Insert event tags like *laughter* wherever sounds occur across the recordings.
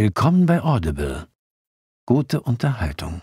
Willkommen bei Audible. Gute Unterhaltung.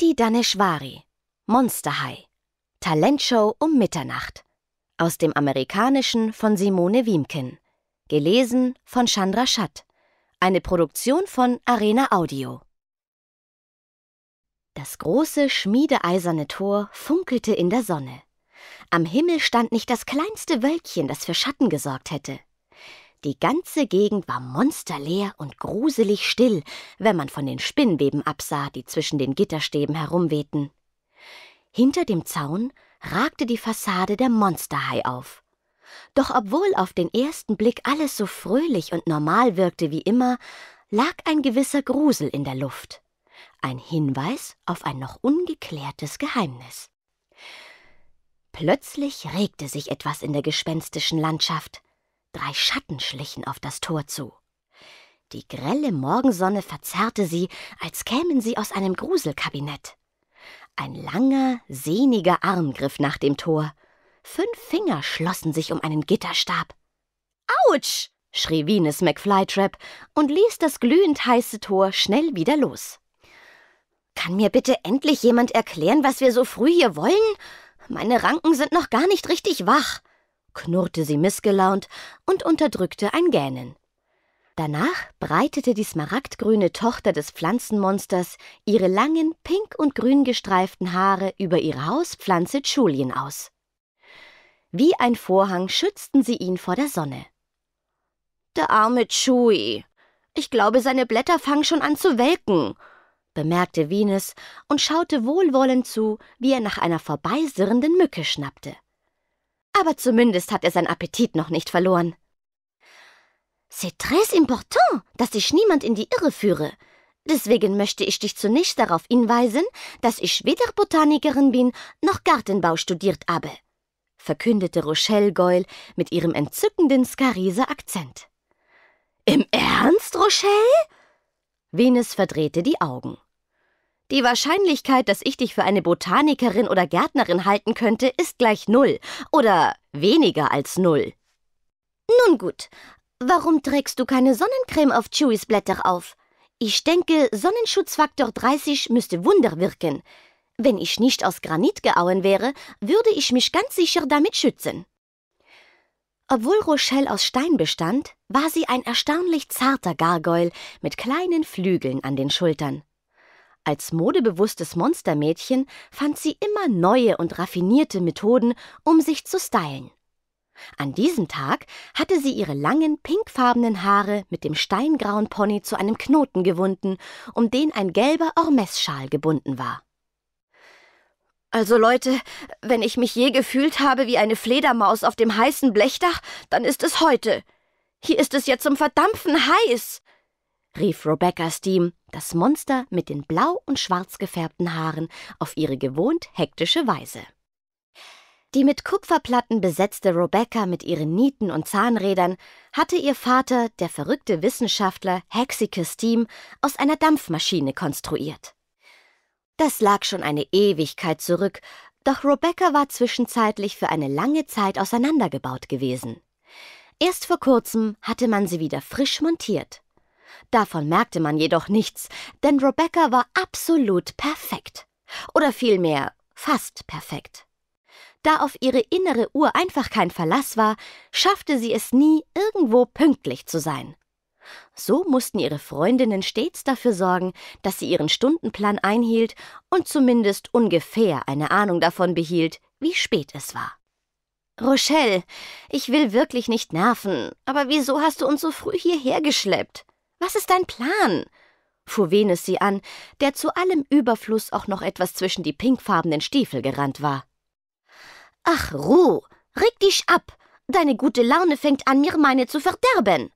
Kriti Daneshwari, Monsterhai, Talentshow um Mitternacht. Aus dem Amerikanischen von Simone Wiemken. Gelesen von Chandra Schatt. Eine Produktion von Arena Audio. Das große, schmiedeeiserne Tor funkelte in der Sonne. Am Himmel stand nicht das kleinste Wölkchen, das für Schatten gesorgt hätte. Die ganze Gegend war monsterleer und gruselig still, wenn man von den Spinnweben absah, die zwischen den Gitterstäben herumwehten. Hinter dem Zaun ragte die Fassade der Monsterhai auf. Doch obwohl auf den ersten Blick alles so fröhlich und normal wirkte wie immer, lag ein gewisser Grusel in der Luft. Ein Hinweis auf ein noch ungeklärtes Geheimnis. Plötzlich regte sich etwas in der gespenstischen Landschaft. Drei Schatten schlichen auf das Tor zu. Die grelle Morgensonne verzerrte sie, als kämen sie aus einem Gruselkabinett. Ein langer, sehniger Arm griff nach dem Tor. Fünf Finger schlossen sich um einen Gitterstab. Autsch! schrie Venus McFlytrap und ließ das glühend heiße Tor schnell wieder los. Kann mir bitte endlich jemand erklären, was wir so früh hier wollen? Meine Ranken sind noch gar nicht richtig wach knurrte sie missgelaunt und unterdrückte ein Gähnen. Danach breitete die smaragdgrüne Tochter des Pflanzenmonsters ihre langen, pink und grün gestreiften Haare über ihre Hauspflanze Julien aus. Wie ein Vorhang schützten sie ihn vor der Sonne. Der arme Chewie. Ich glaube, seine Blätter fangen schon an zu welken, bemerkte Venus und schaute wohlwollend zu, wie er nach einer vorbeisirrenden Mücke schnappte aber zumindest hat er seinen Appetit noch nicht verloren. C'est très important, dass ich niemand in die Irre führe. Deswegen möchte ich dich zunächst darauf hinweisen, dass ich weder Botanikerin bin noch Gartenbau studiert habe, verkündete Rochelle Goyle mit ihrem entzückenden Skariser Akzent. Im Ernst, Rochelle? Venus verdrehte die Augen. Die Wahrscheinlichkeit, dass ich dich für eine Botanikerin oder Gärtnerin halten könnte, ist gleich null oder weniger als null. Nun gut, warum trägst du keine Sonnencreme auf Chewys Blätter auf? Ich denke, Sonnenschutzfaktor 30 müsste Wunder wirken. Wenn ich nicht aus Granit geauen wäre, würde ich mich ganz sicher damit schützen. Obwohl Rochelle aus Stein bestand, war sie ein erstaunlich zarter Gargoyle mit kleinen Flügeln an den Schultern. Als modebewusstes Monstermädchen fand sie immer neue und raffinierte Methoden, um sich zu stylen. An diesem Tag hatte sie ihre langen, pinkfarbenen Haare mit dem steingrauen Pony zu einem Knoten gewunden, um den ein gelber Ormesschal gebunden war. Also Leute, wenn ich mich je gefühlt habe wie eine Fledermaus auf dem heißen Blechdach, dann ist es heute. Hier ist es ja zum Verdampfen heiß rief Rebecca Steam, das Monster mit den blau und schwarz gefärbten Haaren, auf ihre gewohnt hektische Weise. Die mit Kupferplatten besetzte Rebecca mit ihren Nieten und Zahnrädern hatte ihr Vater, der verrückte Wissenschaftler Hexicus Steam, aus einer Dampfmaschine konstruiert. Das lag schon eine Ewigkeit zurück, doch Rebecca war zwischenzeitlich für eine lange Zeit auseinandergebaut gewesen. Erst vor kurzem hatte man sie wieder frisch montiert. Davon merkte man jedoch nichts, denn Rebecca war absolut perfekt. Oder vielmehr fast perfekt. Da auf ihre innere Uhr einfach kein Verlass war, schaffte sie es nie, irgendwo pünktlich zu sein. So mussten ihre Freundinnen stets dafür sorgen, dass sie ihren Stundenplan einhielt und zumindest ungefähr eine Ahnung davon behielt, wie spät es war. Rochelle, ich will wirklich nicht nerven, aber wieso hast du uns so früh hierher geschleppt? Was ist dein Plan? fuhr Venus sie an, der zu allem Überfluss auch noch etwas zwischen die pinkfarbenen Stiefel gerannt war. Ach, Ruh, reg dich ab! Deine gute Laune fängt an, mir meine zu verderben!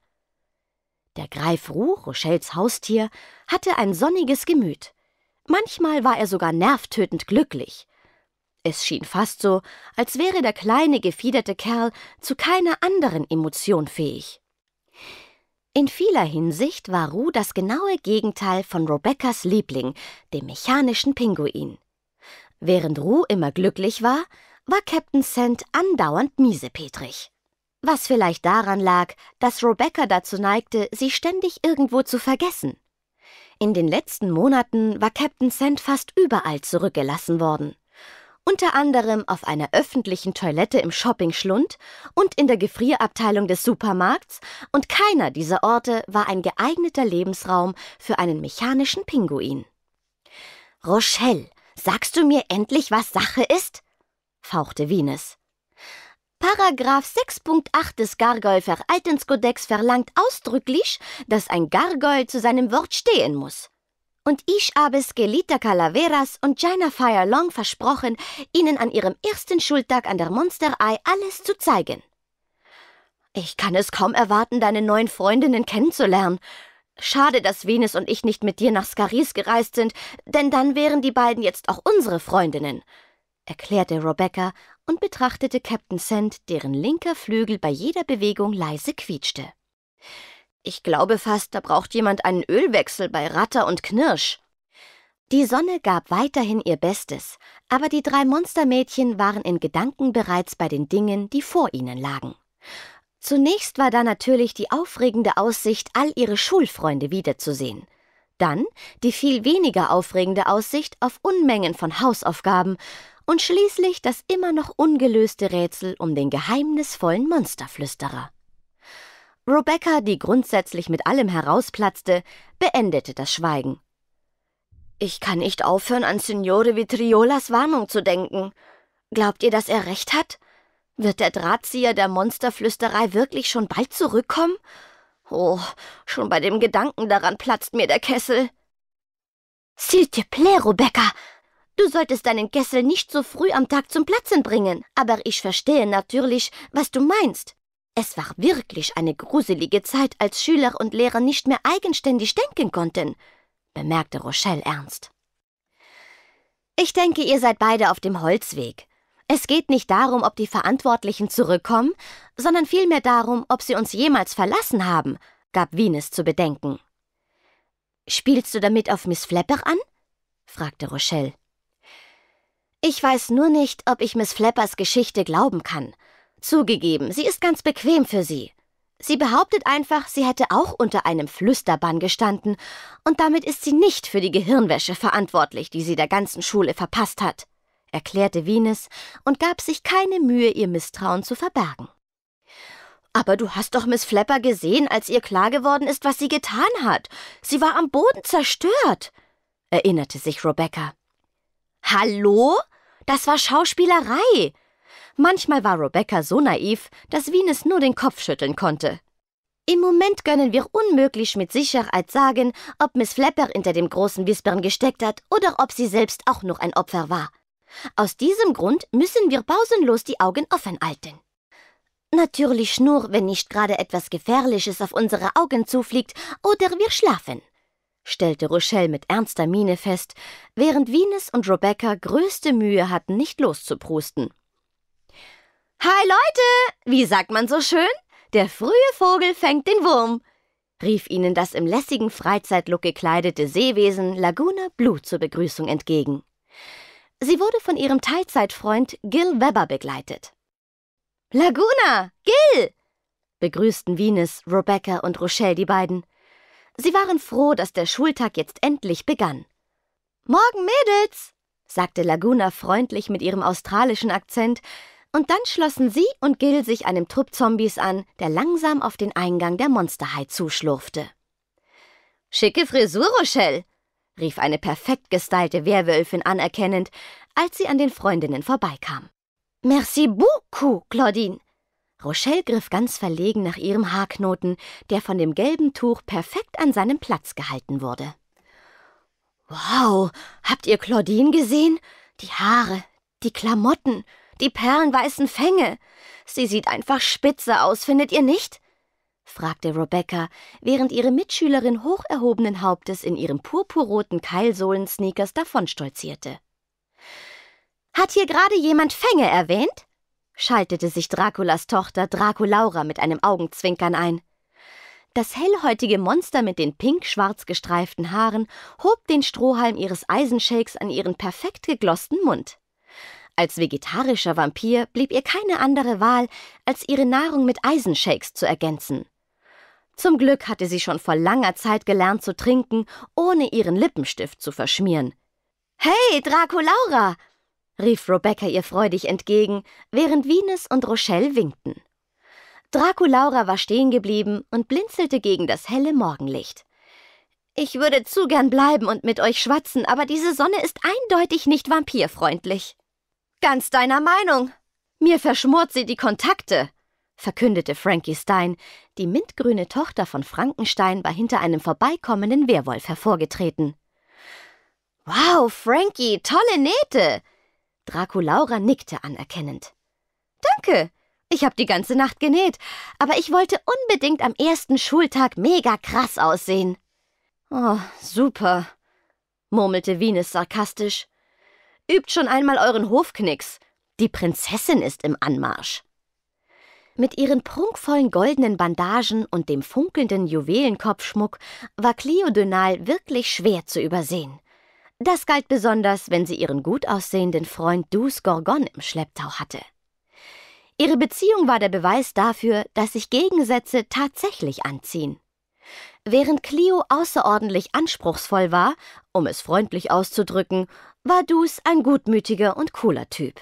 Der Greif Ruh, Rochelles Haustier, hatte ein sonniges Gemüt. Manchmal war er sogar nervtötend glücklich. Es schien fast so, als wäre der kleine gefiederte Kerl zu keiner anderen Emotion fähig. In vieler Hinsicht war Ru das genaue Gegenteil von Rebeccas Liebling, dem mechanischen Pinguin. Während Ru immer glücklich war, war Captain Sand andauernd miesepetrig. Was vielleicht daran lag, dass Rebecca dazu neigte, sie ständig irgendwo zu vergessen. In den letzten Monaten war Captain Sand fast überall zurückgelassen worden unter anderem auf einer öffentlichen Toilette im Shoppingschlund und in der Gefrierabteilung des Supermarkts, und keiner dieser Orte war ein geeigneter Lebensraum für einen mechanischen Pinguin. Rochelle, sagst du mir endlich, was Sache ist? fauchte Venus. Paragraph 6.8 des Gargoyle-Verhaltenskodex verlangt ausdrücklich, dass ein Gargoyle zu seinem Wort stehen muss. Und ich habe Skelita Calaveras und Gina Fire Long versprochen, Ihnen an Ihrem ersten Schultag an der Monster Eye alles zu zeigen. Ich kann es kaum erwarten, deine neuen Freundinnen kennenzulernen. Schade, dass Venus und ich nicht mit dir nach Skaris gereist sind, denn dann wären die beiden jetzt auch unsere Freundinnen, erklärte Rebecca und betrachtete Captain Sand, deren linker Flügel bei jeder Bewegung leise quietschte. Ich glaube fast, da braucht jemand einen Ölwechsel bei Ratter und Knirsch. Die Sonne gab weiterhin ihr Bestes, aber die drei Monstermädchen waren in Gedanken bereits bei den Dingen, die vor ihnen lagen. Zunächst war da natürlich die aufregende Aussicht, all ihre Schulfreunde wiederzusehen. Dann die viel weniger aufregende Aussicht auf Unmengen von Hausaufgaben und schließlich das immer noch ungelöste Rätsel um den geheimnisvollen Monsterflüsterer. Rebecca, die grundsätzlich mit allem herausplatzte, beendete das Schweigen. Ich kann nicht aufhören, an Signore Vitriolas Warnung zu denken. Glaubt ihr, dass er recht hat? Wird der Drahtzieher der Monsterflüsterei wirklich schon bald zurückkommen? Oh, schon bei dem Gedanken daran platzt mir der Kessel. S'il te plaît, Rebecca, Du solltest deinen Kessel nicht so früh am Tag zum Platzen bringen, aber ich verstehe natürlich, was du meinst. Es war wirklich eine gruselige Zeit, als Schüler und Lehrer nicht mehr eigenständig denken konnten, bemerkte Rochelle ernst. Ich denke, ihr seid beide auf dem Holzweg. Es geht nicht darum, ob die Verantwortlichen zurückkommen, sondern vielmehr darum, ob sie uns jemals verlassen haben, gab Venus zu bedenken. Spielst du damit auf Miss Flapper an? fragte Rochelle. Ich weiß nur nicht, ob ich Miss Flappers Geschichte glauben kann. Zugegeben, sie ist ganz bequem für sie. Sie behauptet einfach, sie hätte auch unter einem Flüsterbann gestanden, und damit ist sie nicht für die Gehirnwäsche verantwortlich, die sie der ganzen Schule verpasst hat, erklärte Venus und gab sich keine Mühe, ihr Misstrauen zu verbergen. Aber du hast doch Miss Flapper gesehen, als ihr klar geworden ist, was sie getan hat. Sie war am Boden zerstört, erinnerte sich Rebecca. Hallo? Das war Schauspielerei. Manchmal war Rebecca so naiv, dass Venus nur den Kopf schütteln konnte. Im Moment können wir unmöglich mit Sicherheit sagen, ob Miss Flapper hinter dem großen Wispern gesteckt hat oder ob sie selbst auch noch ein Opfer war. Aus diesem Grund müssen wir pausenlos die Augen offen halten. Natürlich nur, wenn nicht gerade etwas Gefährliches auf unsere Augen zufliegt oder wir schlafen, stellte Rochelle mit ernster Miene fest, während Venus und Rebecca größte Mühe hatten, nicht loszuprusten. Hi Leute! Wie sagt man so schön? Der frühe Vogel fängt den Wurm, rief ihnen das im lässigen Freizeitlook gekleidete Seewesen Laguna Blue zur Begrüßung entgegen. Sie wurde von ihrem Teilzeitfreund Gil Webber begleitet. Laguna! Gil! begrüßten Venus, Rebecca und Rochelle die beiden. Sie waren froh, dass der Schultag jetzt endlich begann. Morgen, Mädels! sagte Laguna freundlich mit ihrem australischen Akzent, und dann schlossen sie und Gil sich einem Trupp Zombies an, der langsam auf den Eingang der Monsterhai zuschlurfte. Schicke Frisur, Rochelle! rief eine perfekt gestylte Werwölfin anerkennend, als sie an den Freundinnen vorbeikam. Merci beaucoup, Claudine! Rochelle griff ganz verlegen nach ihrem Haarknoten, der von dem gelben Tuch perfekt an seinem Platz gehalten wurde. Wow, habt ihr Claudine gesehen? Die Haare, die Klamotten, die perlenweißen Fänge. Sie sieht einfach spitze aus, findet ihr nicht? fragte Rebecca, während ihre Mitschülerin hoch erhobenen Hauptes in ihrem purpurroten Keilsohlensneakers davonstolzierte. Hat hier gerade jemand Fänge erwähnt? schaltete sich Draculas Tochter Draculaura mit einem Augenzwinkern ein. Das hellhäutige Monster mit den pink-schwarz gestreiften Haaren hob den Strohhalm ihres Eisenshakes an ihren perfekt geglosten Mund. Als vegetarischer Vampir blieb ihr keine andere Wahl, als ihre Nahrung mit Eisenshakes zu ergänzen. Zum Glück hatte sie schon vor langer Zeit gelernt zu trinken, ohne ihren Lippenstift zu verschmieren. Hey, Draculaura! rief Rebecca ihr freudig entgegen, während Venus und Rochelle winkten. Draculaura war stehen geblieben und blinzelte gegen das helle Morgenlicht. Ich würde zu gern bleiben und mit euch schwatzen, aber diese Sonne ist eindeutig nicht vampirfreundlich. Ganz deiner Meinung. Mir verschmort sie die Kontakte, verkündete Frankie Stein. Die mintgrüne Tochter von Frankenstein war hinter einem vorbeikommenden Werwolf hervorgetreten. Wow, Frankie, tolle Nähte! Draculaura nickte anerkennend. Danke, ich hab die ganze Nacht genäht, aber ich wollte unbedingt am ersten Schultag mega krass aussehen. Oh, super, murmelte Venus sarkastisch. Übt schon einmal euren Hofknicks. Die Prinzessin ist im Anmarsch. Mit ihren prunkvollen goldenen Bandagen und dem funkelnden Juwelenkopfschmuck war Clio Dönal wirklich schwer zu übersehen. Das galt besonders, wenn sie ihren gut aussehenden Freund Dus Gorgon im Schlepptau hatte. Ihre Beziehung war der Beweis dafür, dass sich Gegensätze tatsächlich anziehen. Während Clio außerordentlich anspruchsvoll war, um es freundlich auszudrücken, war Dus ein gutmütiger und cooler Typ.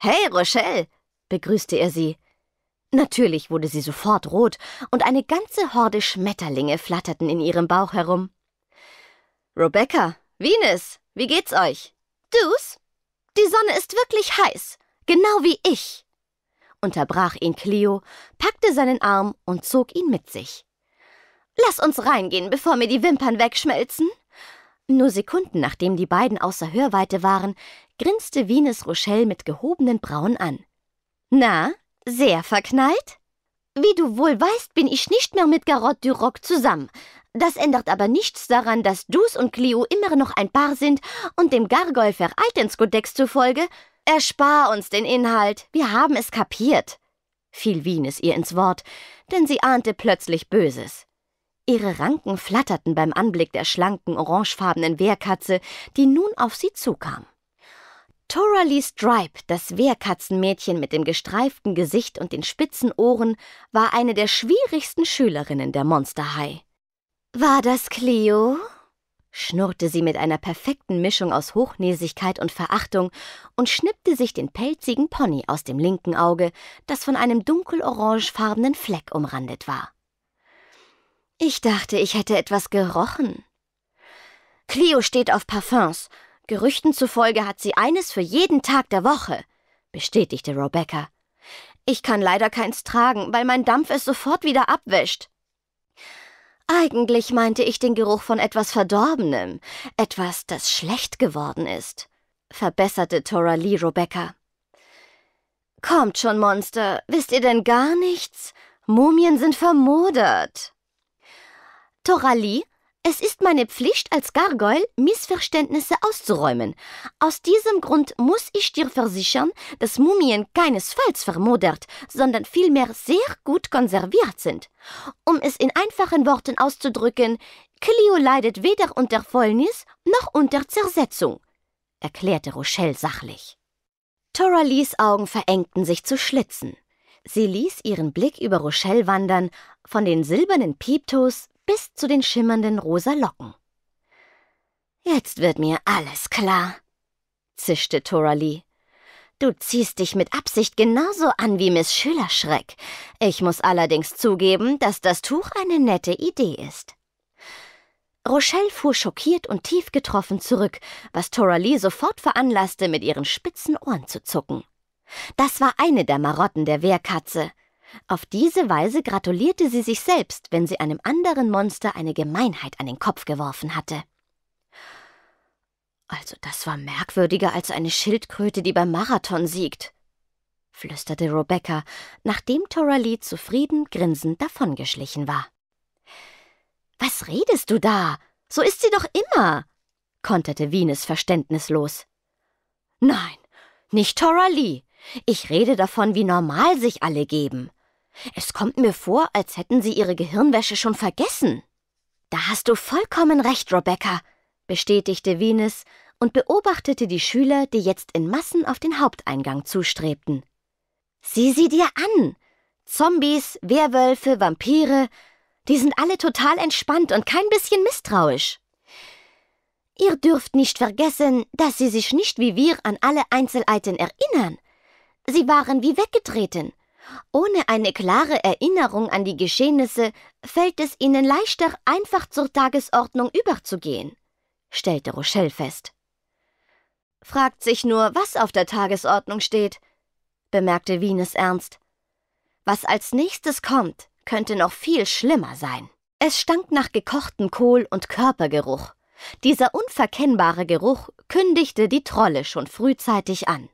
Hey, Rochelle, begrüßte er sie. Natürlich wurde sie sofort rot, und eine ganze Horde Schmetterlinge flatterten in ihrem Bauch herum. Rebecca, Venus, wie geht's euch? Dus, die Sonne ist wirklich heiß, genau wie ich, unterbrach ihn Clio, packte seinen Arm und zog ihn mit sich. Lass uns reingehen, bevor mir die Wimpern wegschmelzen. Nur Sekunden nachdem die beiden außer Hörweite waren, grinste Venus Rochelle mit gehobenen Brauen an. Na, sehr verknallt? Wie du wohl weißt, bin ich nicht mehr mit Garotte du Roc zusammen. Das ändert aber nichts daran, dass Dus und Clio immer noch ein Paar sind und dem Gargoyle Vereitens zufolge. Erspar uns den Inhalt, wir haben es kapiert, fiel Venus ihr ins Wort, denn sie ahnte plötzlich Böses. Ihre Ranken flatterten beim Anblick der schlanken, orangefarbenen Wehrkatze, die nun auf sie zukam. Tora Stripe, das Wehrkatzenmädchen mit dem gestreiften Gesicht und den spitzen Ohren, war eine der schwierigsten Schülerinnen der Monster High. War das Cleo? schnurrte sie mit einer perfekten Mischung aus Hochnäsigkeit und Verachtung und schnippte sich den pelzigen Pony aus dem linken Auge, das von einem dunkelorangefarbenen Fleck umrandet war. Ich dachte, ich hätte etwas gerochen. Clio steht auf Parfums. Gerüchten zufolge hat sie eines für jeden Tag der Woche, bestätigte Rebecca. Ich kann leider keins tragen, weil mein Dampf es sofort wieder abwäscht. Eigentlich meinte ich den Geruch von etwas Verdorbenem, etwas, das schlecht geworden ist, verbesserte Tora Lee Rebecca. Kommt schon, Monster, wisst ihr denn gar nichts? Mumien sind vermodert. Coralie, es ist meine Pflicht als Gargoyle, Missverständnisse auszuräumen. Aus diesem Grund muss ich dir versichern, dass Mumien keinesfalls vermodert, sondern vielmehr sehr gut konserviert sind. Um es in einfachen Worten auszudrücken, Clio leidet weder unter Fäulnis noch unter Zersetzung, erklärte Rochelle sachlich. Toralies Augen verengten sich zu Schlitzen. Sie ließ ihren Blick über Rochelle wandern, von den silbernen Pieptos bis zu den schimmernden rosa Locken. Jetzt wird mir alles klar, zischte Toralie. Du ziehst dich mit Absicht genauso an wie Miss Schülerschreck. Ich muss allerdings zugeben, dass das Tuch eine nette Idee ist. Rochelle fuhr schockiert und tief getroffen zurück, was Toralie sofort veranlasste, mit ihren spitzen Ohren zu zucken. Das war eine der Marotten der Wehrkatze. Auf diese Weise gratulierte sie sich selbst, wenn sie einem anderen Monster eine Gemeinheit an den Kopf geworfen hatte. Also das war merkwürdiger als eine Schildkröte, die beim Marathon siegt, flüsterte Rebecca, nachdem Toralee zufrieden grinsend davongeschlichen war. Was redest du da? So ist sie doch immer, konterte Venus verständnislos. Nein, nicht Toralee. Ich rede davon, wie normal sich alle geben. Es kommt mir vor, als hätten Sie Ihre Gehirnwäsche schon vergessen. Da hast du vollkommen recht, Rebecca, bestätigte Venus und beobachtete die Schüler, die jetzt in Massen auf den Haupteingang zustrebten. Sieh sie dir an! Zombies, Werwölfe, Vampire, die sind alle total entspannt und kein bisschen misstrauisch. Ihr dürft nicht vergessen, dass sie sich nicht wie wir an alle Einzelheiten erinnern. Sie waren wie weggetreten. Ohne eine klare Erinnerung an die Geschehnisse fällt es ihnen leichter, einfach zur Tagesordnung überzugehen, stellte Rochelle fest. Fragt sich nur, was auf der Tagesordnung steht, bemerkte Venus ernst. Was als nächstes kommt, könnte noch viel schlimmer sein. Es stank nach gekochtem Kohl und Körpergeruch. Dieser unverkennbare Geruch kündigte die Trolle schon frühzeitig an.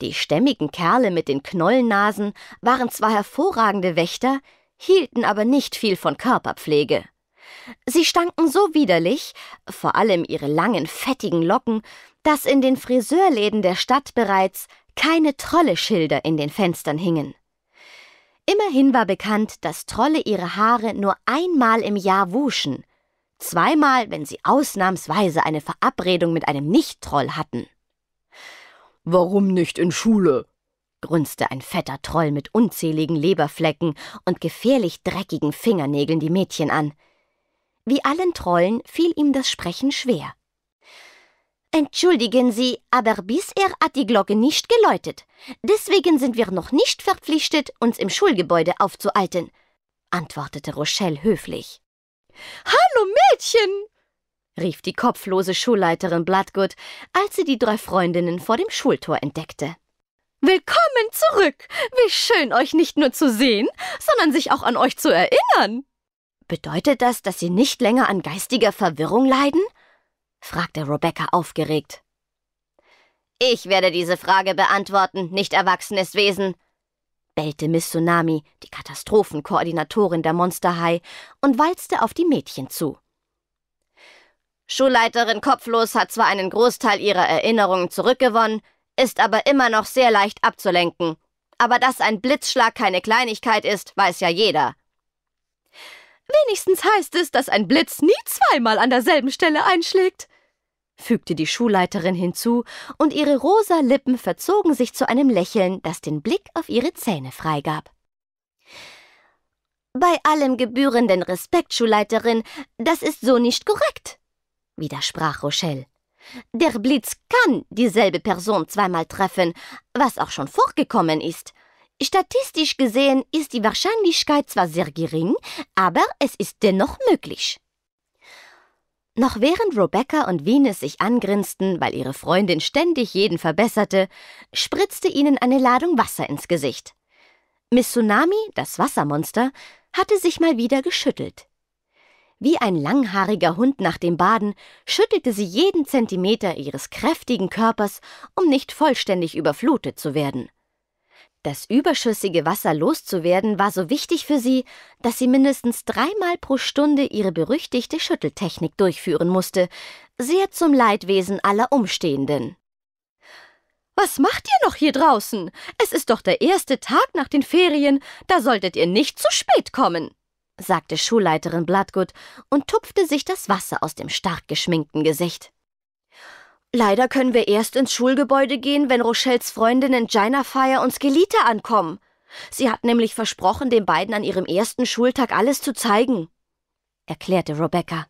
Die stämmigen Kerle mit den Knollennasen waren zwar hervorragende Wächter, hielten aber nicht viel von Körperpflege. Sie stanken so widerlich, vor allem ihre langen, fettigen Locken, dass in den Friseurläden der Stadt bereits keine Trolle-Schilder in den Fenstern hingen. Immerhin war bekannt, dass Trolle ihre Haare nur einmal im Jahr wuschen, zweimal, wenn sie ausnahmsweise eine Verabredung mit einem Nicht-Troll hatten. Warum nicht in Schule? grunzte ein fetter Troll mit unzähligen Leberflecken und gefährlich dreckigen Fingernägeln die Mädchen an. Wie allen Trollen fiel ihm das Sprechen schwer. Entschuldigen Sie, aber bisher hat die Glocke nicht geläutet. Deswegen sind wir noch nicht verpflichtet, uns im Schulgebäude aufzuhalten, antwortete Rochelle höflich. Hallo Mädchen, rief die kopflose Schulleiterin Bloodgood, als sie die drei Freundinnen vor dem Schultor entdeckte. Willkommen zurück! Wie schön, euch nicht nur zu sehen, sondern sich auch an euch zu erinnern! Bedeutet das, dass Sie nicht länger an geistiger Verwirrung leiden? fragte Rebecca aufgeregt. Ich werde diese Frage beantworten, nicht erwachsenes Wesen, bellte Miss Tsunami, die Katastrophenkoordinatorin der Monsterhai, und walzte auf die Mädchen zu. Schulleiterin Kopflos hat zwar einen Großteil ihrer Erinnerungen zurückgewonnen, ist aber immer noch sehr leicht abzulenken. Aber dass ein Blitzschlag keine Kleinigkeit ist, weiß ja jeder. Wenigstens heißt es, dass ein Blitz nie zweimal an derselben Stelle einschlägt, fügte die Schulleiterin hinzu, und ihre rosa Lippen verzogen sich zu einem Lächeln, das den Blick auf ihre Zähne freigab. Bei allem gebührenden Respekt, Schulleiterin, das ist so nicht korrekt, widersprach Rochelle. Der Blitz kann dieselbe Person zweimal treffen, was auch schon vorgekommen ist. Statistisch gesehen ist die Wahrscheinlichkeit zwar sehr gering, aber es ist dennoch möglich. Noch während Rebecca und Venus sich angrinsten, weil ihre Freundin ständig jeden verbesserte, spritzte ihnen eine Ladung Wasser ins Gesicht. Miss Tsunami, das Wassermonster, hatte sich mal wieder geschüttelt. Wie ein langhaariger Hund nach dem Baden schüttelte sie jeden Zentimeter ihres kräftigen Körpers, um nicht vollständig überflutet zu werden. Das überschüssige Wasser loszuwerden war so wichtig für sie, dass sie mindestens dreimal pro Stunde ihre berüchtigte Schütteltechnik durchführen musste, sehr zum Leidwesen aller Umstehenden. Was macht ihr noch hier draußen? Es ist doch der erste Tag nach den Ferien, da solltet ihr nicht zu spät kommen, sagte Schulleiterin Blattgut und tupfte sich das Wasser aus dem stark geschminkten Gesicht. Leider können wir erst ins Schulgebäude gehen, wenn Rochelles Freundinnen Gina Fire und Skelita ankommen. Sie hat nämlich versprochen, den beiden an ihrem ersten Schultag alles zu zeigen, erklärte Rebecca.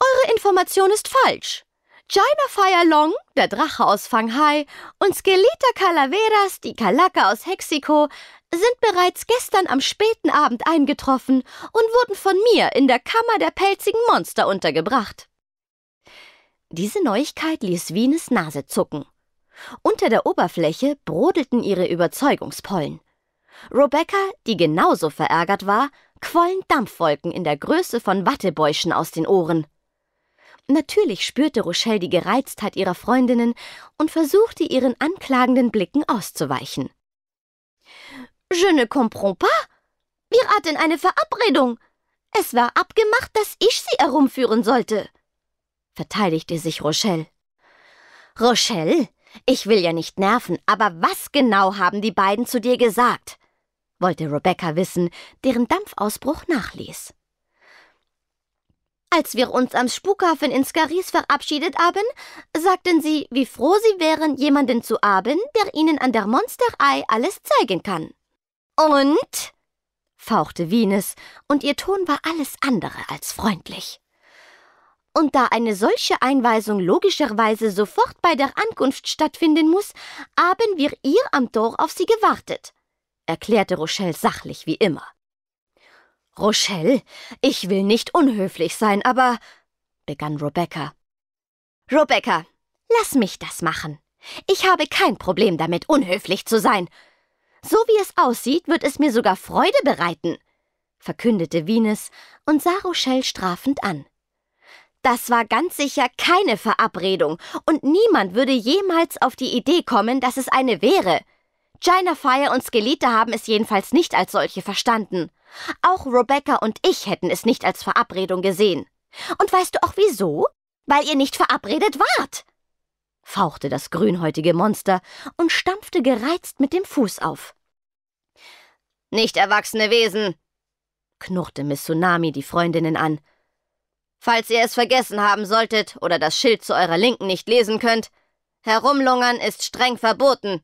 Eure Information ist falsch. Gina Fire Long, der Drache aus Fanghai, und Skelita Calaveras, die Kalaka aus Hexiko, sind bereits gestern am späten Abend eingetroffen und wurden von mir in der Kammer der pelzigen Monster untergebracht. Diese Neuigkeit ließ Wienes Nase zucken. Unter der Oberfläche brodelten ihre Überzeugungspollen. Rebecca, die genauso verärgert war, quollen Dampfwolken in der Größe von Wattebäuschen aus den Ohren. Natürlich spürte Rochelle die Gereiztheit ihrer Freundinnen und versuchte ihren anklagenden Blicken auszuweichen. Je ne comprends pas. Wir hatten eine Verabredung. Es war abgemacht, dass ich sie herumführen sollte, verteidigte sich Rochelle. Rochelle, ich will ja nicht nerven, aber was genau haben die beiden zu dir gesagt? wollte Rebecca wissen, deren Dampfausbruch nachließ. Als wir uns am Spukhafen in Skaris verabschiedet haben, sagten sie, wie froh sie wären, jemanden zu haben, der ihnen an der Monsterei alles zeigen kann. Und? fauchte Venus, und ihr Ton war alles andere als freundlich. Und da eine solche Einweisung logischerweise sofort bei der Ankunft stattfinden muss, haben wir ihr am Tor auf sie gewartet, erklärte Rochelle sachlich wie immer. Rochelle, ich will nicht unhöflich sein, aber begann Rebecca. Rebecca, lass mich das machen. Ich habe kein Problem damit, unhöflich zu sein, so wie es aussieht, wird es mir sogar Freude bereiten, verkündete Venus und sah Rochelle strafend an. Das war ganz sicher keine Verabredung und niemand würde jemals auf die Idee kommen, dass es eine wäre. China Fire und Skelete haben es jedenfalls nicht als solche verstanden. Auch Rebecca und ich hätten es nicht als Verabredung gesehen. Und weißt du auch wieso? Weil ihr nicht verabredet wart! fauchte das grünhäutige Monster und stampfte gereizt mit dem Fuß auf. Nicht erwachsene Wesen, knurrte Miss Tsunami die Freundinnen an. Falls ihr es vergessen haben solltet oder das Schild zu eurer Linken nicht lesen könnt, herumlungern ist streng verboten.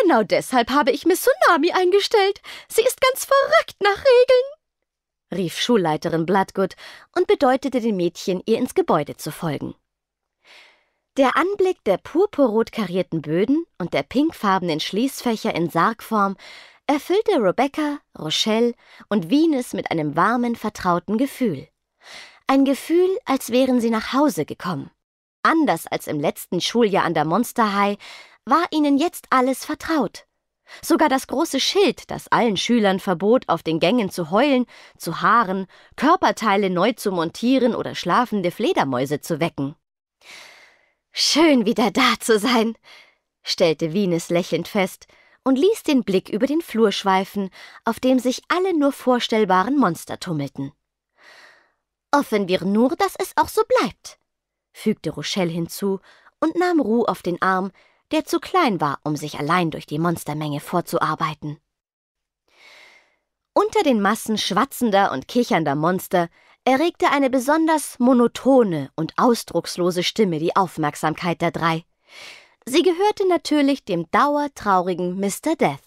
Genau deshalb habe ich Miss Tsunami eingestellt. Sie ist ganz verrückt nach Regeln, rief Schulleiterin Bloodgood und bedeutete den Mädchen, ihr ins Gebäude zu folgen. Der Anblick der purpurrot karierten Böden und der pinkfarbenen Schließfächer in Sargform erfüllte Rebecca, Rochelle und Venus mit einem warmen, vertrauten Gefühl. Ein Gefühl, als wären sie nach Hause gekommen. Anders als im letzten Schuljahr an der Monster High war ihnen jetzt alles vertraut. Sogar das große Schild, das allen Schülern verbot, auf den Gängen zu heulen, zu haaren, Körperteile neu zu montieren oder schlafende Fledermäuse zu wecken. Schön wieder da zu sein, stellte Venus lächelnd fest, und ließ den Blick über den Flur schweifen, auf dem sich alle nur vorstellbaren Monster tummelten. Hoffen wir nur, dass es auch so bleibt, fügte Rochelle hinzu und nahm Ru auf den Arm, der zu klein war, um sich allein durch die Monstermenge vorzuarbeiten. Unter den Massen schwatzender und kichernder Monster erregte eine besonders monotone und ausdruckslose Stimme die Aufmerksamkeit der drei. Sie gehörte natürlich dem dauertraurigen Mr. Death.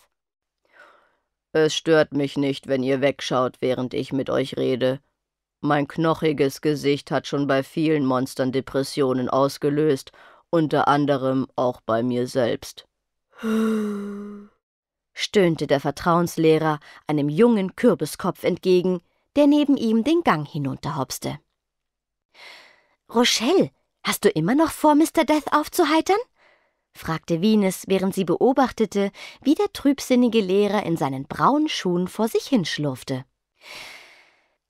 Es stört mich nicht, wenn ihr wegschaut, während ich mit euch rede. Mein knochiges Gesicht hat schon bei vielen Monstern Depressionen ausgelöst, unter anderem auch bei mir selbst. *gasps* stöhnte der Vertrauenslehrer einem jungen Kürbiskopf entgegen, der neben ihm den Gang hinunterhopste. Rochelle, hast du immer noch vor, Mr. Death aufzuheitern? fragte Wienes, während sie beobachtete, wie der trübsinnige Lehrer in seinen braunen Schuhen vor sich hinschlurfte.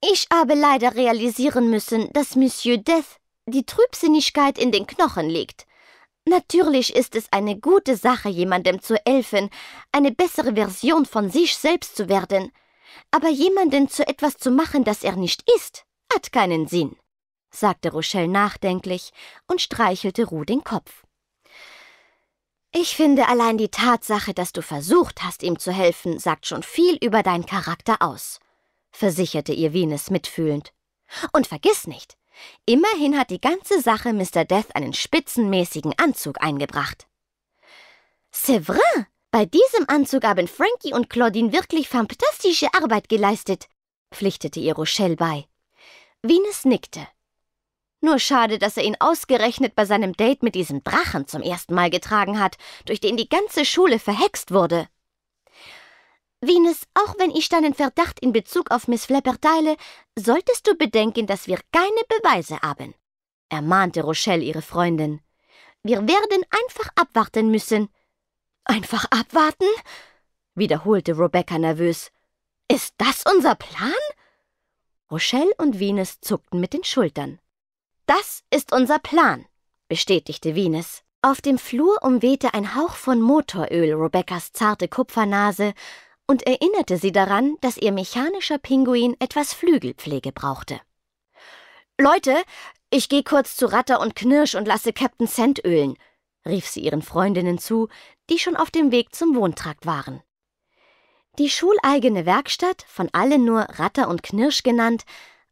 Ich habe leider realisieren müssen, dass Monsieur Death die Trübsinnigkeit in den Knochen liegt. Natürlich ist es eine gute Sache, jemandem zu helfen, eine bessere Version von sich selbst zu werden, aber jemanden zu etwas zu machen, das er nicht ist, hat keinen Sinn, sagte Rochelle nachdenklich und streichelte Ruh den Kopf. Ich finde allein die Tatsache, dass du versucht hast, ihm zu helfen, sagt schon viel über deinen Charakter aus, versicherte ihr Venus mitfühlend. Und vergiss nicht, immerhin hat die ganze Sache Mr. Death einen spitzenmäßigen Anzug eingebracht. C'est vrai! Bei diesem Anzug haben Frankie und Claudine wirklich fantastische Arbeit geleistet, pflichtete ihr Rochelle bei. Venus nickte. Nur schade, dass er ihn ausgerechnet bei seinem Date mit diesem Drachen zum ersten Mal getragen hat, durch den die ganze Schule verhext wurde. Venus, auch wenn ich deinen Verdacht in Bezug auf Miss Flapper teile, solltest du bedenken, dass wir keine Beweise haben, ermahnte Rochelle ihre Freundin. Wir werden einfach abwarten müssen. Einfach abwarten? wiederholte Rebecca nervös. Ist das unser Plan? Rochelle und Venus zuckten mit den Schultern. Das ist unser Plan, bestätigte Venus. Auf dem Flur umwehte ein Hauch von Motoröl Rebeccas zarte Kupfernase und erinnerte sie daran, dass ihr mechanischer Pinguin etwas Flügelpflege brauchte. Leute, ich gehe kurz zu Ratter und Knirsch und lasse Captain Cent ölen, rief sie ihren Freundinnen zu, die schon auf dem Weg zum Wohntrakt waren. Die schuleigene Werkstatt, von allen nur Ratter und Knirsch genannt,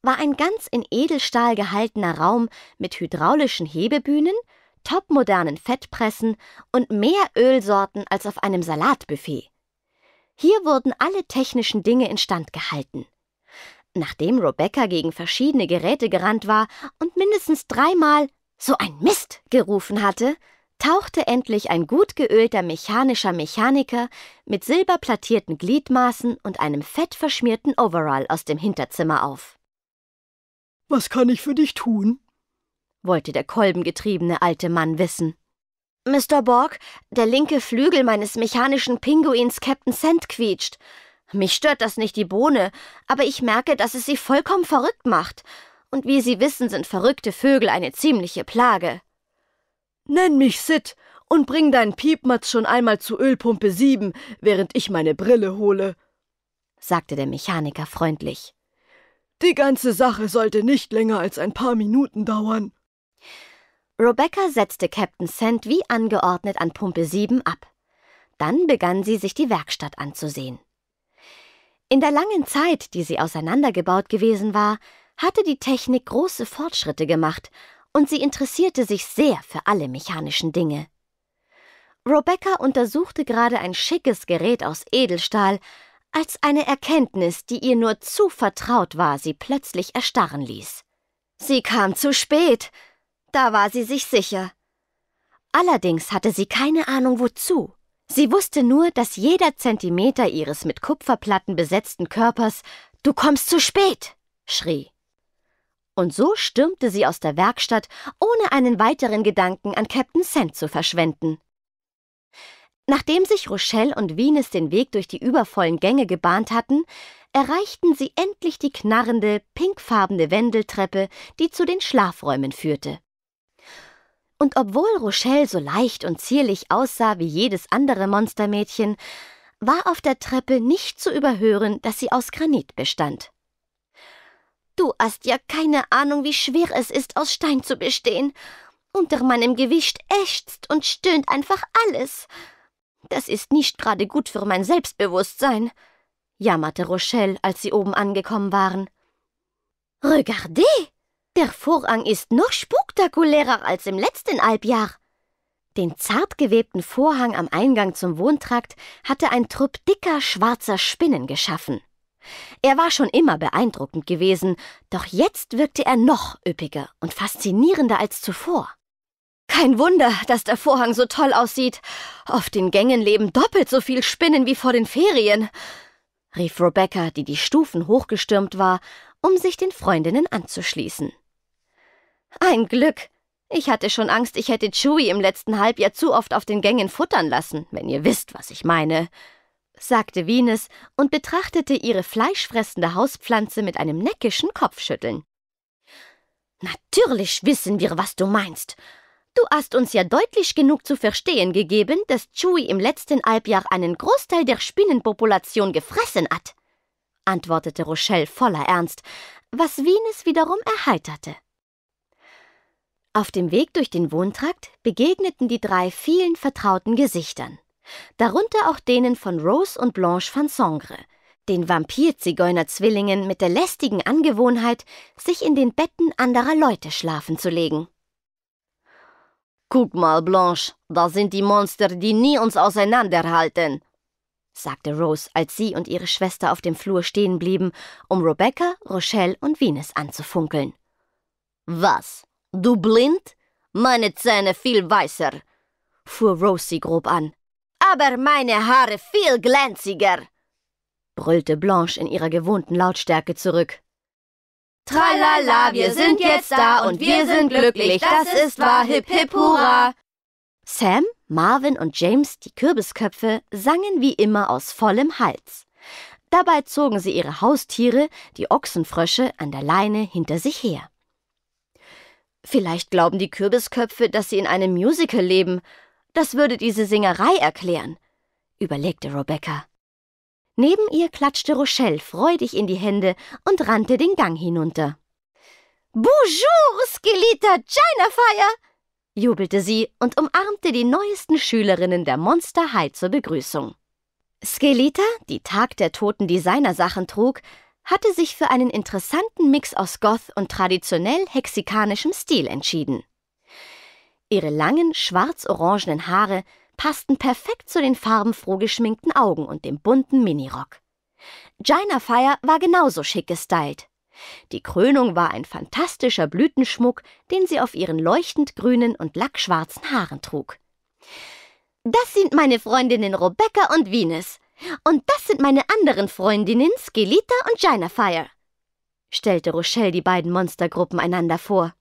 war ein ganz in Edelstahl gehaltener Raum mit hydraulischen Hebebühnen, topmodernen Fettpressen und mehr Ölsorten als auf einem Salatbuffet. Hier wurden alle technischen Dinge instand gehalten. Nachdem Rebecca gegen verschiedene Geräte gerannt war und mindestens dreimal so ein Mist gerufen hatte, tauchte endlich ein gut geölter mechanischer Mechaniker mit silberplattierten Gliedmaßen und einem fettverschmierten Overall aus dem Hinterzimmer auf. Was kann ich für dich tun? wollte der kolbengetriebene alte Mann wissen. Mr. Borg, der linke Flügel meines mechanischen Pinguins Captain Sand quietscht. Mich stört das nicht die Bohne, aber ich merke, dass es sie vollkommen verrückt macht. Und wie Sie wissen, sind verrückte Vögel eine ziemliche Plage. Nenn mich Sid und bring deinen Piepmatz schon einmal zu Ölpumpe 7, während ich meine Brille hole, sagte der Mechaniker freundlich. Die ganze Sache sollte nicht länger als ein paar Minuten dauern. Rebecca setzte Captain Sand wie angeordnet an Pumpe 7 ab. Dann begann sie, sich die Werkstatt anzusehen. In der langen Zeit, die sie auseinandergebaut gewesen war, hatte die Technik große Fortschritte gemacht und sie interessierte sich sehr für alle mechanischen Dinge. Rebecca untersuchte gerade ein schickes Gerät aus Edelstahl, als eine Erkenntnis, die ihr nur zu vertraut war, sie plötzlich erstarren ließ. Sie kam zu spät, da war sie sich sicher. Allerdings hatte sie keine Ahnung wozu. Sie wusste nur, dass jeder Zentimeter ihres mit Kupferplatten besetzten Körpers Du kommst zu spät, schrie. Und so stürmte sie aus der Werkstatt, ohne einen weiteren Gedanken an Captain Sand zu verschwenden. Nachdem sich Rochelle und Venus den Weg durch die übervollen Gänge gebahnt hatten, erreichten sie endlich die knarrende, pinkfarbene Wendeltreppe, die zu den Schlafräumen führte. Und obwohl Rochelle so leicht und zierlich aussah wie jedes andere Monstermädchen, war auf der Treppe nicht zu überhören, dass sie aus Granit bestand. Du hast ja keine Ahnung, wie schwer es ist, aus Stein zu bestehen. Unter meinem Gewicht ächzt und stöhnt einfach alles, das ist nicht gerade gut für mein Selbstbewusstsein, jammerte Rochelle, als sie oben angekommen waren. Regardez! Der Vorhang ist noch spektakulärer als im letzten Halbjahr. Den zart gewebten Vorhang am Eingang zum Wohntrakt hatte ein Trupp dicker schwarzer Spinnen geschaffen. Er war schon immer beeindruckend gewesen, doch jetzt wirkte er noch üppiger und faszinierender als zuvor. Kein Wunder, dass der Vorhang so toll aussieht. Auf den Gängen leben doppelt so viel Spinnen wie vor den Ferien, rief Rebecca, die die Stufen hochgestürmt war, um sich den Freundinnen anzuschließen. Ein Glück. Ich hatte schon Angst, ich hätte Chewie im letzten Halbjahr zu oft auf den Gängen futtern lassen, wenn ihr wisst, was ich meine, sagte Venus und betrachtete ihre fleischfressende Hauspflanze mit einem neckischen Kopfschütteln. Natürlich wissen wir, was du meinst, Du hast uns ja deutlich genug zu verstehen gegeben, dass Chewie im letzten Halbjahr einen Großteil der Spinnenpopulation gefressen hat, antwortete Rochelle voller Ernst, was Venus wiederum erheiterte. Auf dem Weg durch den Wohntrakt begegneten die drei vielen vertrauten Gesichtern, darunter auch denen von Rose und Blanche van Sangre, den Vampir-Zigeuner-Zwillingen mit der lästigen Angewohnheit, sich in den Betten anderer Leute schlafen zu legen. Guck mal, Blanche, da sind die Monster, die nie uns auseinanderhalten, sagte Rose, als sie und ihre Schwester auf dem Flur stehen blieben, um Rebecca, Rochelle und Venus anzufunkeln. Was? Du blind? Meine Zähne viel weißer, fuhr Rose sie grob an. Aber meine Haare viel glänziger, brüllte Blanche in ihrer gewohnten Lautstärke zurück. Tralala, wir sind jetzt da und wir sind glücklich, das ist wahr, hip hip hurra! Sam, Marvin und James, die Kürbisköpfe, sangen wie immer aus vollem Hals. Dabei zogen sie ihre Haustiere, die Ochsenfrösche, an der Leine hinter sich her. Vielleicht glauben die Kürbisköpfe, dass sie in einem Musical leben. Das würde diese Singerei erklären, überlegte Rebecca. Neben ihr klatschte Rochelle freudig in die Hände und rannte den Gang hinunter. Bonjour, Skelita China Fire! jubelte sie und umarmte die neuesten Schülerinnen der Monster High zur Begrüßung. Skelita, die Tag der toten Designersachen trug, hatte sich für einen interessanten Mix aus Goth und traditionell hexikanischem Stil entschieden. Ihre langen, schwarz-orangenen Haare passten perfekt zu den farbenfroh geschminkten Augen und dem bunten Minirock. Gina Fire war genauso schick gestylt. Die Krönung war ein fantastischer Blütenschmuck, den sie auf ihren leuchtend grünen und lackschwarzen Haaren trug. Das sind meine Freundinnen Rebecca und Venus. Und das sind meine anderen Freundinnen Skelita und Gina Fire, stellte Rochelle die beiden Monstergruppen einander vor.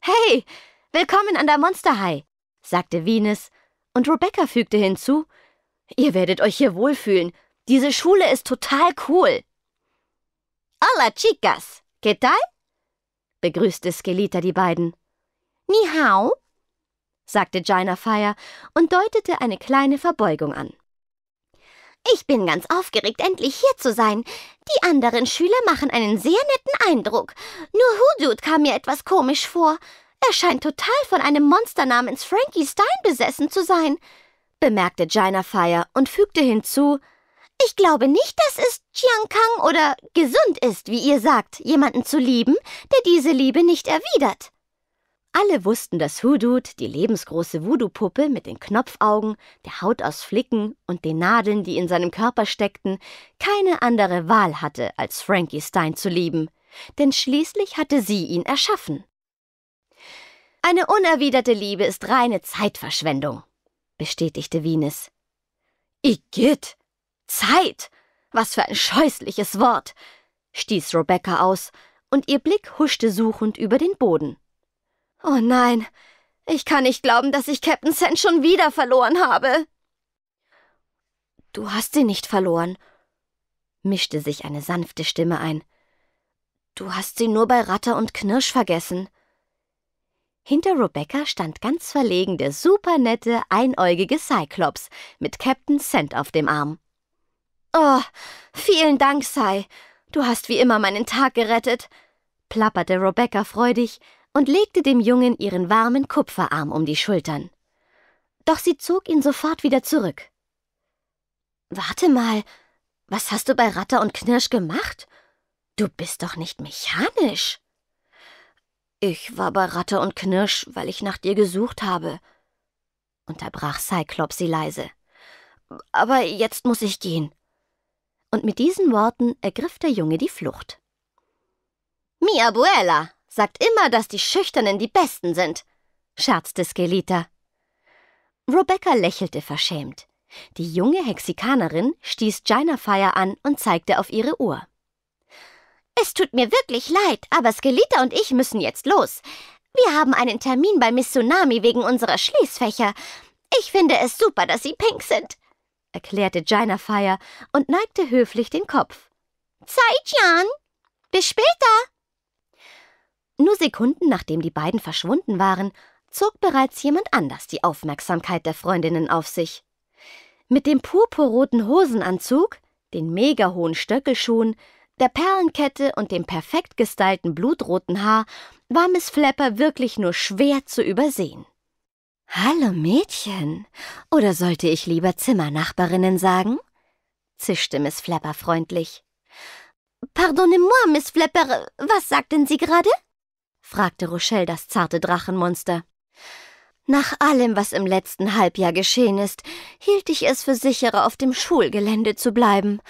Hey, willkommen an der Monster High, sagte Venus und Rebecca fügte hinzu, Ihr werdet euch hier wohlfühlen. Diese Schule ist total cool. Hola, chicas. ¿Qué tal? begrüßte Skelita die beiden. Ni hao, sagte Gina Fire und deutete eine kleine Verbeugung an. Ich bin ganz aufgeregt, endlich hier zu sein. Die anderen Schüler machen einen sehr netten Eindruck. Nur Hudud kam mir etwas komisch vor. Er scheint total von einem Monster namens Frankie Stein besessen zu sein, bemerkte Gina Fire und fügte hinzu, ich glaube nicht, dass es Chiang Kang oder gesund ist, wie ihr sagt, jemanden zu lieben, der diese Liebe nicht erwidert. Alle wussten, dass Hudut, die lebensgroße Voodoo-Puppe mit den Knopfaugen, der Haut aus Flicken und den Nadeln, die in seinem Körper steckten, keine andere Wahl hatte, als Frankie Stein zu lieben. Denn schließlich hatte sie ihn erschaffen. Eine unerwiderte Liebe ist reine Zeitverschwendung, bestätigte Venus. Igitt! Zeit! Was für ein scheußliches Wort! stieß Rebecca aus, und ihr Blick huschte suchend über den Boden. Oh nein, ich kann nicht glauben, dass ich Captain Sand schon wieder verloren habe. Du hast sie nicht verloren, mischte sich eine sanfte Stimme ein. Du hast sie nur bei Ratter und Knirsch vergessen. Hinter Rebecca stand ganz verlegen der supernette, einäugige Cyclops mit Captain Sand auf dem Arm. Oh, vielen Dank, Cy. Du hast wie immer meinen Tag gerettet, plapperte Rebecca freudig und legte dem Jungen ihren warmen Kupferarm um die Schultern. Doch sie zog ihn sofort wieder zurück. Warte mal, was hast du bei Ratter und Knirsch gemacht? Du bist doch nicht mechanisch. Ich war bei Ratte und Knirsch, weil ich nach dir gesucht habe, unterbrach Cyclops sie leise. Aber jetzt muss ich gehen. Und mit diesen Worten ergriff der Junge die Flucht. Mi Abuela sagt immer, dass die Schüchternen die Besten sind, scherzte Skelita. Rebecca lächelte verschämt. Die junge Hexikanerin stieß Gina Fire an und zeigte auf ihre Uhr. Es tut mir wirklich leid, aber Skelita und ich müssen jetzt los. Wir haben einen Termin bei Miss Tsunami wegen unserer Schließfächer. Ich finde es super, dass Sie pink sind, erklärte Gina Fire und neigte höflich den Kopf. Zeit, Jan! Bis später! Nur Sekunden nachdem die beiden verschwunden waren, zog bereits jemand anders die Aufmerksamkeit der Freundinnen auf sich. Mit dem purpurroten Hosenanzug, den mega hohen Stöckelschuhen, der Perlenkette und dem perfekt gestylten blutroten Haar war Miss Flapper wirklich nur schwer zu übersehen. Hallo Mädchen, oder sollte ich lieber Zimmernachbarinnen sagen? zischte Miss Flapper freundlich. Pardonnez-moi, Miss Flapper, was sagten Sie gerade? fragte Rochelle das zarte Drachenmonster. Nach allem, was im letzten Halbjahr geschehen ist, hielt ich es für sicherer, auf dem Schulgelände zu bleiben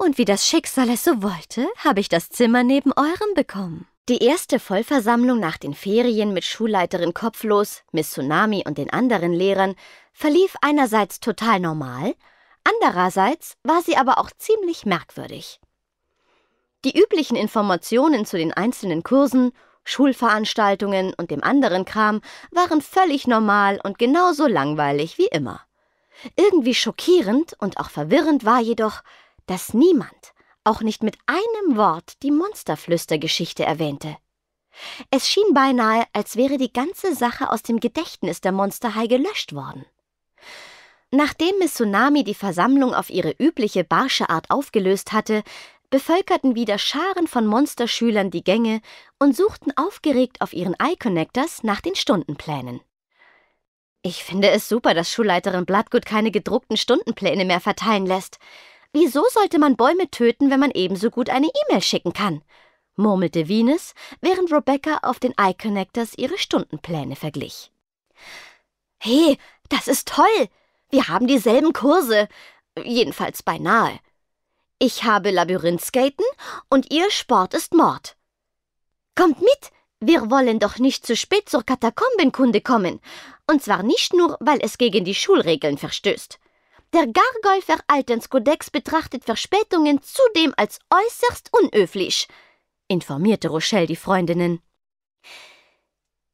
und wie das Schicksal es so wollte, habe ich das Zimmer neben eurem bekommen. Die erste Vollversammlung nach den Ferien mit Schulleiterin Kopflos, Miss Tsunami und den anderen Lehrern verlief einerseits total normal, andererseits war sie aber auch ziemlich merkwürdig. Die üblichen Informationen zu den einzelnen Kursen, Schulveranstaltungen und dem anderen Kram waren völlig normal und genauso langweilig wie immer. Irgendwie schockierend und auch verwirrend war jedoch, dass niemand, auch nicht mit einem Wort, die Monsterflüstergeschichte erwähnte. Es schien beinahe, als wäre die ganze Sache aus dem Gedächtnis der Monsterhai gelöscht worden. Nachdem Miss Tsunami die Versammlung auf ihre übliche barsche Art aufgelöst hatte, bevölkerten wieder Scharen von Monsterschülern die Gänge und suchten aufgeregt auf ihren Eye-Connectors nach den Stundenplänen. Ich finde es super, dass Schulleiterin Blattgut keine gedruckten Stundenpläne mehr verteilen lässt. Wieso sollte man Bäume töten, wenn man ebenso gut eine E-Mail schicken kann? murmelte Venus, während Rebecca auf den iConnectors ihre Stundenpläne verglich. Hey, das ist toll! Wir haben dieselben Kurse. Jedenfalls beinahe. Ich habe Labyrinthskaten und ihr Sport ist Mord. Kommt mit! Wir wollen doch nicht zu spät zur Katakombenkunde kommen. Und zwar nicht nur, weil es gegen die Schulregeln verstößt. Der Gargoyle Verhaltenskodex betrachtet Verspätungen zudem als äußerst unhöflich, informierte Rochelle die Freundinnen.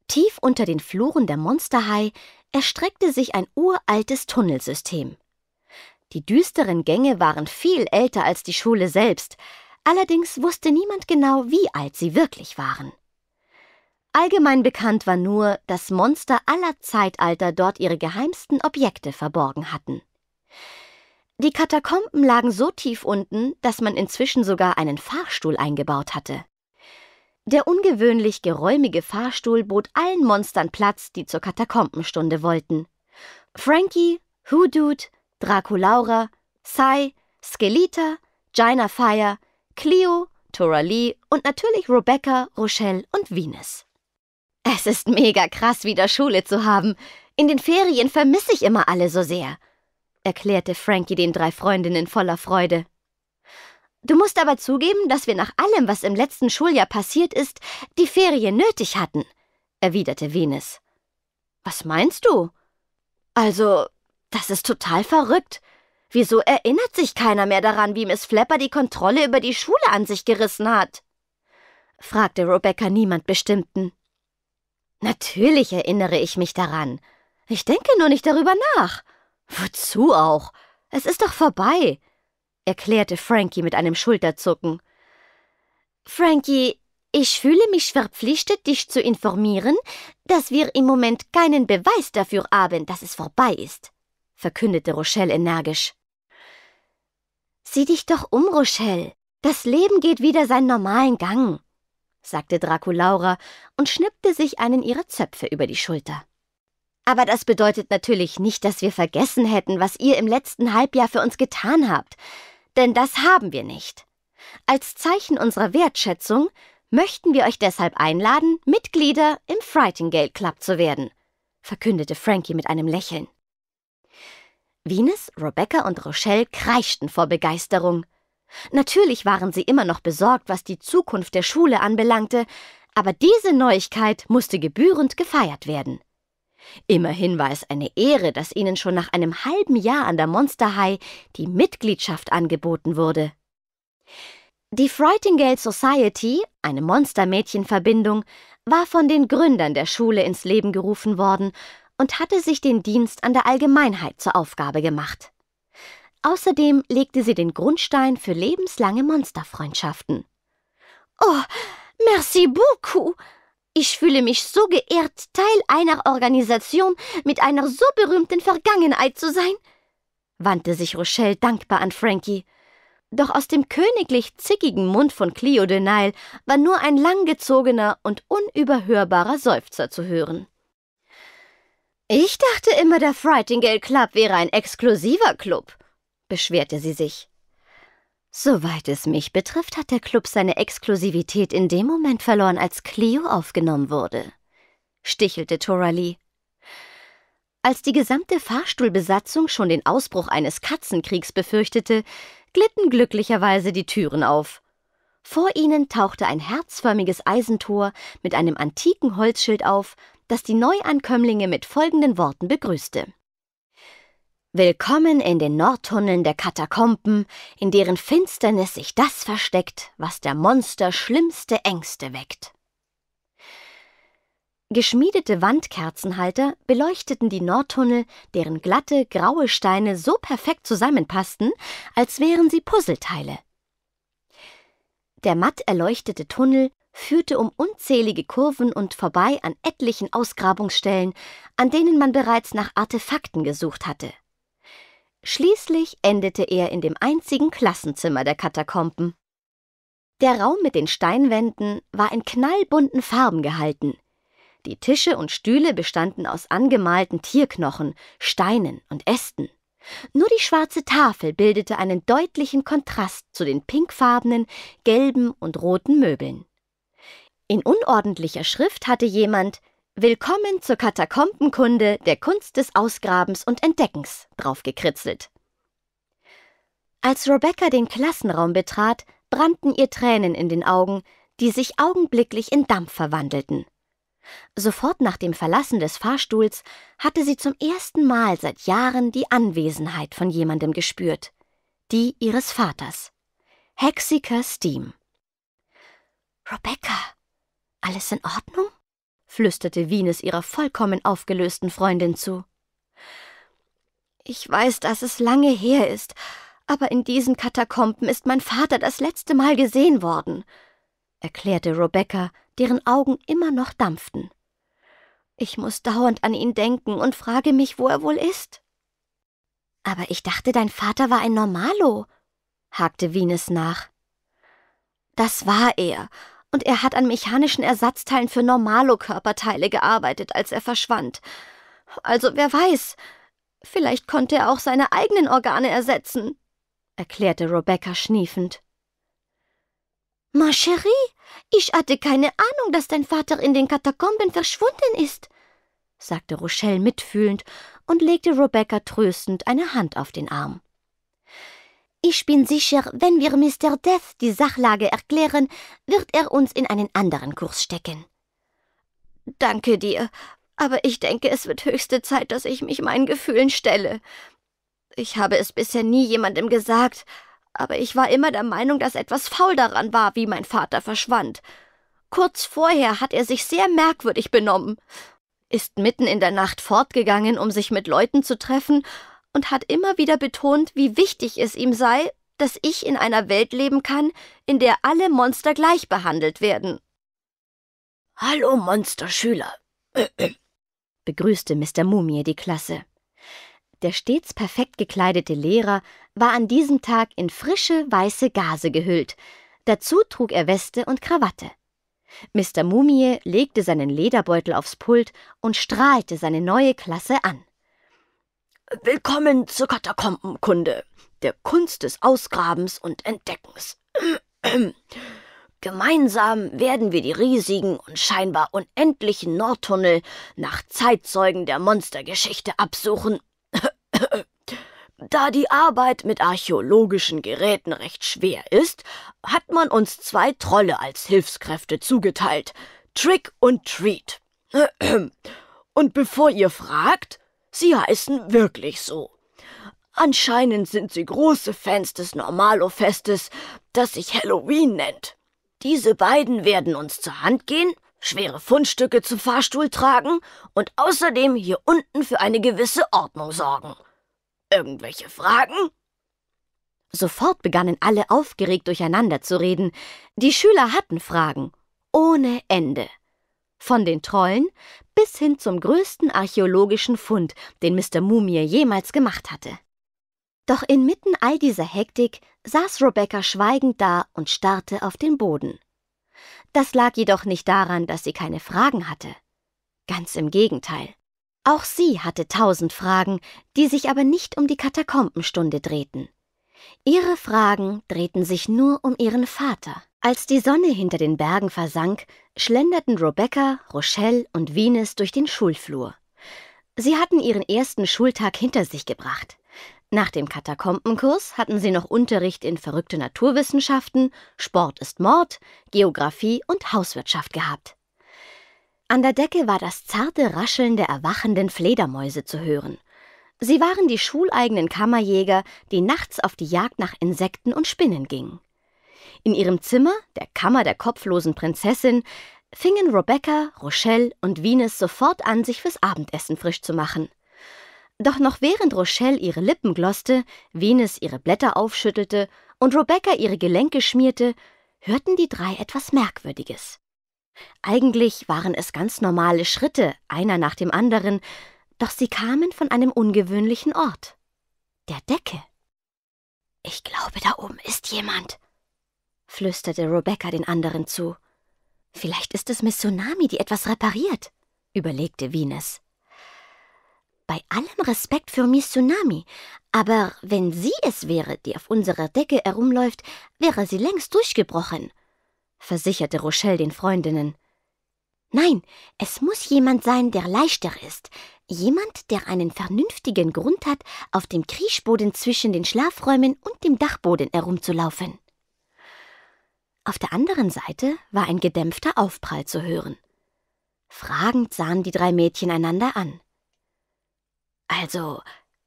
Tief unter den Fluren der Monsterhai erstreckte sich ein uraltes Tunnelsystem. Die düsteren Gänge waren viel älter als die Schule selbst, allerdings wusste niemand genau, wie alt sie wirklich waren. Allgemein bekannt war nur, dass Monster aller Zeitalter dort ihre geheimsten Objekte verborgen hatten. Die Katakomben lagen so tief unten, dass man inzwischen sogar einen Fahrstuhl eingebaut hatte. Der ungewöhnlich geräumige Fahrstuhl bot allen Monstern Platz, die zur Katakombenstunde wollten. Frankie, Hudud, Draculaura, Sai, Skelita, Gina Fire, Cleo, Tora Lee und natürlich Rebecca, Rochelle und Venus. Es ist mega krass, wieder Schule zu haben. In den Ferien vermisse ich immer alle so sehr, erklärte Frankie den drei Freundinnen voller Freude. Du musst aber zugeben, dass wir nach allem, was im letzten Schuljahr passiert ist, die Ferien nötig hatten, erwiderte Venus. Was meinst du? Also, das ist total verrückt. Wieso erinnert sich keiner mehr daran, wie Miss Flapper die Kontrolle über die Schule an sich gerissen hat? fragte Rebecca niemand bestimmten. Natürlich erinnere ich mich daran. Ich denke nur nicht darüber nach, Wozu auch? Es ist doch vorbei, erklärte Frankie mit einem Schulterzucken. Frankie, ich fühle mich verpflichtet, dich zu informieren, dass wir im Moment keinen Beweis dafür haben, dass es vorbei ist, verkündete Rochelle energisch. Sieh dich doch um, Rochelle. Das Leben geht wieder seinen normalen Gang, sagte Draculaura und schnippte sich einen ihrer Zöpfe über die Schulter. Aber das bedeutet natürlich nicht, dass wir vergessen hätten, was ihr im letzten Halbjahr für uns getan habt. Denn das haben wir nicht. Als Zeichen unserer Wertschätzung möchten wir euch deshalb einladen, Mitglieder im Frightingale Club zu werden, verkündete Frankie mit einem Lächeln. Venus, Rebecca und Rochelle kreischten vor Begeisterung. Natürlich waren sie immer noch besorgt, was die Zukunft der Schule anbelangte, aber diese Neuigkeit musste gebührend gefeiert werden. Immerhin war es eine Ehre, dass ihnen schon nach einem halben Jahr an der Monster High die Mitgliedschaft angeboten wurde. Die Frightingale Society, eine Monstermädchenverbindung, war von den Gründern der Schule ins Leben gerufen worden und hatte sich den Dienst an der Allgemeinheit zur Aufgabe gemacht. Außerdem legte sie den Grundstein für lebenslange Monsterfreundschaften. Oh, merci beaucoup, ich fühle mich so geehrt, Teil einer Organisation mit einer so berühmten Vergangenheit zu sein, wandte sich Rochelle dankbar an Frankie. Doch aus dem königlich zickigen Mund von Clio de Nile war nur ein langgezogener und unüberhörbarer Seufzer zu hören. Ich dachte immer, der Frightingale Club wäre ein exklusiver Club, beschwerte sie sich. Soweit es mich betrifft, hat der Club seine Exklusivität in dem Moment verloren, als Cleo aufgenommen wurde, stichelte Toralie. Als die gesamte Fahrstuhlbesatzung schon den Ausbruch eines Katzenkriegs befürchtete, glitten glücklicherweise die Türen auf. Vor ihnen tauchte ein herzförmiges Eisentor mit einem antiken Holzschild auf, das die Neuankömmlinge mit folgenden Worten begrüßte. Willkommen in den Nordtunneln der Katakomben, in deren Finsternis sich das versteckt, was der Monster schlimmste Ängste weckt. Geschmiedete Wandkerzenhalter beleuchteten die Nordtunnel, deren glatte, graue Steine so perfekt zusammenpassten, als wären sie Puzzleteile. Der matt erleuchtete Tunnel führte um unzählige Kurven und vorbei an etlichen Ausgrabungsstellen, an denen man bereits nach Artefakten gesucht hatte. Schließlich endete er in dem einzigen Klassenzimmer der Katakomben. Der Raum mit den Steinwänden war in knallbunten Farben gehalten. Die Tische und Stühle bestanden aus angemalten Tierknochen, Steinen und Ästen. Nur die schwarze Tafel bildete einen deutlichen Kontrast zu den pinkfarbenen, gelben und roten Möbeln. In unordentlicher Schrift hatte jemand Willkommen zur Katakombenkunde der Kunst des Ausgrabens und Entdeckens draufgekritzelt. Als Rebecca den Klassenraum betrat, brannten ihr Tränen in den Augen, die sich augenblicklich in Dampf verwandelten. Sofort nach dem Verlassen des Fahrstuhls hatte sie zum ersten Mal seit Jahren die Anwesenheit von jemandem gespürt, die ihres Vaters. Hexiker Steam. Rebecca, alles in Ordnung? flüsterte Venus ihrer vollkommen aufgelösten Freundin zu. Ich weiß, dass es lange her ist, aber in diesen Katakomben ist mein Vater das letzte Mal gesehen worden, erklärte Rebecca, deren Augen immer noch dampften. Ich muss dauernd an ihn denken und frage mich, wo er wohl ist. Aber ich dachte, dein Vater war ein Normalo, hakte Venus nach. Das war er, und er hat an mechanischen Ersatzteilen für normalo Körperteile gearbeitet, als er verschwand. Also wer weiß, vielleicht konnte er auch seine eigenen Organe ersetzen, erklärte Rebecca schniefend. Ma chérie, ich hatte keine Ahnung, dass dein Vater in den Katakomben verschwunden ist, sagte Rochelle mitfühlend und legte Rebecca tröstend eine Hand auf den Arm. Ich bin sicher, wenn wir Mr. Death die Sachlage erklären, wird er uns in einen anderen Kurs stecken. Danke dir, aber ich denke, es wird höchste Zeit, dass ich mich meinen Gefühlen stelle. Ich habe es bisher nie jemandem gesagt, aber ich war immer der Meinung, dass etwas faul daran war, wie mein Vater verschwand. Kurz vorher hat er sich sehr merkwürdig benommen, ist mitten in der Nacht fortgegangen, um sich mit Leuten zu treffen und hat immer wieder betont, wie wichtig es ihm sei, dass ich in einer Welt leben kann, in der alle Monster gleich behandelt werden. Hallo Monsterschüler, *clears throat* begrüßte Mr. Mumie die Klasse. Der stets perfekt gekleidete Lehrer war an diesem Tag in frische weiße Gase gehüllt. Dazu trug er Weste und Krawatte. Mr. Mumie legte seinen Lederbeutel aufs Pult und strahlte seine neue Klasse an. Willkommen zur Katakombenkunde, der Kunst des Ausgrabens und Entdeckens. *clears throat* Gemeinsam werden wir die riesigen und scheinbar unendlichen Nordtunnel nach Zeitzeugen der Monstergeschichte absuchen. *clears throat* Da die Arbeit mit archäologischen Geräten recht schwer ist, hat man uns zwei Trolle als Hilfskräfte zugeteilt. Trick und Treat. *clears throat* Und bevor ihr fragt, Sie heißen wirklich so. Anscheinend sind sie große Fans des Normalo-Festes, das sich Halloween nennt. Diese beiden werden uns zur Hand gehen, schwere Fundstücke zum Fahrstuhl tragen und außerdem hier unten für eine gewisse Ordnung sorgen. Irgendwelche Fragen? Sofort begannen alle aufgeregt durcheinander zu reden. Die Schüler hatten Fragen. Ohne Ende. Von den Trollen bis hin zum größten archäologischen Fund, den Mr. Mumie jemals gemacht hatte. Doch inmitten all dieser Hektik saß Rebecca schweigend da und starrte auf den Boden. Das lag jedoch nicht daran, dass sie keine Fragen hatte. Ganz im Gegenteil. Auch sie hatte tausend Fragen, die sich aber nicht um die Katakombenstunde drehten. Ihre Fragen drehten sich nur um ihren Vater. Als die Sonne hinter den Bergen versank, schlenderten Rebecca, Rochelle und Venus durch den Schulflur. Sie hatten ihren ersten Schultag hinter sich gebracht. Nach dem Katakombenkurs hatten sie noch Unterricht in verrückte Naturwissenschaften, Sport ist Mord, Geographie und Hauswirtschaft gehabt. An der Decke war das zarte Rascheln der erwachenden Fledermäuse zu hören. Sie waren die schuleigenen Kammerjäger, die nachts auf die Jagd nach Insekten und Spinnen gingen. In ihrem Zimmer, der Kammer der kopflosen Prinzessin, fingen Rebecca, Rochelle und Venus sofort an, sich fürs Abendessen frisch zu machen. Doch noch während Rochelle ihre Lippen gloste, Venus ihre Blätter aufschüttelte und Rebecca ihre Gelenke schmierte, hörten die drei etwas Merkwürdiges. Eigentlich waren es ganz normale Schritte, einer nach dem anderen, doch sie kamen von einem ungewöhnlichen Ort. Der Decke. Ich glaube, da oben ist jemand, flüsterte Rebecca den anderen zu. Vielleicht ist es Miss Tsunami, die etwas repariert, überlegte Venus. Bei allem Respekt für Miss Tsunami, aber wenn sie es wäre, die auf unserer Decke herumläuft, wäre sie längst durchgebrochen, versicherte Rochelle den Freundinnen. Nein, es muss jemand sein, der leichter ist, jemand, der einen vernünftigen Grund hat, auf dem Kriechboden zwischen den Schlafräumen und dem Dachboden herumzulaufen. Auf der anderen Seite war ein gedämpfter Aufprall zu hören. Fragend sahen die drei Mädchen einander an. Also,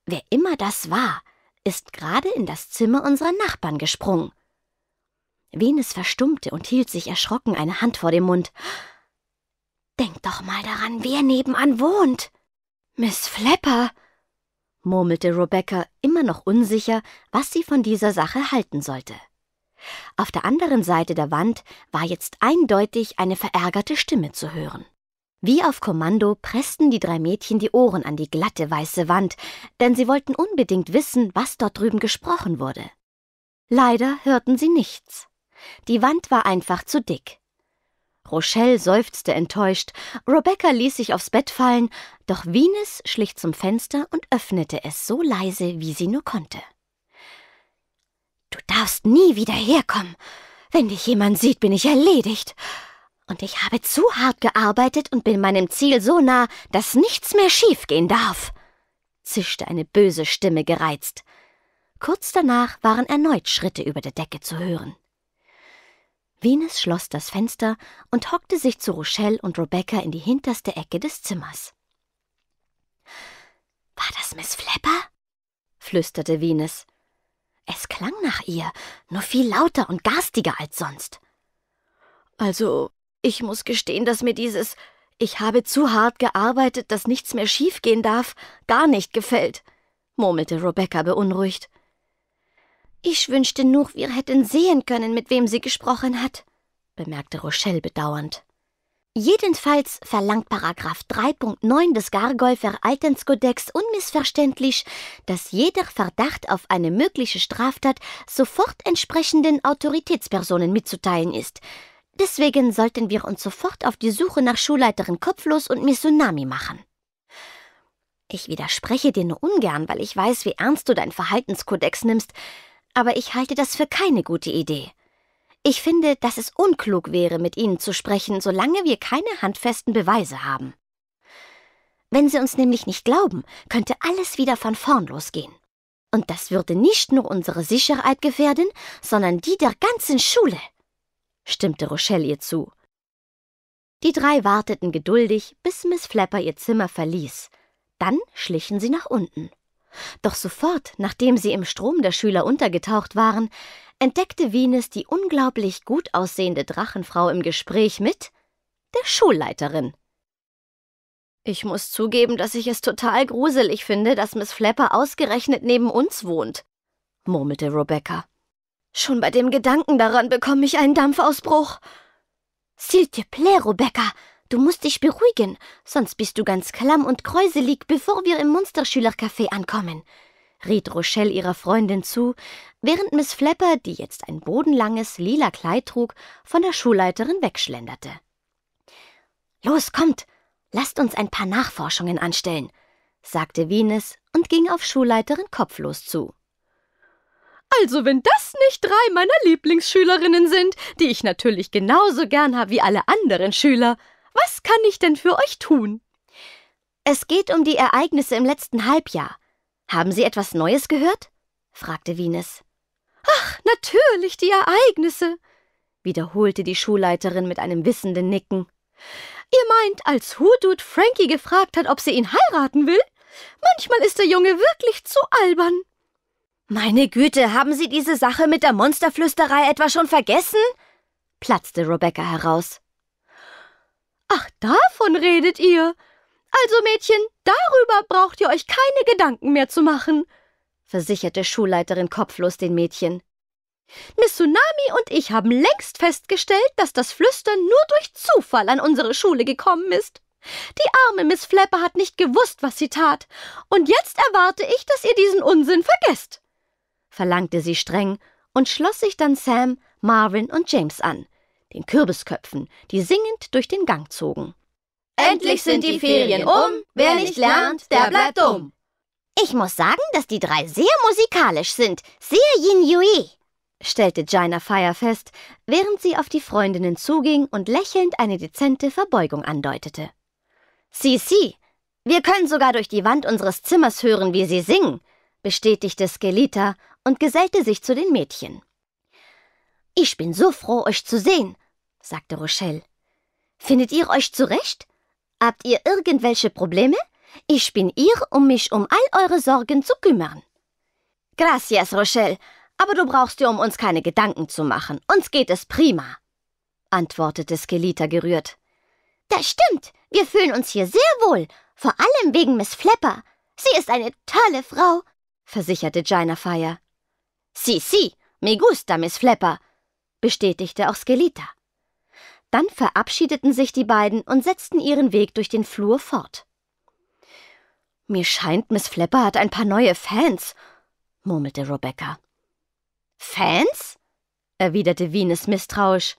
wer immer das war, ist gerade in das Zimmer unserer Nachbarn gesprungen. Venus verstummte und hielt sich erschrocken eine Hand vor dem Mund. Denk doch mal daran, wer nebenan wohnt. Miss Flapper, murmelte Rebecca, immer noch unsicher, was sie von dieser Sache halten sollte. Auf der anderen Seite der Wand war jetzt eindeutig eine verärgerte Stimme zu hören. Wie auf Kommando pressten die drei Mädchen die Ohren an die glatte weiße Wand, denn sie wollten unbedingt wissen, was dort drüben gesprochen wurde. Leider hörten sie nichts. Die Wand war einfach zu dick. Rochelle seufzte enttäuscht, Rebecca ließ sich aufs Bett fallen, doch Venus schlich zum Fenster und öffnete es so leise, wie sie nur konnte. Du darfst nie wieder herkommen. Wenn dich jemand sieht, bin ich erledigt. Und ich habe zu hart gearbeitet und bin meinem Ziel so nah, dass nichts mehr schiefgehen darf, zischte eine böse Stimme gereizt. Kurz danach waren erneut Schritte über der Decke zu hören. Venus schloss das Fenster und hockte sich zu Rochelle und Rebecca in die hinterste Ecke des Zimmers. War das Miss Flapper? flüsterte Venus. Es klang nach ihr, nur viel lauter und garstiger als sonst. Also, ich muss gestehen, dass mir dieses Ich habe zu hart gearbeitet, dass nichts mehr schiefgehen darf, gar nicht gefällt, murmelte Rebecca beunruhigt. Ich wünschte nur, wir hätten sehen können, mit wem sie gesprochen hat, bemerkte Rochelle bedauernd. Jedenfalls verlangt Paragraph 3.9 des Gargolfer Altenskodex unmissverständlich, dass jeder Verdacht auf eine mögliche Straftat sofort entsprechenden Autoritätspersonen mitzuteilen ist. Deswegen sollten wir uns sofort auf die Suche nach Schulleiterin Kopflos und Missunami machen. Ich widerspreche dir nur ungern, weil ich weiß, wie ernst du deinen Verhaltenskodex nimmst, aber ich halte das für keine gute Idee. Ich finde, dass es unklug wäre, mit Ihnen zu sprechen, solange wir keine handfesten Beweise haben. Wenn Sie uns nämlich nicht glauben, könnte alles wieder von vorn losgehen. Und das würde nicht nur unsere Sicherheit gefährden, sondern die der ganzen Schule, stimmte Rochelle ihr zu. Die drei warteten geduldig, bis Miss Flapper ihr Zimmer verließ. Dann schlichen sie nach unten. Doch sofort, nachdem sie im Strom der Schüler untergetaucht waren, entdeckte Venus die unglaublich gut aussehende Drachenfrau im Gespräch mit der Schulleiterin. Ich muss zugeben, dass ich es total gruselig finde, dass Miss Flapper ausgerechnet neben uns wohnt, murmelte Rebecca. Schon bei dem Gedanken daran bekomme ich einen Dampfausbruch. S'il te plaît, Rebecca, du musst dich beruhigen, sonst bist du ganz klamm und kräuselig, bevor wir im Monsterschülercafé ankommen riet Rochelle ihrer Freundin zu, während Miss Flapper, die jetzt ein bodenlanges, lila Kleid trug, von der Schulleiterin wegschlenderte. Los, kommt! Lasst uns ein paar Nachforschungen anstellen, sagte Venus und ging auf Schulleiterin kopflos zu. Also, wenn das nicht drei meiner Lieblingsschülerinnen sind, die ich natürlich genauso gern habe wie alle anderen Schüler, was kann ich denn für euch tun? Es geht um die Ereignisse im letzten Halbjahr, haben Sie etwas Neues gehört? fragte Wienes. Ach, natürlich die Ereignisse, wiederholte die Schulleiterin mit einem wissenden Nicken. Ihr meint, als Hudut Frankie gefragt hat, ob sie ihn heiraten will? Manchmal ist der Junge wirklich zu albern. Meine Güte, haben Sie diese Sache mit der Monsterflüsterei etwa schon vergessen? platzte Rebecca heraus. Ach, davon redet ihr, also, Mädchen, darüber braucht ihr euch keine Gedanken mehr zu machen, versicherte Schulleiterin kopflos den Mädchen. Miss Tsunami und ich haben längst festgestellt, dass das Flüstern nur durch Zufall an unsere Schule gekommen ist. Die arme Miss Flapper hat nicht gewusst, was sie tat, und jetzt erwarte ich, dass ihr diesen Unsinn vergesst, verlangte sie streng und schloss sich dann Sam, Marvin und James an, den Kürbisköpfen, die singend durch den Gang zogen. Endlich sind die Ferien um. Wer nicht lernt, der bleibt dumm. Ich muss sagen, dass die drei sehr musikalisch sind. Sehr yin yui, stellte Gina Fire fest, während sie auf die Freundinnen zuging und lächelnd eine dezente Verbeugung andeutete. Sisi, wir können sogar durch die Wand unseres Zimmers hören, wie sie singen, bestätigte Skelita und gesellte sich zu den Mädchen. Ich bin so froh, euch zu sehen, sagte Rochelle. Findet ihr euch zurecht? Habt ihr irgendwelche Probleme? Ich bin hier, um mich um all eure Sorgen zu kümmern. Gracias, Rochelle, aber du brauchst dir um uns keine Gedanken zu machen. Uns geht es prima, antwortete Skelita gerührt. Das stimmt. Wir fühlen uns hier sehr wohl, vor allem wegen Miss Flapper. Sie ist eine tolle Frau, versicherte Gina Fire. Si, si, me gusta, Miss Flapper, bestätigte auch Skelita. Dann verabschiedeten sich die beiden und setzten ihren Weg durch den Flur fort. Mir scheint, Miss Flapper hat ein paar neue Fans, murmelte Rebecca. Fans? erwiderte Venus misstrauisch.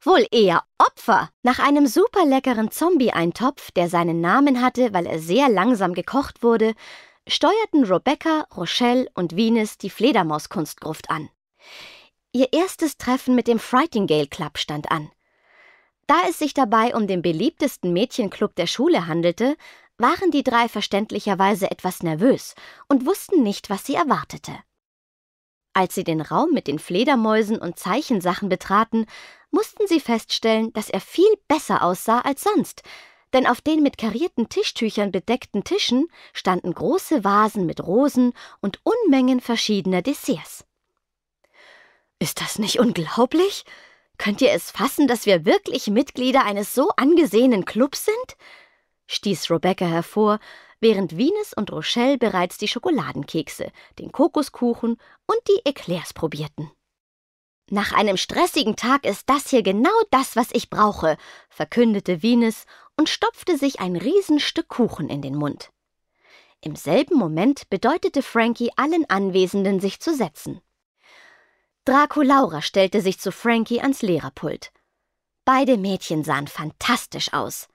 Wohl eher Opfer. Nach einem super leckeren Zombie-Eintopf, der seinen Namen hatte, weil er sehr langsam gekocht wurde, steuerten Rebecca, Rochelle und Venus die Fledermauskunstgruft an. Ihr erstes Treffen mit dem Frightingale Club stand an. Da es sich dabei um den beliebtesten Mädchenclub der Schule handelte, waren die drei verständlicherweise etwas nervös und wussten nicht, was sie erwartete. Als sie den Raum mit den Fledermäusen und Zeichensachen betraten, mussten sie feststellen, dass er viel besser aussah als sonst, denn auf den mit karierten Tischtüchern bedeckten Tischen standen große Vasen mit Rosen und Unmengen verschiedener Desserts. Ist das nicht unglaublich? Könnt ihr es fassen, dass wir wirklich Mitglieder eines so angesehenen Clubs sind? stieß Rebecca hervor, während Venus und Rochelle bereits die Schokoladenkekse, den Kokoskuchen und die Eclairs probierten. Nach einem stressigen Tag ist das hier genau das, was ich brauche, verkündete Venus und stopfte sich ein Riesenstück Kuchen in den Mund. Im selben Moment bedeutete Frankie allen Anwesenden, sich zu setzen. Draculaura stellte sich zu Frankie ans Lehrerpult. Beide Mädchen sahen fantastisch aus.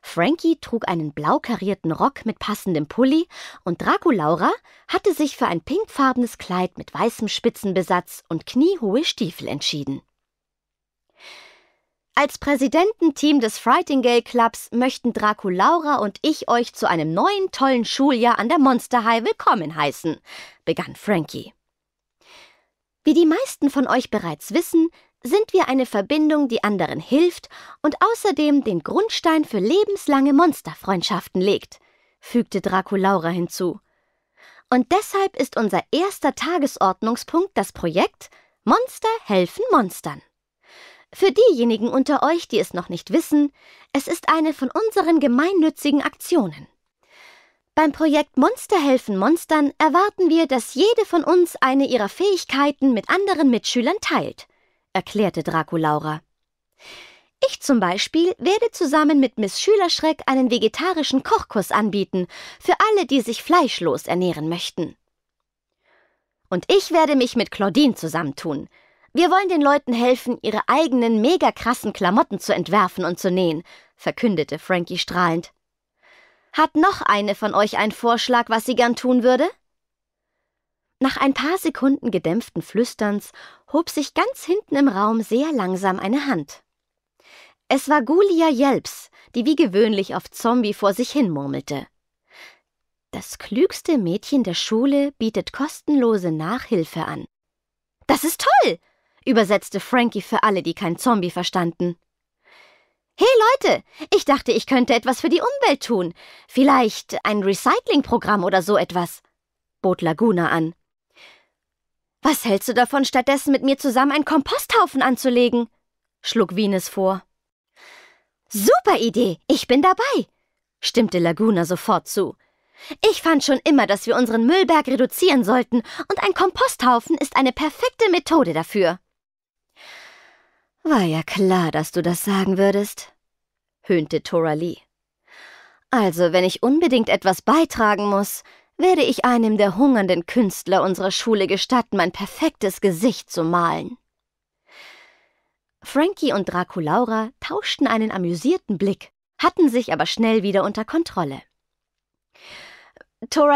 Frankie trug einen blau karierten Rock mit passendem Pulli und Draculaura hatte sich für ein pinkfarbenes Kleid mit weißem Spitzenbesatz und kniehohe Stiefel entschieden. Als Präsidententeam des Frightingale Clubs möchten Draculaura und ich euch zu einem neuen tollen Schuljahr an der Monster High willkommen heißen, begann Frankie. Wie die meisten von euch bereits wissen, sind wir eine Verbindung, die anderen hilft und außerdem den Grundstein für lebenslange Monsterfreundschaften legt, fügte Draculaura hinzu. Und deshalb ist unser erster Tagesordnungspunkt das Projekt Monster helfen Monstern. Für diejenigen unter euch, die es noch nicht wissen, es ist eine von unseren gemeinnützigen Aktionen. Beim Projekt Monster helfen Monstern erwarten wir, dass jede von uns eine ihrer Fähigkeiten mit anderen Mitschülern teilt, erklärte Draculaura. Ich zum Beispiel werde zusammen mit Miss Schülerschreck einen vegetarischen Kochkurs anbieten für alle, die sich fleischlos ernähren möchten. Und ich werde mich mit Claudine zusammentun. Wir wollen den Leuten helfen, ihre eigenen mega krassen Klamotten zu entwerfen und zu nähen, verkündete Frankie strahlend. Hat noch eine von euch einen Vorschlag, was sie gern tun würde? Nach ein paar Sekunden gedämpften Flüsterns hob sich ganz hinten im Raum sehr langsam eine Hand. Es war Gulia Jelps, die wie gewöhnlich auf Zombie vor sich hin murmelte. Das klügste Mädchen der Schule bietet kostenlose Nachhilfe an. Das ist toll! übersetzte Frankie für alle, die kein Zombie verstanden. Hey Leute, ich dachte, ich könnte etwas für die Umwelt tun. Vielleicht ein Recyclingprogramm oder so etwas, bot Laguna an. Was hältst du davon, stattdessen mit mir zusammen einen Komposthaufen anzulegen? schlug Venus vor. Super Idee, ich bin dabei, stimmte Laguna sofort zu. Ich fand schon immer, dass wir unseren Müllberg reduzieren sollten, und ein Komposthaufen ist eine perfekte Methode dafür. War ja klar, dass du das sagen würdest, höhnte Lee. Also, wenn ich unbedingt etwas beitragen muss, werde ich einem der hungernden Künstler unserer Schule gestatten, mein perfektes Gesicht zu malen. Frankie und Draculaura tauschten einen amüsierten Blick, hatten sich aber schnell wieder unter Kontrolle.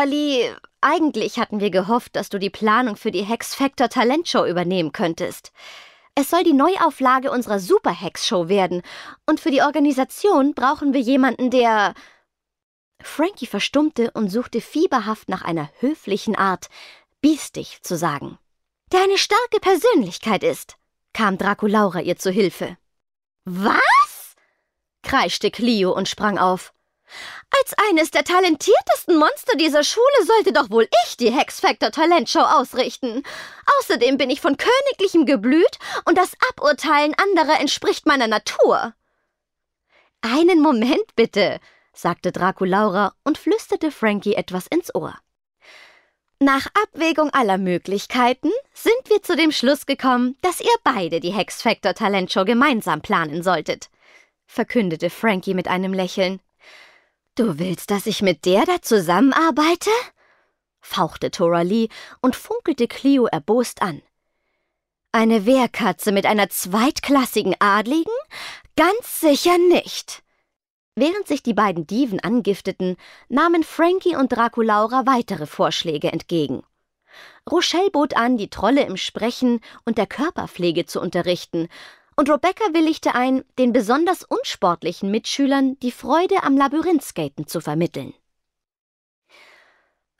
Lee, eigentlich hatten wir gehofft, dass du die Planung für die Hex Factor Talentshow übernehmen könntest. Es soll die Neuauflage unserer super Superhex-Show werden. Und für die Organisation brauchen wir jemanden, der. Frankie verstummte und suchte fieberhaft nach einer höflichen Art, biestig zu sagen. Der eine starke Persönlichkeit ist, kam Draculaura ihr zu Hilfe. Was? kreischte Clio und sprang auf. Als eines der talentiertesten Monster dieser Schule sollte doch wohl ich die Hex Factor Talentshow ausrichten. Außerdem bin ich von königlichem Geblüt und das Aburteilen anderer entspricht meiner Natur. Einen Moment bitte, sagte Draculaura und flüsterte Frankie etwas ins Ohr. Nach Abwägung aller Möglichkeiten sind wir zu dem Schluss gekommen, dass ihr beide die Hex Factor Talentshow gemeinsam planen solltet, verkündete Frankie mit einem Lächeln. Du willst, dass ich mit der da zusammenarbeite? fauchte Tora Lee und funkelte Clio erbost an. Eine Wehrkatze mit einer zweitklassigen Adligen? Ganz sicher nicht. Während sich die beiden Dieven angifteten, nahmen Frankie und Draculaura weitere Vorschläge entgegen. Rochelle bot an, die Trolle im Sprechen und der Körperpflege zu unterrichten, und Rebecca willigte ein, den besonders unsportlichen Mitschülern die Freude am Labyrinthskaten zu vermitteln.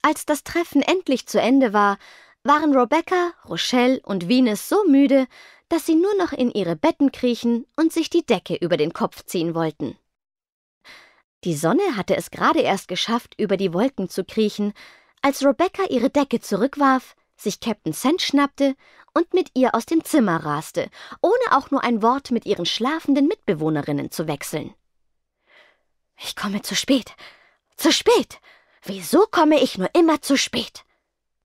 Als das Treffen endlich zu Ende war, waren Rebecca, Rochelle und Venus so müde, dass sie nur noch in ihre Betten kriechen und sich die Decke über den Kopf ziehen wollten. Die Sonne hatte es gerade erst geschafft, über die Wolken zu kriechen, als Rebecca ihre Decke zurückwarf, sich Captain Sand schnappte und mit ihr aus dem Zimmer raste, ohne auch nur ein Wort mit ihren schlafenden Mitbewohnerinnen zu wechseln. Ich komme zu spät. Zu spät. Wieso komme ich nur immer zu spät?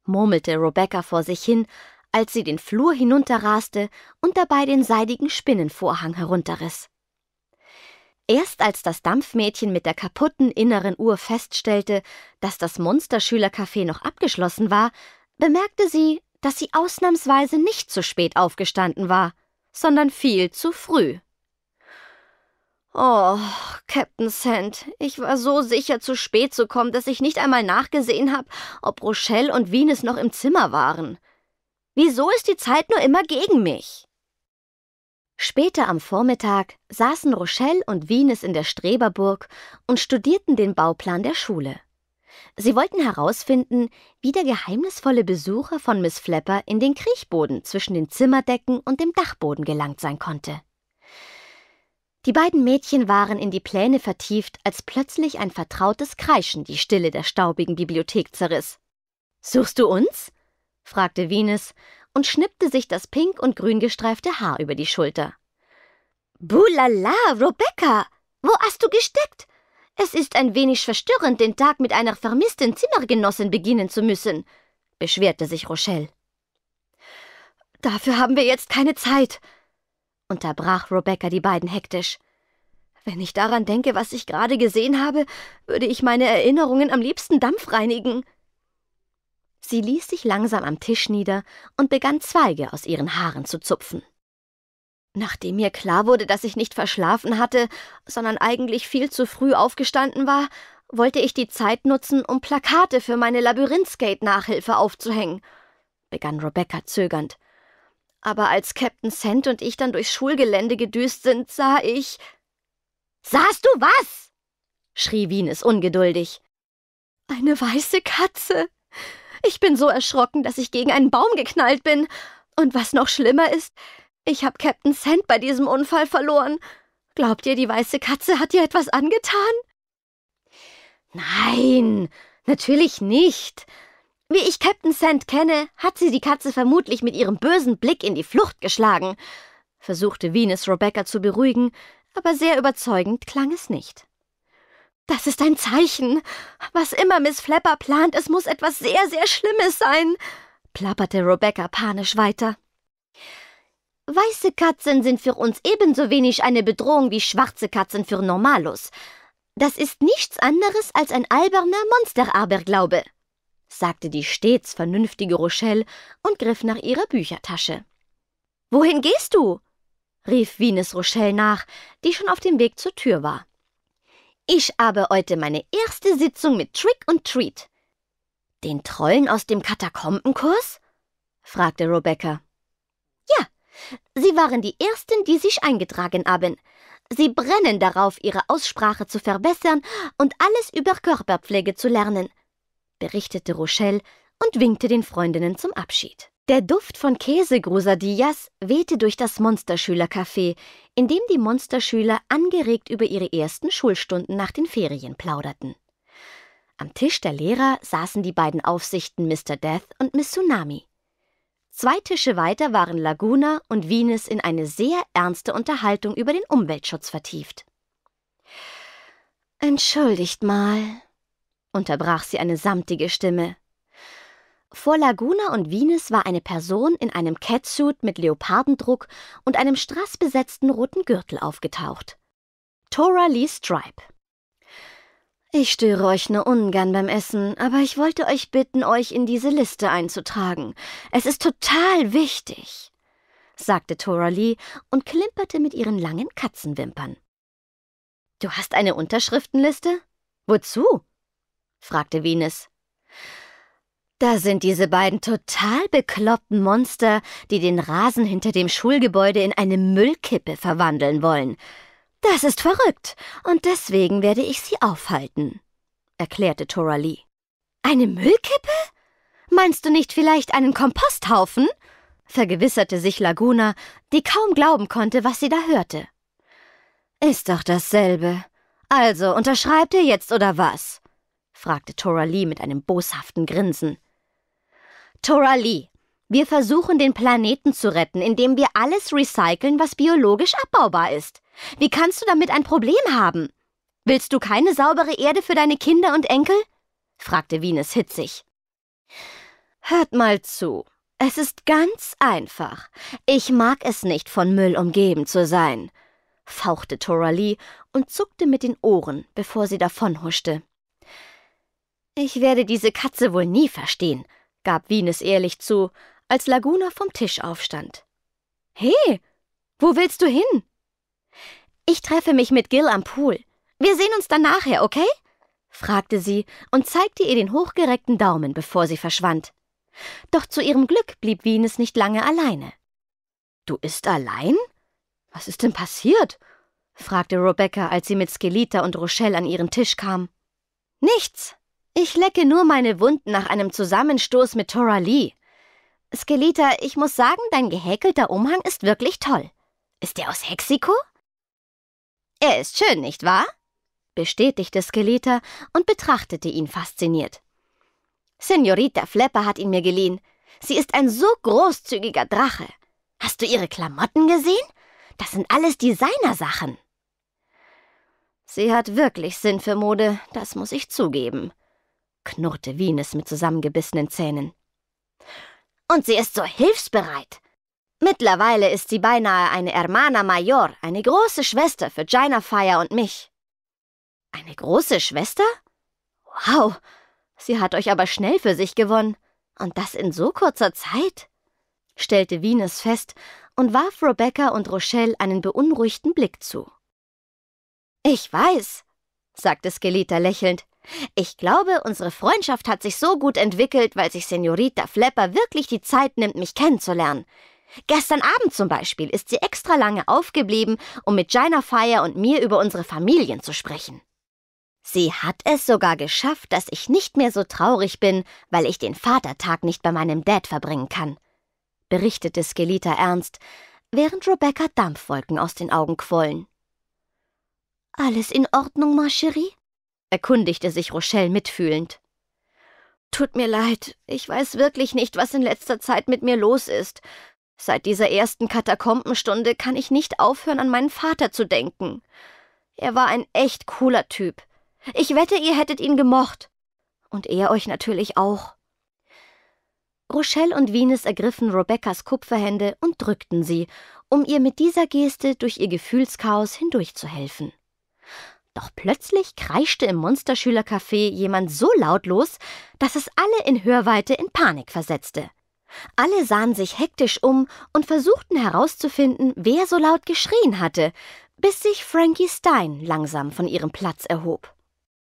murmelte Rebecca vor sich hin, als sie den Flur hinunterraste und dabei den seidigen Spinnenvorhang herunterriss. Erst als das Dampfmädchen mit der kaputten inneren Uhr feststellte, dass das Monsterschülercafé noch abgeschlossen war, bemerkte sie, dass sie ausnahmsweise nicht zu spät aufgestanden war, sondern viel zu früh. Oh, Captain Sand, ich war so sicher, zu spät zu kommen, dass ich nicht einmal nachgesehen habe, ob Rochelle und Venus noch im Zimmer waren. Wieso ist die Zeit nur immer gegen mich? Später am Vormittag saßen Rochelle und Venus in der Streberburg und studierten den Bauplan der Schule. Sie wollten herausfinden, wie der geheimnisvolle Besucher von Miss Flapper in den Kriechboden zwischen den Zimmerdecken und dem Dachboden gelangt sein konnte. Die beiden Mädchen waren in die Pläne vertieft, als plötzlich ein vertrautes Kreischen die Stille der staubigen Bibliothek zerriss. Suchst du uns? fragte Venus und schnippte sich das pink und grün gestreifte Haar über die Schulter. Bulala, Rebecca! Wo hast du gesteckt? Es ist ein wenig verstörend, den Tag mit einer vermissten Zimmergenossin beginnen zu müssen, beschwerte sich Rochelle. Dafür haben wir jetzt keine Zeit, unterbrach Rebecca die beiden hektisch. Wenn ich daran denke, was ich gerade gesehen habe, würde ich meine Erinnerungen am liebsten dampfreinigen. Sie ließ sich langsam am Tisch nieder und begann Zweige aus ihren Haaren zu zupfen. Nachdem mir klar wurde, dass ich nicht verschlafen hatte, sondern eigentlich viel zu früh aufgestanden war, wollte ich die Zeit nutzen, um Plakate für meine Labyrinthskate-Nachhilfe aufzuhängen, begann Rebecca zögernd. Aber als Captain Sand und ich dann durchs Schulgelände gedüst sind, sah ich. Sahst du was? schrie Wienes ungeduldig. Eine weiße Katze. Ich bin so erschrocken, dass ich gegen einen Baum geknallt bin. Und was noch schlimmer ist, ich habe Captain Sand bei diesem Unfall verloren. Glaubt ihr, die weiße Katze hat dir etwas angetan? Nein, natürlich nicht. Wie ich Captain Sand kenne, hat sie die Katze vermutlich mit ihrem bösen Blick in die Flucht geschlagen, versuchte Venus Rebecca zu beruhigen, aber sehr überzeugend klang es nicht. Das ist ein Zeichen. Was immer Miss Flapper plant, es muss etwas sehr, sehr Schlimmes sein, plapperte Rebecca panisch weiter. Weiße Katzen sind für uns ebenso wenig eine Bedrohung wie schwarze Katzen für Normalus. Das ist nichts anderes als ein alberner Monsteraberglaube, sagte die stets vernünftige Rochelle und griff nach ihrer Büchertasche. Wohin gehst du? rief Venus Rochelle nach, die schon auf dem Weg zur Tür war. Ich habe heute meine erste Sitzung mit Trick und Treat. Den Trollen aus dem Katakombenkurs? fragte Rebecca. Sie waren die Ersten, die sich eingetragen haben. Sie brennen darauf, ihre Aussprache zu verbessern und alles über Körperpflege zu lernen, berichtete Rochelle und winkte den Freundinnen zum Abschied. Der Duft von Käsegrusadillas wehte durch das Monsterschülercafé, in dem die Monsterschüler angeregt über ihre ersten Schulstunden nach den Ferien plauderten. Am Tisch der Lehrer saßen die beiden Aufsichten Mr. Death und Miss Tsunami. Zwei Tische weiter waren Laguna und Venus in eine sehr ernste Unterhaltung über den Umweltschutz vertieft. Entschuldigt mal, unterbrach sie eine samtige Stimme. Vor Laguna und Venus war eine Person in einem Catsuit mit Leopardendruck und einem straßbesetzten roten Gürtel aufgetaucht. Tora Lee Stripe. Ich störe euch nur ungern beim Essen, aber ich wollte euch bitten, euch in diese Liste einzutragen. Es ist total wichtig, sagte Toralee und klimperte mit ihren langen Katzenwimpern. Du hast eine Unterschriftenliste? Wozu? fragte Venus. Da sind diese beiden total bekloppten Monster, die den Rasen hinter dem Schulgebäude in eine Müllkippe verwandeln wollen. Das ist verrückt, und deswegen werde ich sie aufhalten, erklärte Torali. Eine Müllkippe? Meinst du nicht vielleicht einen Komposthaufen? vergewisserte sich Laguna, die kaum glauben konnte, was sie da hörte. Ist doch dasselbe. Also, unterschreibt ihr jetzt oder was? fragte Torali mit einem boshaften Grinsen. Torali, wir versuchen den Planeten zu retten, indem wir alles recyceln, was biologisch abbaubar ist. Wie kannst du damit ein Problem haben? Willst du keine saubere Erde für deine Kinder und Enkel? fragte Venus hitzig. Hört mal zu. Es ist ganz einfach. Ich mag es nicht, von Müll umgeben zu sein, fauchte Toralie und zuckte mit den Ohren, bevor sie davonhuschte. Ich werde diese Katze wohl nie verstehen, gab Venus ehrlich zu, als Laguna vom Tisch aufstand. He, wo willst du hin? Ich treffe mich mit Gil am Pool. Wir sehen uns dann nachher, okay? fragte sie und zeigte ihr den hochgereckten Daumen, bevor sie verschwand. Doch zu ihrem Glück blieb Venus nicht lange alleine. Du ist allein? Was ist denn passiert? fragte Rebecca, als sie mit Skelita und Rochelle an ihren Tisch kam. Nichts. Ich lecke nur meine Wunden nach einem Zusammenstoß mit Tora Lee. Skelita, ich muss sagen, dein gehäkelter Umhang ist wirklich toll. Ist der aus Hexiko? Er ist schön, nicht wahr? bestätigte Skeleta und betrachtete ihn fasziniert. Senorita Flepper hat ihn mir geliehen. Sie ist ein so großzügiger Drache. Hast du ihre Klamotten gesehen? Das sind alles Designersachen. Sie hat wirklich Sinn für Mode, das muss ich zugeben, knurrte Venus mit zusammengebissenen Zähnen. Und sie ist so hilfsbereit. Mittlerweile ist sie beinahe eine Hermana Mayor, eine große Schwester für Gina Fire und mich. Eine große Schwester? Wow, sie hat euch aber schnell für sich gewonnen. Und das in so kurzer Zeit? stellte Venus fest und warf Rebecca und Rochelle einen beunruhigten Blick zu. Ich weiß, sagte Skelita lächelnd. Ich glaube, unsere Freundschaft hat sich so gut entwickelt, weil sich Senorita Flapper wirklich die Zeit nimmt, mich kennenzulernen. Gestern Abend zum Beispiel ist sie extra lange aufgeblieben, um mit Gina Fire und mir über unsere Familien zu sprechen. Sie hat es sogar geschafft, dass ich nicht mehr so traurig bin, weil ich den Vatertag nicht bei meinem Dad verbringen kann, berichtete Skelita ernst, während Rebecca Dampfwolken aus den Augen quollen. Alles in Ordnung, ma chérie? erkundigte sich Rochelle mitfühlend. Tut mir leid, ich weiß wirklich nicht, was in letzter Zeit mit mir los ist. Seit dieser ersten Katakombenstunde kann ich nicht aufhören, an meinen Vater zu denken. Er war ein echt cooler Typ. Ich wette, ihr hättet ihn gemocht. Und er euch natürlich auch. Rochelle und Venus ergriffen Rebeccas Kupferhände und drückten sie, um ihr mit dieser Geste durch ihr Gefühlschaos hindurchzuhelfen. Doch plötzlich kreischte im Monsterschülercafé jemand so lautlos, dass es alle in Hörweite in Panik versetzte. Alle sahen sich hektisch um und versuchten herauszufinden, wer so laut geschrien hatte, bis sich Frankie Stein langsam von ihrem Platz erhob.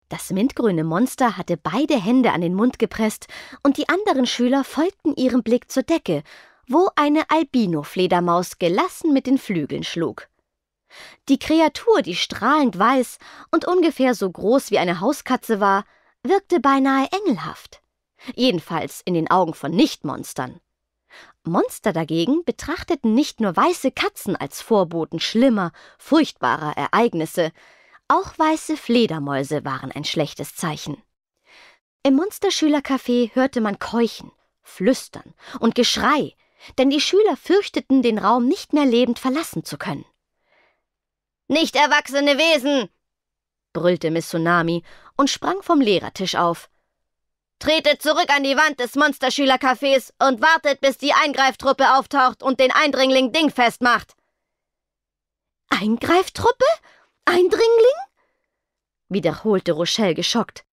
Das mintgrüne Monster hatte beide Hände an den Mund gepresst und die anderen Schüler folgten ihrem Blick zur Decke, wo eine Albino-Fledermaus gelassen mit den Flügeln schlug. Die Kreatur, die strahlend weiß und ungefähr so groß wie eine Hauskatze war, wirkte beinahe engelhaft. Jedenfalls in den Augen von Nichtmonstern. Monster dagegen betrachteten nicht nur weiße Katzen als Vorboten schlimmer, furchtbarer Ereignisse, auch weiße Fledermäuse waren ein schlechtes Zeichen. Im Monsterschülercafé hörte man Keuchen, Flüstern und Geschrei, denn die Schüler fürchteten, den Raum nicht mehr lebend verlassen zu können. Nicht erwachsene Wesen! brüllte Miss Tsunami und sprang vom Lehrertisch auf. Tretet zurück an die Wand des Monsterschülercafés und wartet, bis die Eingreiftruppe auftaucht und den Eindringling dingfest macht. Eingreiftruppe? Eindringling? wiederholte Rochelle geschockt.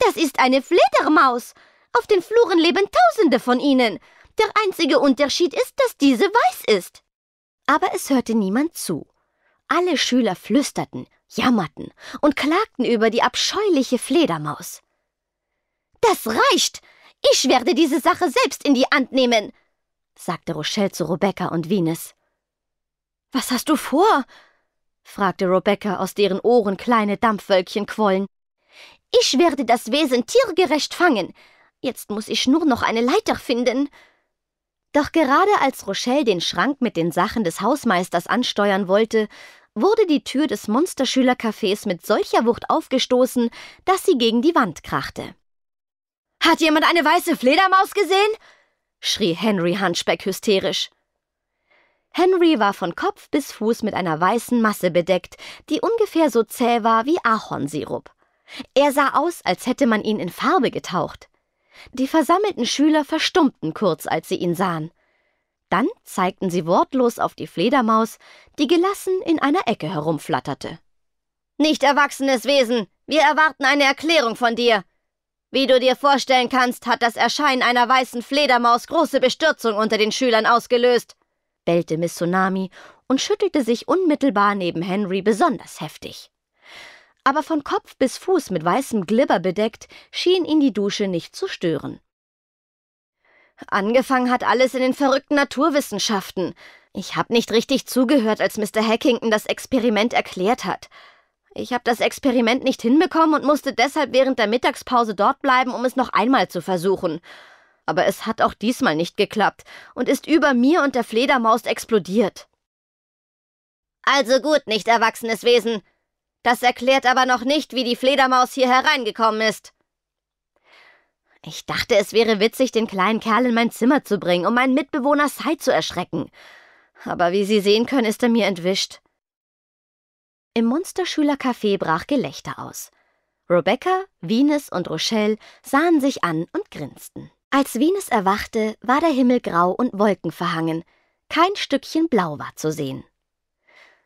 Das ist eine Fledermaus. Auf den Fluren leben Tausende von ihnen. Der einzige Unterschied ist, dass diese weiß ist. Aber es hörte niemand zu. Alle Schüler flüsterten, jammerten und klagten über die abscheuliche Fledermaus. Das reicht! Ich werde diese Sache selbst in die Hand nehmen, sagte Rochelle zu Rebecca und Venus. Was hast du vor? fragte Rebecca, aus deren Ohren kleine Dampfwölkchen quollen. Ich werde das Wesen tiergerecht fangen. Jetzt muss ich nur noch eine Leiter finden. Doch gerade als Rochelle den Schrank mit den Sachen des Hausmeisters ansteuern wollte, wurde die Tür des Monsterschülercafés mit solcher Wucht aufgestoßen, dass sie gegen die Wand krachte. Hat jemand eine weiße Fledermaus gesehen? schrie Henry Hunchback hysterisch. Henry war von Kopf bis Fuß mit einer weißen Masse bedeckt, die ungefähr so zäh war wie Ahornsirup. Er sah aus, als hätte man ihn in Farbe getaucht. Die versammelten Schüler verstummten kurz, als sie ihn sahen. Dann zeigten sie wortlos auf die Fledermaus, die gelassen in einer Ecke herumflatterte. Nicht erwachsenes Wesen, wir erwarten eine Erklärung von dir, wie du dir vorstellen kannst, hat das Erscheinen einer weißen Fledermaus große Bestürzung unter den Schülern ausgelöst, bellte Miss Tsunami und schüttelte sich unmittelbar neben Henry besonders heftig. Aber von Kopf bis Fuß mit weißem Glibber bedeckt, schien ihn die Dusche nicht zu stören. Angefangen hat alles in den verrückten Naturwissenschaften. Ich habe nicht richtig zugehört, als Mr. Hackington das Experiment erklärt hat. Ich habe das Experiment nicht hinbekommen und musste deshalb während der Mittagspause dort bleiben, um es noch einmal zu versuchen. Aber es hat auch diesmal nicht geklappt und ist über mir und der Fledermaus explodiert. Also gut, nicht erwachsenes Wesen. Das erklärt aber noch nicht, wie die Fledermaus hier hereingekommen ist. Ich dachte, es wäre witzig, den kleinen Kerl in mein Zimmer zu bringen, um meinen Mitbewohner Sai zu erschrecken. Aber wie Sie sehen können, ist er mir entwischt. Im Munsterschülercafé brach Gelächter aus. Rebecca, Venus und Rochelle sahen sich an und grinsten. Als Venus erwachte, war der Himmel grau und wolkenverhangen. Kein Stückchen blau war zu sehen.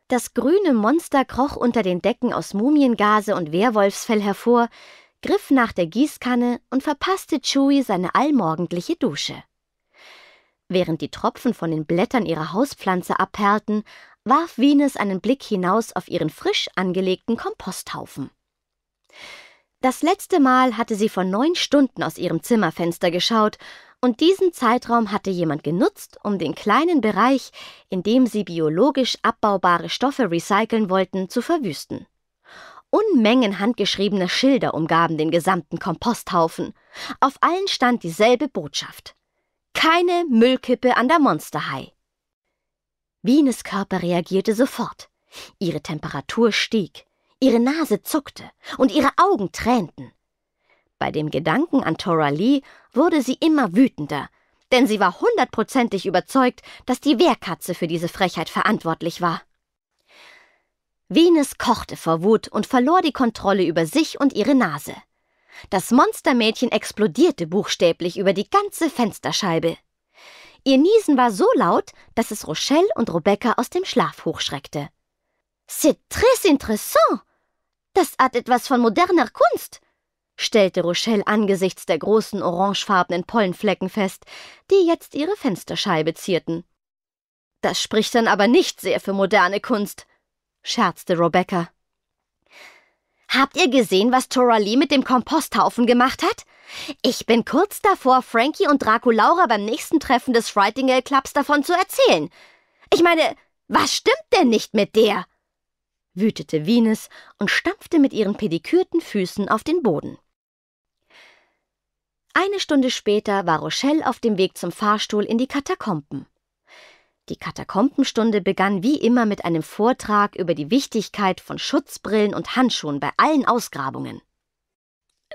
Das grüne Monster kroch unter den Decken aus Mumiengase und Werwolfsfell hervor, griff nach der Gießkanne und verpasste Chewie seine allmorgendliche Dusche. Während die Tropfen von den Blättern ihrer Hauspflanze abperlten, warf Venus einen Blick hinaus auf ihren frisch angelegten Komposthaufen. Das letzte Mal hatte sie vor neun Stunden aus ihrem Zimmerfenster geschaut, und diesen Zeitraum hatte jemand genutzt, um den kleinen Bereich, in dem sie biologisch abbaubare Stoffe recyceln wollten, zu verwüsten. Unmengen handgeschriebener Schilder umgaben den gesamten Komposthaufen. Auf allen stand dieselbe Botschaft. Keine Müllkippe an der Monsterhai. Wienes Körper reagierte sofort. Ihre Temperatur stieg, ihre Nase zuckte und ihre Augen tränten. Bei dem Gedanken an Tora Lee wurde sie immer wütender, denn sie war hundertprozentig überzeugt, dass die Wehrkatze für diese Frechheit verantwortlich war. Venus kochte vor Wut und verlor die Kontrolle über sich und ihre Nase. Das Monstermädchen explodierte buchstäblich über die ganze Fensterscheibe. Ihr Niesen war so laut, dass es Rochelle und Rebecca aus dem Schlaf hochschreckte. C'est très intéressant. Das hat etwas von moderner Kunst, stellte Rochelle angesichts der großen orangefarbenen Pollenflecken fest, die jetzt ihre Fensterscheibe zierten. Das spricht dann aber nicht sehr für moderne Kunst, scherzte Rebecca. Habt ihr gesehen, was Tora mit dem Komposthaufen gemacht hat? Ich bin kurz davor, Frankie und Draculaura beim nächsten Treffen des Frightingale Clubs davon zu erzählen. Ich meine, was stimmt denn nicht mit der? wütete Venus und stampfte mit ihren pedikürten Füßen auf den Boden. Eine Stunde später war Rochelle auf dem Weg zum Fahrstuhl in die Katakomben. Die Katakombenstunde begann wie immer mit einem Vortrag über die Wichtigkeit von Schutzbrillen und Handschuhen bei allen Ausgrabungen.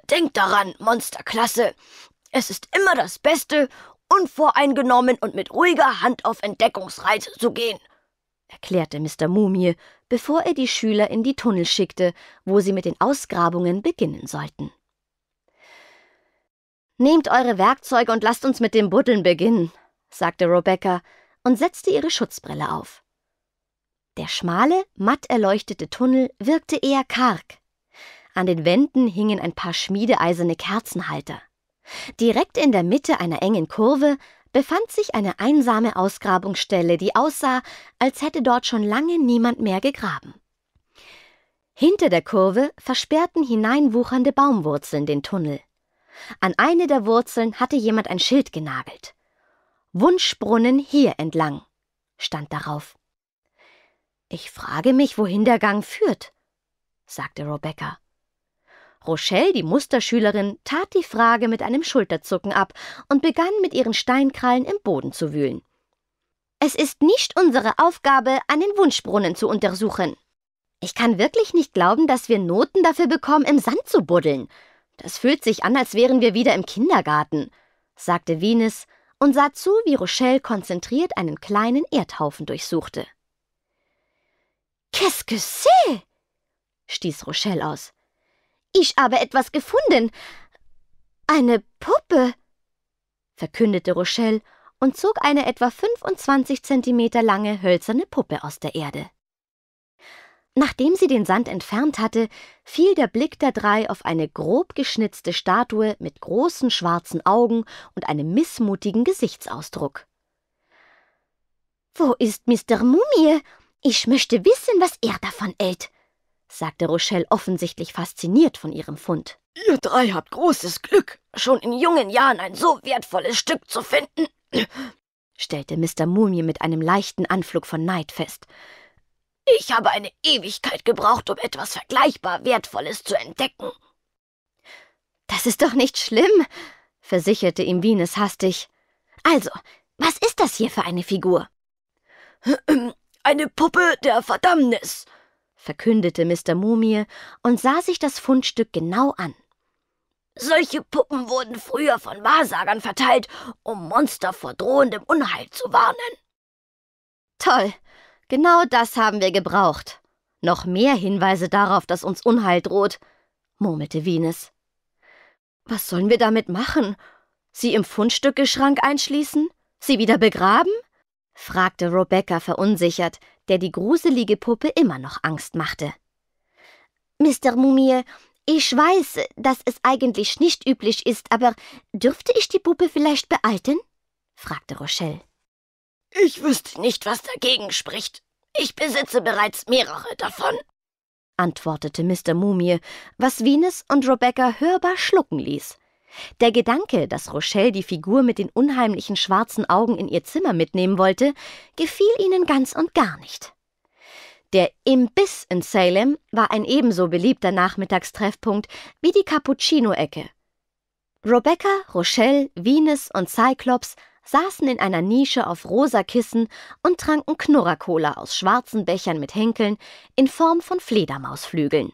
Denkt daran, Monsterklasse. Es ist immer das Beste, unvoreingenommen und mit ruhiger Hand auf Entdeckungsreise zu gehen, erklärte Mr. Mumie, bevor er die Schüler in die Tunnel schickte, wo sie mit den Ausgrabungen beginnen sollten. Nehmt eure Werkzeuge und lasst uns mit dem Buddeln beginnen, sagte Rebecca und setzte ihre Schutzbrille auf. Der schmale, matt erleuchtete Tunnel wirkte eher karg, an den Wänden hingen ein paar schmiedeeiserne Kerzenhalter. Direkt in der Mitte einer engen Kurve befand sich eine einsame Ausgrabungsstelle, die aussah, als hätte dort schon lange niemand mehr gegraben. Hinter der Kurve versperrten hineinwuchernde Baumwurzeln den Tunnel. An eine der Wurzeln hatte jemand ein Schild genagelt. Wunschbrunnen hier entlang, stand darauf. Ich frage mich, wohin der Gang führt, sagte Rebecca. Rochelle, die Musterschülerin, tat die Frage mit einem Schulterzucken ab und begann mit ihren Steinkrallen im Boden zu wühlen. Es ist nicht unsere Aufgabe, einen Wunschbrunnen zu untersuchen. Ich kann wirklich nicht glauben, dass wir Noten dafür bekommen, im Sand zu buddeln. Das fühlt sich an, als wären wir wieder im Kindergarten, sagte Venus und sah zu, wie Rochelle konzentriert einen kleinen Erdhaufen durchsuchte. Qu'est-ce que c'est? stieß Rochelle aus. Ich habe etwas gefunden. Eine Puppe, verkündete Rochelle und zog eine etwa 25 Zentimeter lange hölzerne Puppe aus der Erde. Nachdem sie den Sand entfernt hatte, fiel der Blick der drei auf eine grob geschnitzte Statue mit großen schwarzen Augen und einem missmutigen Gesichtsausdruck. Wo ist Mr. Mumie? Ich möchte wissen, was er davon hält, sagte Rochelle offensichtlich fasziniert von ihrem Fund. Ihr drei habt großes Glück, schon in jungen Jahren ein so wertvolles Stück zu finden, stellte Mr. Mumie mit einem leichten Anflug von Neid fest. Ich habe eine Ewigkeit gebraucht, um etwas vergleichbar Wertvolles zu entdecken. Das ist doch nicht schlimm, versicherte ihm Venus hastig. Also, was ist das hier für eine Figur? Eine Puppe der Verdammnis, verkündete Mr. Mumie und sah sich das Fundstück genau an. Solche Puppen wurden früher von Wahrsagern verteilt, um Monster vor drohendem Unheil zu warnen. Toll, genau das haben wir gebraucht. Noch mehr Hinweise darauf, dass uns Unheil droht, murmelte Venus. Was sollen wir damit machen? Sie im Fundstückgeschrank einschließen? Sie wieder begraben? fragte Rebecca verunsichert, der die gruselige Puppe immer noch Angst machte. Mr. Mumie, ich weiß, dass es eigentlich nicht üblich ist, aber dürfte ich die Puppe vielleicht bealten? fragte Rochelle. Ich wüsste nicht, was dagegen spricht. Ich besitze bereits mehrere davon, antwortete Mr. Mumie, was Venus und Rebecca hörbar schlucken ließ. Der Gedanke, dass Rochelle die Figur mit den unheimlichen schwarzen Augen in ihr Zimmer mitnehmen wollte, gefiel ihnen ganz und gar nicht. Der Imbiss in Salem war ein ebenso beliebter Nachmittagstreffpunkt wie die Cappuccino-Ecke. Rebecca, Rochelle, Venus und Cyclops saßen in einer Nische auf rosa Kissen und tranken Knurra-Cola aus schwarzen Bechern mit Henkeln in Form von Fledermausflügeln.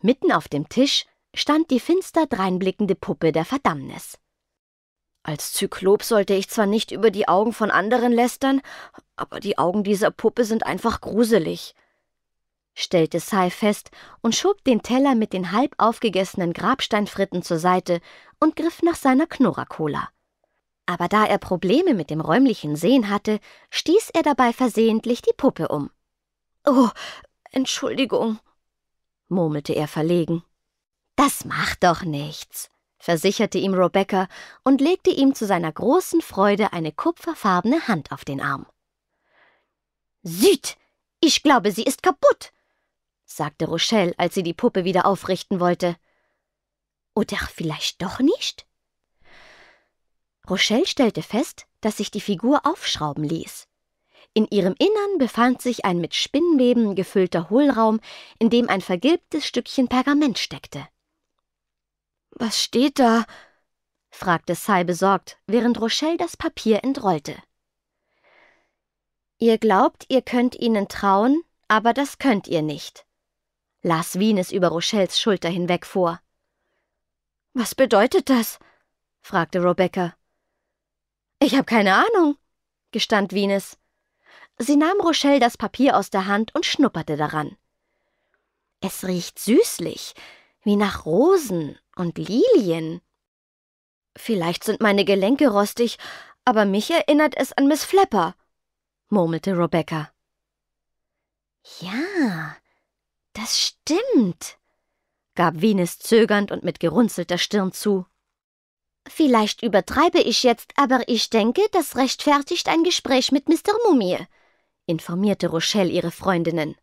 Mitten auf dem Tisch stand die finster dreinblickende Puppe der Verdammnis. Als Zyklop sollte ich zwar nicht über die Augen von anderen lästern, aber die Augen dieser Puppe sind einfach gruselig, stellte Sai fest und schob den Teller mit den halb aufgegessenen Grabsteinfritten zur Seite und griff nach seiner Knurrakola. Aber da er Probleme mit dem räumlichen Sehen hatte, stieß er dabei versehentlich die Puppe um. Oh, Entschuldigung, murmelte er verlegen. Das macht doch nichts, versicherte ihm Rebecca und legte ihm zu seiner großen Freude eine kupferfarbene Hand auf den Arm. Süd, ich glaube, sie ist kaputt, sagte Rochelle, als sie die Puppe wieder aufrichten wollte. Oder vielleicht doch nicht? Rochelle stellte fest, dass sich die Figur aufschrauben ließ. In ihrem Innern befand sich ein mit Spinnweben gefüllter Hohlraum, in dem ein vergilbtes Stückchen Pergament steckte. Was steht da? fragte Sai besorgt, während Rochelle das Papier entrollte. Ihr glaubt, ihr könnt ihnen trauen, aber das könnt ihr nicht, las Wienes über Rochelles Schulter hinweg vor. Was bedeutet das? fragte Rebecca. Ich habe keine Ahnung, gestand Wienes. Sie nahm Rochelle das Papier aus der Hand und schnupperte daran. Es riecht süßlich, wie nach Rosen und Lilien. Vielleicht sind meine Gelenke rostig, aber mich erinnert es an Miss Flapper, murmelte Rebecca. Ja, das stimmt, gab Venus zögernd und mit gerunzelter Stirn zu. Vielleicht übertreibe ich jetzt, aber ich denke, das rechtfertigt ein Gespräch mit Mr. Mumie, informierte Rochelle ihre Freundinnen.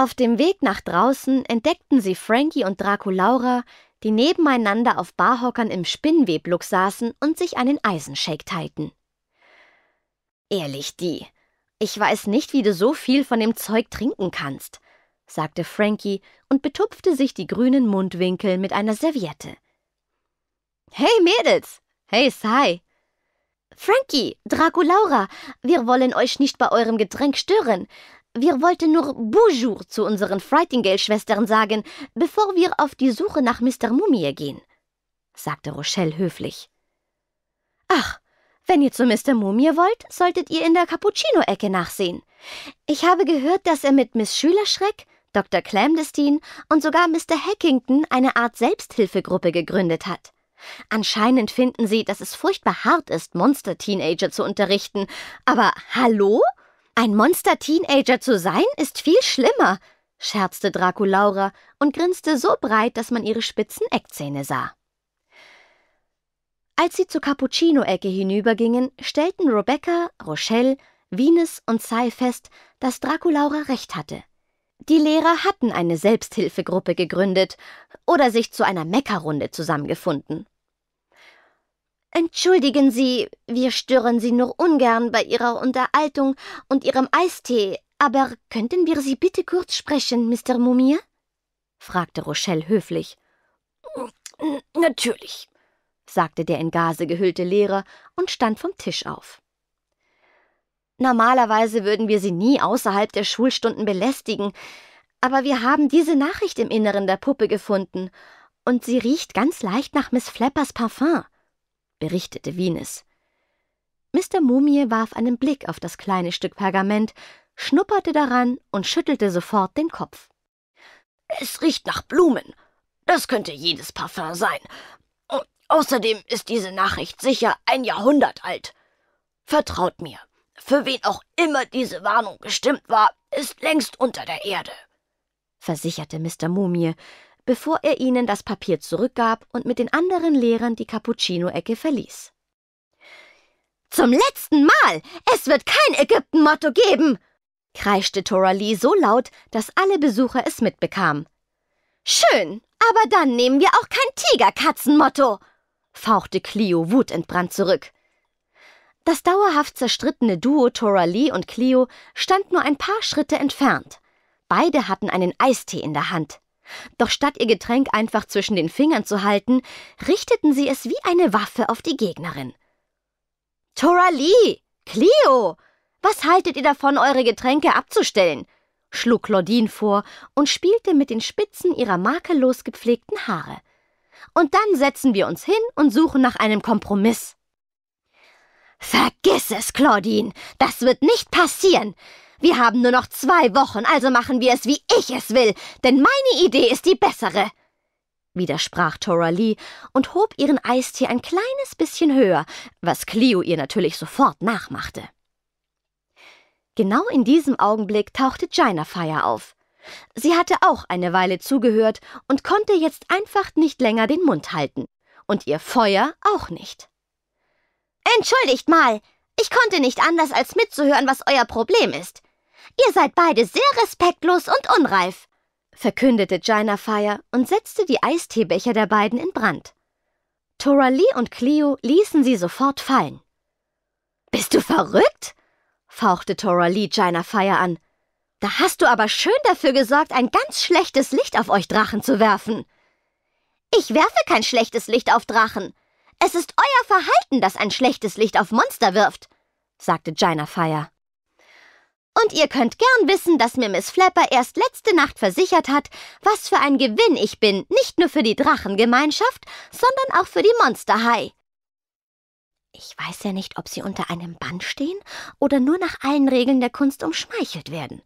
Auf dem Weg nach draußen entdeckten sie Frankie und Draculaura, die nebeneinander auf Barhockern im Spinnweblook saßen und sich einen Eisenshake teilten. Ehrlich, die. Ich weiß nicht, wie du so viel von dem Zeug trinken kannst, sagte Frankie und betupfte sich die grünen Mundwinkel mit einer Serviette. Hey Mädels! Hey Sai! Frankie, Draculaura, wir wollen euch nicht bei eurem Getränk stören. Wir wollten nur Bonjour zu unseren Frightingale-Schwestern sagen, bevor wir auf die Suche nach Mr. Mumie gehen, sagte Rochelle höflich. Ach, wenn ihr zu Mr. Mumie wollt, solltet ihr in der Cappuccino-Ecke nachsehen. Ich habe gehört, dass er mit Miss Schülerschreck, Dr. Clandestine und sogar Mr. Hackington eine Art Selbsthilfegruppe gegründet hat. Anscheinend finden sie, dass es furchtbar hart ist, Monster-Teenager zu unterrichten, aber hallo? Ein Monster-Teenager zu sein, ist viel schlimmer, scherzte Draculaura und grinste so breit, dass man ihre spitzen Eckzähne sah. Als sie zur Cappuccino-Ecke hinübergingen, stellten Rebecca, Rochelle, Venus und Sai fest, dass Draculaura recht hatte. Die Lehrer hatten eine Selbsthilfegruppe gegründet oder sich zu einer Meckerrunde zusammengefunden. Entschuldigen Sie, wir stören Sie nur ungern bei Ihrer Unterhaltung und Ihrem Eistee, aber könnten wir Sie bitte kurz sprechen, Mr. Mumir? fragte Rochelle höflich. Natürlich, sagte der in Gase gehüllte Lehrer und stand vom Tisch auf. Normalerweise würden wir Sie nie außerhalb der Schulstunden belästigen, aber wir haben diese Nachricht im Inneren der Puppe gefunden, und sie riecht ganz leicht nach Miss Flappers Parfum berichtete Venus. Mr. Mumie warf einen Blick auf das kleine Stück Pergament, schnupperte daran und schüttelte sofort den Kopf. Es riecht nach Blumen. Das könnte jedes Parfum sein. außerdem ist diese Nachricht sicher ein Jahrhundert alt. Vertraut mir, für wen auch immer diese Warnung bestimmt war, ist längst unter der Erde, versicherte Mr. Mumie, bevor er ihnen das Papier zurückgab und mit den anderen Lehrern die Cappuccino-Ecke verließ. Zum letzten Mal! Es wird kein Ägypten-Motto geben! kreischte Toralee so laut, dass alle Besucher es mitbekamen. Schön, aber dann nehmen wir auch kein Tigerkatzen-Motto! fauchte Clio wutentbrannt zurück. Das dauerhaft zerstrittene Duo Toralee und Clio stand nur ein paar Schritte entfernt. Beide hatten einen Eistee in der Hand. Doch statt ihr Getränk einfach zwischen den Fingern zu halten, richteten sie es wie eine Waffe auf die Gegnerin. Toralie! Cleo! Was haltet ihr davon, eure Getränke abzustellen? schlug Claudine vor und spielte mit den Spitzen ihrer makellos gepflegten Haare. Und dann setzen wir uns hin und suchen nach einem Kompromiss. Vergiss es, Claudine, das wird nicht passieren. Wir haben nur noch zwei Wochen, also machen wir es, wie ich es will, denn meine Idee ist die bessere widersprach Tora Lee und hob ihren Eistee ein kleines bisschen höher, was Clio ihr natürlich sofort nachmachte. Genau in diesem Augenblick tauchte Gina Fire auf. Sie hatte auch eine Weile zugehört und konnte jetzt einfach nicht länger den Mund halten. Und ihr Feuer auch nicht. Entschuldigt mal, ich konnte nicht anders als mitzuhören, was euer Problem ist. Ihr seid beide sehr respektlos und unreif, verkündete Gina Fire und setzte die Eisteebecher der beiden in Brand. Lee und Cleo ließen sie sofort fallen. Bist du verrückt? fauchte Lee Gina Fire an. Da hast du aber schön dafür gesorgt, ein ganz schlechtes Licht auf euch Drachen zu werfen. Ich werfe kein schlechtes Licht auf Drachen. Es ist euer Verhalten, das ein schlechtes Licht auf Monster wirft, sagte Gina Fire. Und ihr könnt gern wissen, dass mir Miss Flapper erst letzte Nacht versichert hat, was für ein Gewinn ich bin, nicht nur für die Drachengemeinschaft, sondern auch für die Monsterhai. Ich weiß ja nicht, ob sie unter einem Bann stehen oder nur nach allen Regeln der Kunst umschmeichelt werden.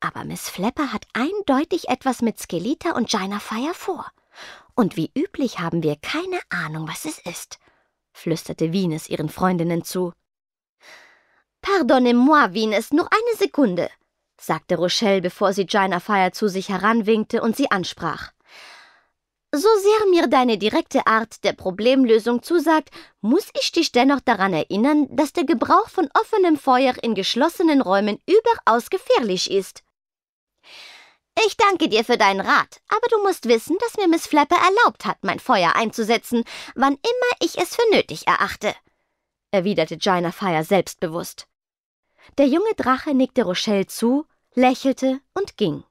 Aber Miss Flapper hat eindeutig etwas mit Skelita und Gina Fire vor. Und wie üblich haben wir keine Ahnung, was es ist, flüsterte Venus ihren Freundinnen zu. Pardonnez-moi, Venus, nur eine Sekunde, sagte Rochelle, bevor sie Gina Fire zu sich heranwinkte und sie ansprach. So sehr mir deine direkte Art der Problemlösung zusagt, muss ich dich dennoch daran erinnern, dass der Gebrauch von offenem Feuer in geschlossenen Räumen überaus gefährlich ist. Ich danke dir für deinen Rat, aber du musst wissen, dass mir Miss Flapper erlaubt hat, mein Feuer einzusetzen, wann immer ich es für nötig erachte erwiderte Gina Fire selbstbewusst. Der junge Drache nickte Rochelle zu, lächelte und ging.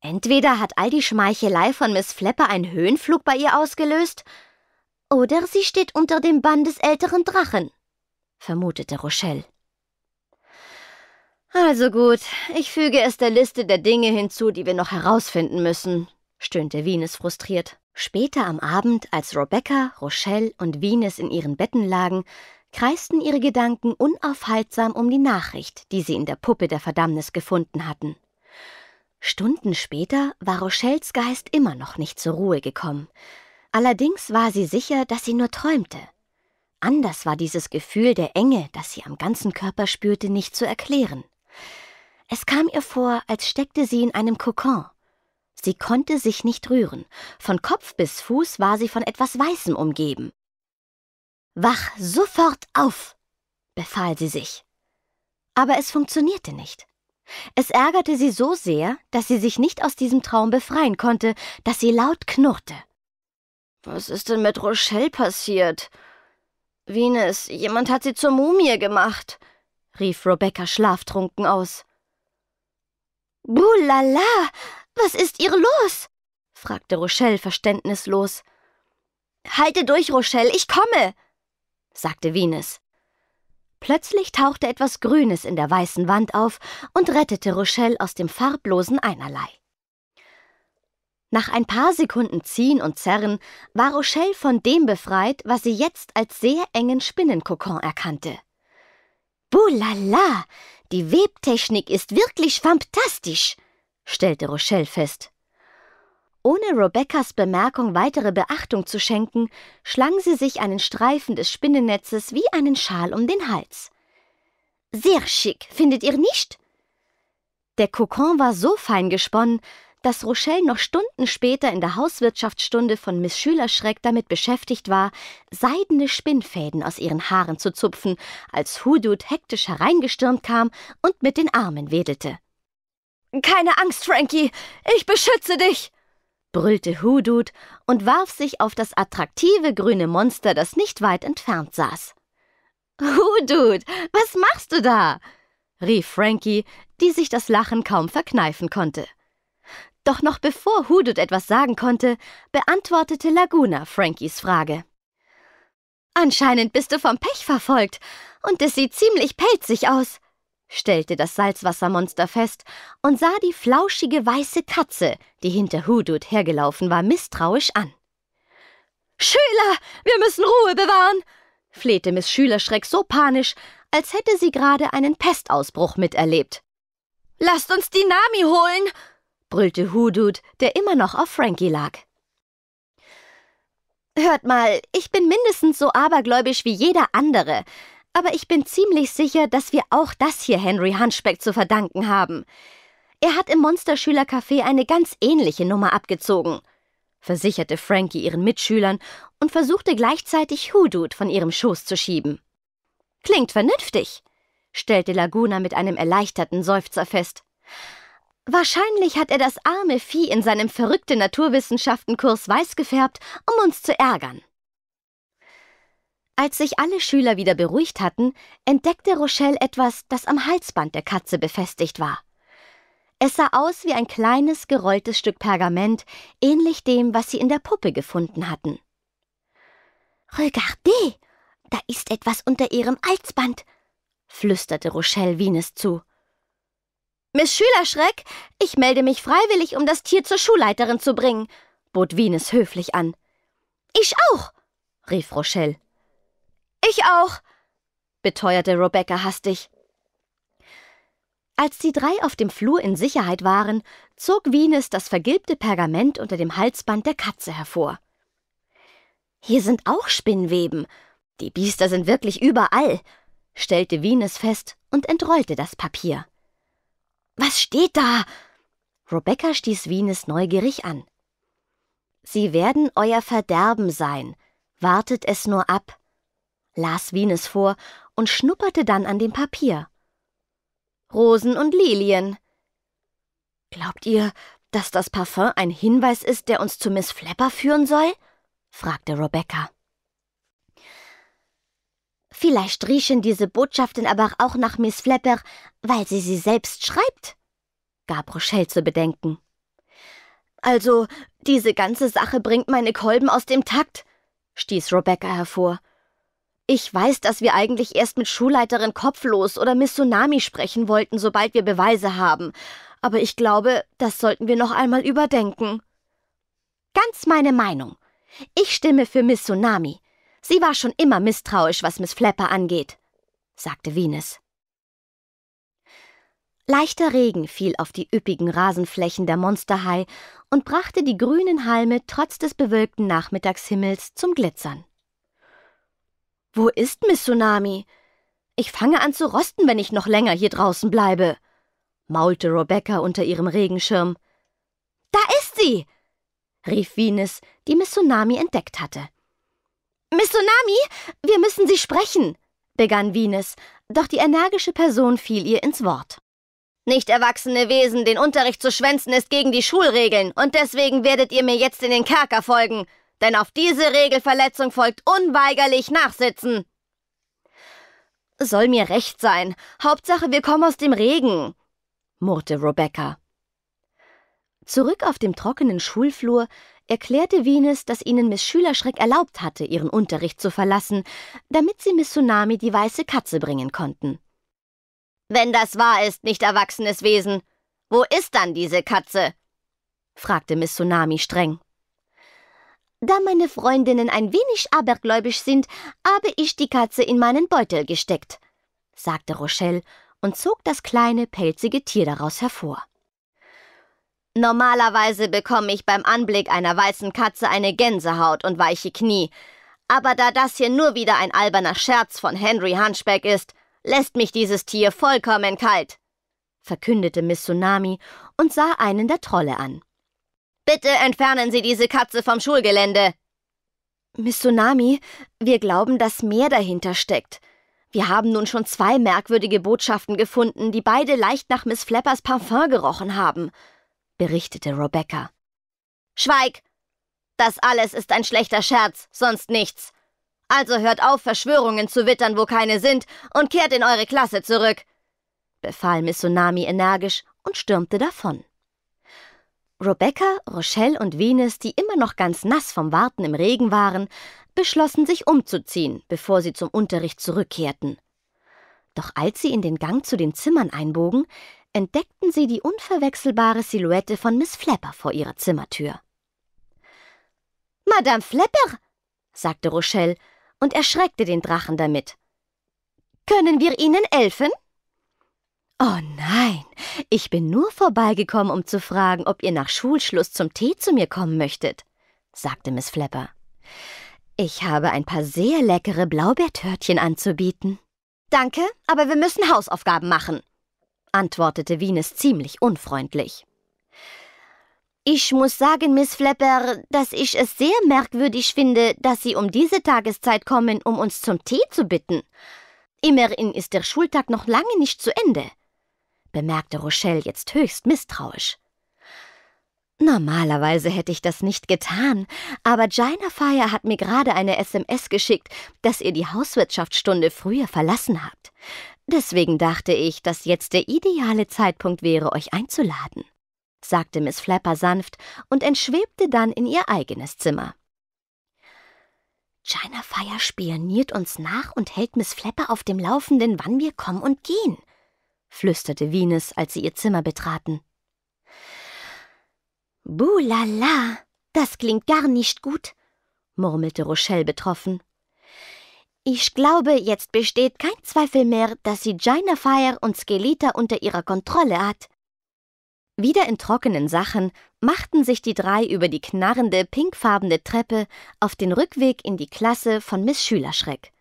Entweder hat all die Schmeichelei von Miss Flapper einen Höhenflug bei ihr ausgelöst, oder sie steht unter dem Bann des älteren Drachen, vermutete Rochelle. Also gut, ich füge es der Liste der Dinge hinzu, die wir noch herausfinden müssen, stöhnte Venus frustriert. Später am Abend, als Rebecca, Rochelle und Venus in ihren Betten lagen, kreisten ihre Gedanken unaufhaltsam um die Nachricht, die sie in der Puppe der Verdammnis gefunden hatten. Stunden später war Rochelles Geist immer noch nicht zur Ruhe gekommen. Allerdings war sie sicher, dass sie nur träumte. Anders war dieses Gefühl der Enge, das sie am ganzen Körper spürte, nicht zu erklären. Es kam ihr vor, als steckte sie in einem Kokon. Sie konnte sich nicht rühren. Von Kopf bis Fuß war sie von etwas Weißem umgeben. Wach sofort auf, befahl sie sich. Aber es funktionierte nicht. Es ärgerte sie so sehr, dass sie sich nicht aus diesem Traum befreien konnte, dass sie laut knurrte. Was ist denn mit Rochelle passiert? Venus, jemand hat sie zur Mumie gemacht, rief Rebecca schlaftrunken aus. Bulala, was ist ihr los? fragte Rochelle verständnislos. Halte durch, Rochelle, ich komme, sagte Venus. Plötzlich tauchte etwas Grünes in der weißen Wand auf und rettete Rochelle aus dem farblosen Einerlei. Nach ein paar Sekunden Ziehen und Zerren war Rochelle von dem befreit, was sie jetzt als sehr engen Spinnenkokon erkannte. Bulala, die Webtechnik ist wirklich fantastisch, stellte Rochelle fest. Ohne Rebeccas Bemerkung weitere Beachtung zu schenken, schlang sie sich einen Streifen des Spinnennetzes wie einen Schal um den Hals. Sehr schick, findet ihr nicht? Der Kokon war so fein gesponnen, dass Rochelle noch Stunden später in der Hauswirtschaftsstunde von Miss Schülerschreck damit beschäftigt war, seidene Spinnfäden aus ihren Haaren zu zupfen, als Hudut hektisch hereingestürmt kam und mit den Armen wedelte. Keine Angst, Frankie, ich beschütze dich, brüllte Hudud und warf sich auf das attraktive grüne Monster, das nicht weit entfernt saß. Hudud, was machst du da? rief Frankie, die sich das Lachen kaum verkneifen konnte. Doch noch bevor Hudud etwas sagen konnte, beantwortete Laguna Frankies Frage. Anscheinend bist du vom Pech verfolgt, und es sieht ziemlich pelzig aus stellte das Salzwassermonster fest und sah die flauschige weiße Katze, die hinter Hudut hergelaufen war, misstrauisch an. Schüler, wir müssen Ruhe bewahren, flehte Miss Schülerschreck so panisch, als hätte sie gerade einen Pestausbruch miterlebt. Lasst uns die Nami holen, brüllte Hudut, der immer noch auf Frankie lag. Hört mal, ich bin mindestens so abergläubisch wie jeder andere, aber ich bin ziemlich sicher, dass wir auch das hier Henry Hunchback zu verdanken haben. Er hat im Monsterschülercafé eine ganz ähnliche Nummer abgezogen, versicherte Frankie ihren Mitschülern und versuchte gleichzeitig Hudud von ihrem Schoß zu schieben. Klingt vernünftig, stellte Laguna mit einem erleichterten Seufzer fest. Wahrscheinlich hat er das arme Vieh in seinem verrückten Naturwissenschaftenkurs weiß gefärbt, um uns zu ärgern. Als sich alle Schüler wieder beruhigt hatten, entdeckte Rochelle etwas, das am Halsband der Katze befestigt war. Es sah aus wie ein kleines gerolltes Stück Pergament, ähnlich dem, was sie in der Puppe gefunden hatten. Regardez, da ist etwas unter ihrem Halsband, flüsterte Rochelle Wienes zu. Miss Schülerschreck, ich melde mich freiwillig, um das Tier zur Schulleiterin zu bringen, bot Wienes höflich an. Ich auch, rief Rochelle. Ich auch, beteuerte Rebecca hastig. Als die drei auf dem Flur in Sicherheit waren, zog Venus das vergilbte Pergament unter dem Halsband der Katze hervor. Hier sind auch Spinnweben. Die Biester sind wirklich überall, stellte Venus fest und entrollte das Papier. Was steht da? Rebecca stieß Venus neugierig an. Sie werden euer Verderben sein. Wartet es nur ab las Wien es vor und schnupperte dann an dem Papier. Rosen und Lilien. Glaubt ihr, dass das Parfum ein Hinweis ist, der uns zu Miss Flapper führen soll? fragte Rebecca. Vielleicht riechen diese Botschaften aber auch nach Miss Flapper, weil sie sie selbst schreibt, gab Rochelle zu bedenken. Also, diese ganze Sache bringt meine Kolben aus dem Takt, stieß Rebecca hervor. Ich weiß, dass wir eigentlich erst mit Schulleiterin Kopflos oder Miss Tsunami sprechen wollten, sobald wir Beweise haben. Aber ich glaube, das sollten wir noch einmal überdenken. Ganz meine Meinung. Ich stimme für Miss Tsunami. Sie war schon immer misstrauisch, was Miss Flapper angeht, sagte Venus. Leichter Regen fiel auf die üppigen Rasenflächen der Monsterhai und brachte die grünen Halme trotz des bewölkten Nachmittagshimmels zum Glitzern. Wo ist Miss Tsunami? Ich fange an zu rosten, wenn ich noch länger hier draußen bleibe, maulte Rebecca unter ihrem Regenschirm. Da ist sie! rief Venus, die Miss Tsunami entdeckt hatte. Miss Tsunami, wir müssen Sie sprechen, begann Venus, doch die energische Person fiel ihr ins Wort. Nicht erwachsene Wesen, den Unterricht zu schwänzen, ist gegen die Schulregeln, und deswegen werdet ihr mir jetzt in den Kerker folgen, denn auf diese Regelverletzung folgt unweigerlich Nachsitzen. Soll mir recht sein. Hauptsache, wir kommen aus dem Regen, murrte Rebecca. Zurück auf dem trockenen Schulflur erklärte Venus, dass ihnen Miss Schülerschreck erlaubt hatte, ihren Unterricht zu verlassen, damit sie Miss Tsunami die weiße Katze bringen konnten. Wenn das wahr ist, nicht erwachsenes Wesen, wo ist dann diese Katze? fragte Miss Tsunami streng. Da meine Freundinnen ein wenig abergläubisch sind, habe ich die Katze in meinen Beutel gesteckt, sagte Rochelle und zog das kleine, pelzige Tier daraus hervor. Normalerweise bekomme ich beim Anblick einer weißen Katze eine Gänsehaut und weiche Knie, aber da das hier nur wieder ein alberner Scherz von Henry Hunchback ist, lässt mich dieses Tier vollkommen kalt, verkündete Miss Tsunami und sah einen der Trolle an. Bitte entfernen Sie diese Katze vom Schulgelände. Miss Tsunami, wir glauben, dass mehr dahinter steckt. Wir haben nun schon zwei merkwürdige Botschaften gefunden, die beide leicht nach Miss Flappers Parfum gerochen haben, berichtete Rebecca. Schweig! Das alles ist ein schlechter Scherz, sonst nichts. Also hört auf, Verschwörungen zu wittern, wo keine sind, und kehrt in eure Klasse zurück, befahl Miss Tsunami energisch und stürmte davon. Rebecca, Rochelle und Venus, die immer noch ganz nass vom Warten im Regen waren, beschlossen, sich umzuziehen, bevor sie zum Unterricht zurückkehrten. Doch als sie in den Gang zu den Zimmern einbogen, entdeckten sie die unverwechselbare Silhouette von Miss Flapper vor ihrer Zimmertür. Madame Flapper, sagte Rochelle und erschreckte den Drachen damit. Können wir Ihnen helfen? Oh nein, ich bin nur vorbeigekommen, um zu fragen, ob ihr nach Schulschluss zum Tee zu mir kommen möchtet, sagte Miss Flapper. Ich habe ein paar sehr leckere Blaubeertörtchen anzubieten. Danke, aber wir müssen Hausaufgaben machen, antwortete Wienes ziemlich unfreundlich. Ich muss sagen, Miss Flapper, dass ich es sehr merkwürdig finde, dass Sie um diese Tageszeit kommen, um uns zum Tee zu bitten. Immerhin ist der Schultag noch lange nicht zu Ende bemerkte Rochelle jetzt höchst misstrauisch. Normalerweise hätte ich das nicht getan, aber Gina Fire hat mir gerade eine SMS geschickt, dass ihr die Hauswirtschaftsstunde früher verlassen habt. Deswegen dachte ich, dass jetzt der ideale Zeitpunkt wäre, euch einzuladen, sagte Miss Flapper sanft und entschwebte dann in ihr eigenes Zimmer. China Fire spioniert uns nach und hält Miss Flapper auf dem Laufenden, wann wir kommen und gehen, flüsterte Venus, als sie ihr Zimmer betraten. Bulala, das klingt gar nicht gut, murmelte Rochelle betroffen. Ich glaube, jetzt besteht kein Zweifel mehr, dass sie Gina Fire und Skelita unter ihrer Kontrolle hat. Wieder in trockenen Sachen machten sich die drei über die knarrende, pinkfarbene Treppe auf den Rückweg in die Klasse von Miss Schülerschreck.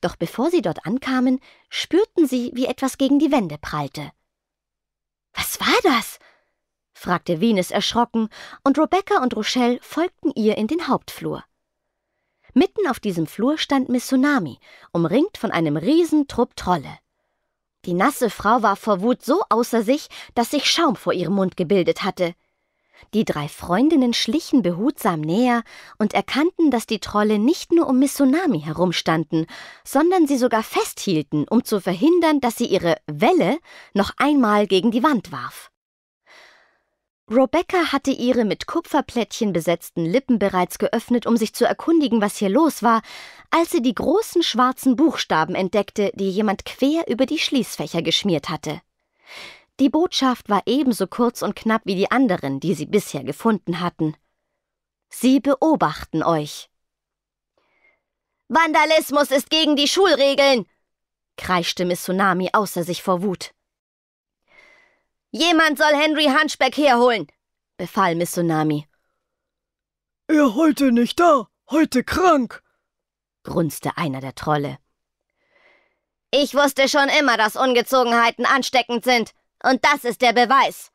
Doch bevor sie dort ankamen, spürten sie, wie etwas gegen die Wände prallte. Was war das? fragte Venus erschrocken, und Rebecca und Rochelle folgten ihr in den Hauptflur. Mitten auf diesem Flur stand Miss Tsunami, umringt von einem Riesentrupp Trolle. Die nasse Frau war vor Wut so außer sich, dass sich Schaum vor ihrem Mund gebildet hatte. Die drei Freundinnen schlichen behutsam näher und erkannten, dass die Trolle nicht nur um Missunami herumstanden, sondern sie sogar festhielten, um zu verhindern, dass sie ihre Welle noch einmal gegen die Wand warf. Rebecca hatte ihre mit Kupferplättchen besetzten Lippen bereits geöffnet, um sich zu erkundigen, was hier los war, als sie die großen schwarzen Buchstaben entdeckte, die jemand quer über die Schließfächer geschmiert hatte. Die Botschaft war ebenso kurz und knapp wie die anderen, die sie bisher gefunden hatten. Sie beobachten euch. Vandalismus ist gegen die Schulregeln, kreischte Missunami außer sich vor Wut. Jemand soll Henry Hunchback herholen, befahl Missunami. Er heute nicht da, heute krank, grunzte einer der Trolle. Ich wusste schon immer, dass Ungezogenheiten ansteckend sind, und das ist der Beweis,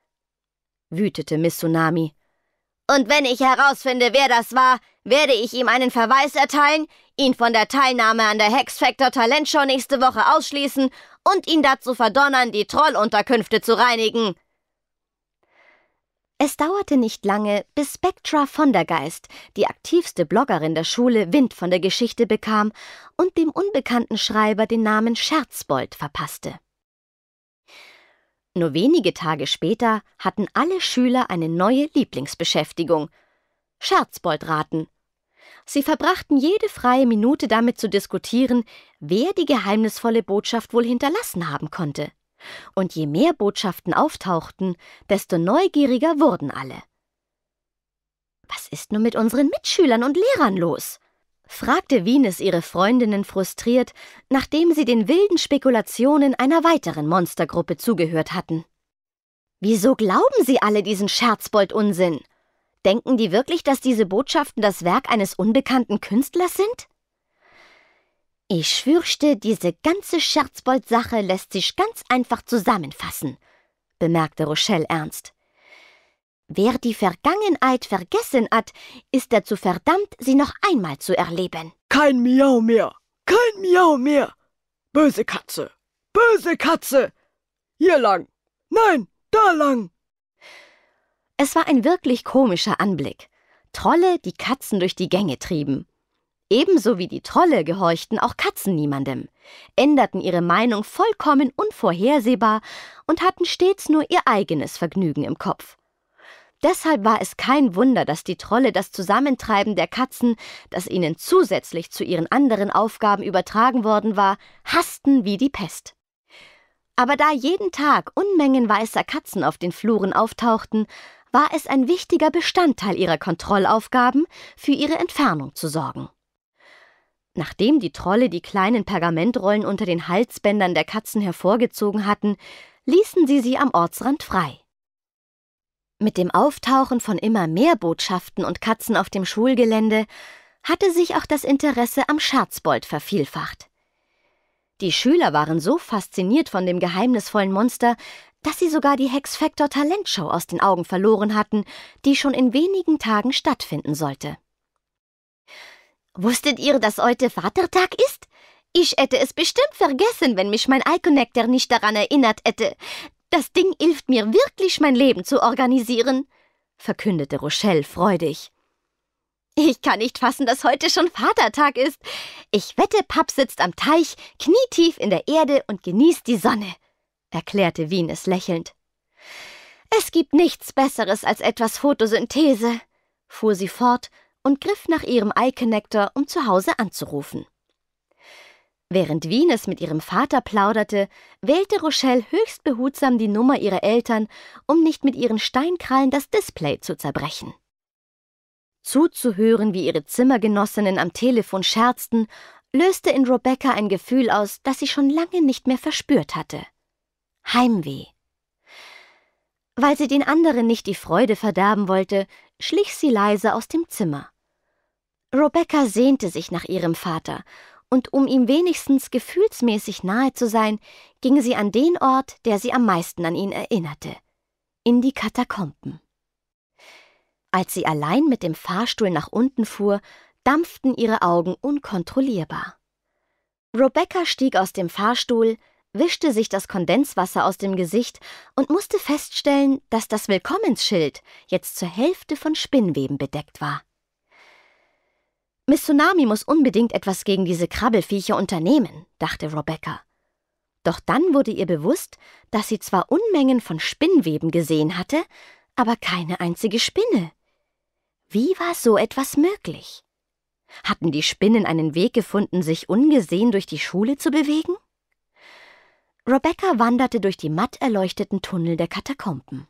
wütete Miss Tsunami. Und wenn ich herausfinde, wer das war, werde ich ihm einen Verweis erteilen, ihn von der Teilnahme an der Hex Factor Talentshow nächste Woche ausschließen und ihn dazu verdonnern, die Trollunterkünfte zu reinigen. Es dauerte nicht lange, bis Spectra von der Geist, die aktivste Bloggerin der Schule, Wind von der Geschichte bekam und dem unbekannten Schreiber den Namen Scherzbold verpasste. Nur wenige Tage später hatten alle Schüler eine neue Lieblingsbeschäftigung Scherzboldraten. Sie verbrachten jede freie Minute damit zu diskutieren, wer die geheimnisvolle Botschaft wohl hinterlassen haben konnte. Und je mehr Botschaften auftauchten, desto neugieriger wurden alle. Was ist nun mit unseren Mitschülern und Lehrern los? fragte Wienes ihre Freundinnen frustriert, nachdem sie den wilden Spekulationen einer weiteren Monstergruppe zugehört hatten. Wieso glauben Sie alle diesen Scherzbold-Unsinn? Denken die wirklich, dass diese Botschaften das Werk eines unbekannten Künstlers sind? Ich fürchte, diese ganze Scherzbold-Sache lässt sich ganz einfach zusammenfassen, bemerkte Rochelle ernst. Wer die Vergangenheit vergessen hat, ist dazu verdammt, sie noch einmal zu erleben. Kein Miau mehr! Kein Miau mehr! Böse Katze! Böse Katze! Hier lang! Nein, da lang! Es war ein wirklich komischer Anblick. Trolle, die Katzen durch die Gänge trieben. Ebenso wie die Trolle gehorchten auch Katzen niemandem, änderten ihre Meinung vollkommen unvorhersehbar und hatten stets nur ihr eigenes Vergnügen im Kopf. Deshalb war es kein Wunder, dass die Trolle das Zusammentreiben der Katzen, das ihnen zusätzlich zu ihren anderen Aufgaben übertragen worden war, hassten wie die Pest. Aber da jeden Tag Unmengen weißer Katzen auf den Fluren auftauchten, war es ein wichtiger Bestandteil ihrer Kontrollaufgaben, für ihre Entfernung zu sorgen. Nachdem die Trolle die kleinen Pergamentrollen unter den Halsbändern der Katzen hervorgezogen hatten, ließen sie sie am Ortsrand frei. Mit dem Auftauchen von immer mehr Botschaften und Katzen auf dem Schulgelände hatte sich auch das Interesse am Scherzbold vervielfacht. Die Schüler waren so fasziniert von dem geheimnisvollen Monster, dass sie sogar die Hex Factor Talentshow aus den Augen verloren hatten, die schon in wenigen Tagen stattfinden sollte. Wusstet ihr, dass heute Vatertag ist? Ich hätte es bestimmt vergessen, wenn mich mein Iconnector nicht daran erinnert hätte. Das Ding hilft mir wirklich, mein Leben zu organisieren, verkündete Rochelle freudig. Ich kann nicht fassen, dass heute schon Vatertag ist. Ich wette, Papp sitzt am Teich, knietief in der Erde und genießt die Sonne, erklärte Wien es lächelnd. Es gibt nichts Besseres als etwas Photosynthese, fuhr sie fort und griff nach ihrem eye um zu Hause anzurufen. Während Venus mit ihrem Vater plauderte, wählte Rochelle höchst behutsam die Nummer ihrer Eltern, um nicht mit ihren Steinkrallen das Display zu zerbrechen. Zuzuhören, wie ihre Zimmergenossinnen am Telefon scherzten, löste in Rebecca ein Gefühl aus, das sie schon lange nicht mehr verspürt hatte. Heimweh. Weil sie den anderen nicht die Freude verderben wollte, schlich sie leise aus dem Zimmer. Rebecca sehnte sich nach ihrem Vater und um ihm wenigstens gefühlsmäßig nahe zu sein, ging sie an den Ort, der sie am meisten an ihn erinnerte, in die Katakomben. Als sie allein mit dem Fahrstuhl nach unten fuhr, dampften ihre Augen unkontrollierbar. Rebecca stieg aus dem Fahrstuhl, wischte sich das Kondenswasser aus dem Gesicht und musste feststellen, dass das Willkommensschild jetzt zur Hälfte von Spinnweben bedeckt war. Miss Tsunami muss unbedingt etwas gegen diese Krabbelfiecher unternehmen, dachte Rebecca. Doch dann wurde ihr bewusst, dass sie zwar Unmengen von Spinnweben gesehen hatte, aber keine einzige Spinne. Wie war so etwas möglich? Hatten die Spinnen einen Weg gefunden, sich ungesehen durch die Schule zu bewegen? Rebecca wanderte durch die matt erleuchteten Tunnel der Katakomben.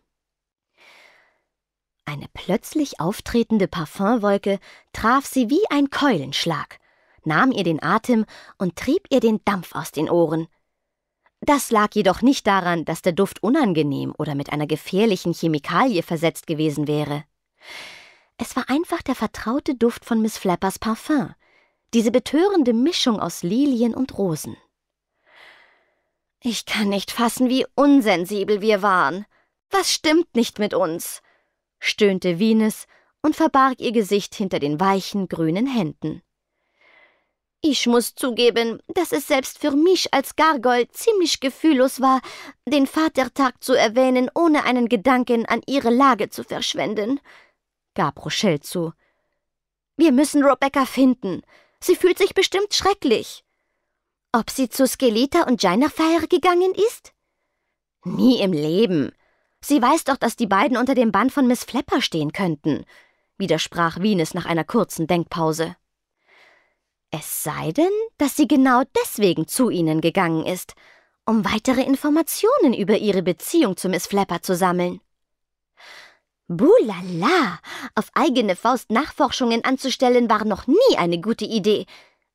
Eine plötzlich auftretende Parfümwolke traf sie wie ein Keulenschlag, nahm ihr den Atem und trieb ihr den Dampf aus den Ohren. Das lag jedoch nicht daran, dass der Duft unangenehm oder mit einer gefährlichen Chemikalie versetzt gewesen wäre. Es war einfach der vertraute Duft von Miss Flappers Parfüm, diese betörende Mischung aus Lilien und Rosen. Ich kann nicht fassen, wie unsensibel wir waren. Was stimmt nicht mit uns? stöhnte Venus und verbarg ihr Gesicht hinter den weichen, grünen Händen. Ich muss zugeben, dass es selbst für mich als Gargoyle ziemlich gefühllos war, den Vatertag zu erwähnen, ohne einen Gedanken an ihre Lage zu verschwenden, gab Rochelle zu. Wir müssen Rebecca finden. Sie fühlt sich bestimmt schrecklich. Ob sie zu Skeleta und Jennifer gegangen ist? Nie im Leben. Sie weiß doch, dass die beiden unter dem Bann von Miss Flapper stehen könnten, widersprach Venus nach einer kurzen Denkpause. Es sei denn, dass sie genau deswegen zu ihnen gegangen ist, um weitere Informationen über ihre Beziehung zu Miss Flapper zu sammeln. Bulala! Auf eigene Faust Nachforschungen anzustellen war noch nie eine gute Idee.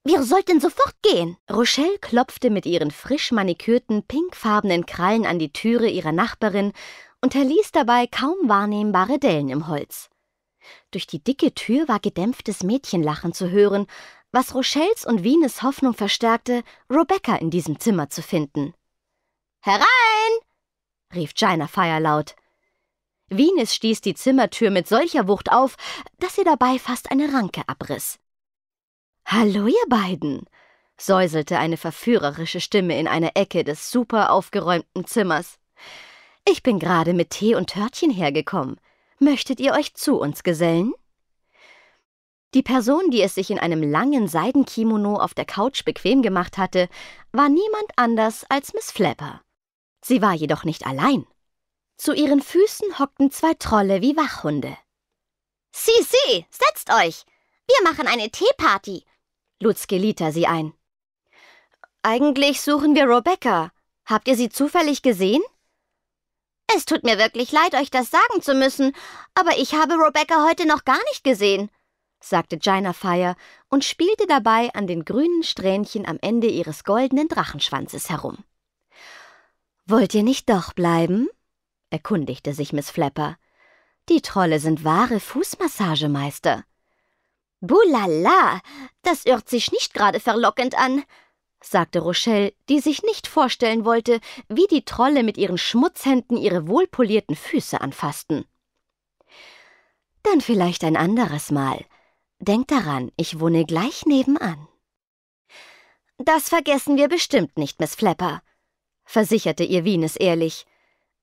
Wir sollten sofort gehen. Rochelle klopfte mit ihren frisch manikürten, pinkfarbenen Krallen an die Türe ihrer Nachbarin und hinterließ dabei kaum wahrnehmbare Dellen im Holz. Durch die dicke Tür war gedämpftes Mädchenlachen zu hören, was Rochelles und Wienes Hoffnung verstärkte, Rebecca in diesem Zimmer zu finden. Herein! rief Gina feierlaut. Wienes stieß die Zimmertür mit solcher Wucht auf, dass sie dabei fast eine Ranke abriss. Hallo, ihr beiden, säuselte eine verführerische Stimme in einer Ecke des super aufgeräumten Zimmers. Ich bin gerade mit Tee und Törtchen hergekommen. Möchtet ihr euch zu uns gesellen? Die Person, die es sich in einem langen Seidenkimono auf der Couch bequem gemacht hatte, war niemand anders als Miss Flapper. Sie war jedoch nicht allein. Zu ihren Füßen hockten zwei Trolle wie Wachhunde. Si, si, setzt euch! Wir machen eine Teeparty! lud Skelita sie ein. Eigentlich suchen wir Rebecca. Habt ihr sie zufällig gesehen? Es tut mir wirklich leid, euch das sagen zu müssen, aber ich habe Rebecca heute noch gar nicht gesehen, sagte Gina Fire und spielte dabei an den grünen Strähnchen am Ende ihres goldenen Drachenschwanzes herum. Wollt ihr nicht doch bleiben? erkundigte sich Miss Flapper. Die Trolle sind wahre Fußmassagemeister. Bulala, das irrt sich nicht gerade verlockend an, sagte Rochelle, die sich nicht vorstellen wollte, wie die Trolle mit ihren Schmutzhänden ihre wohlpolierten Füße anfassten. Dann vielleicht ein anderes Mal. Denk daran, ich wohne gleich nebenan. Das vergessen wir bestimmt nicht, Miss Flapper, versicherte ihr Wienes ehrlich.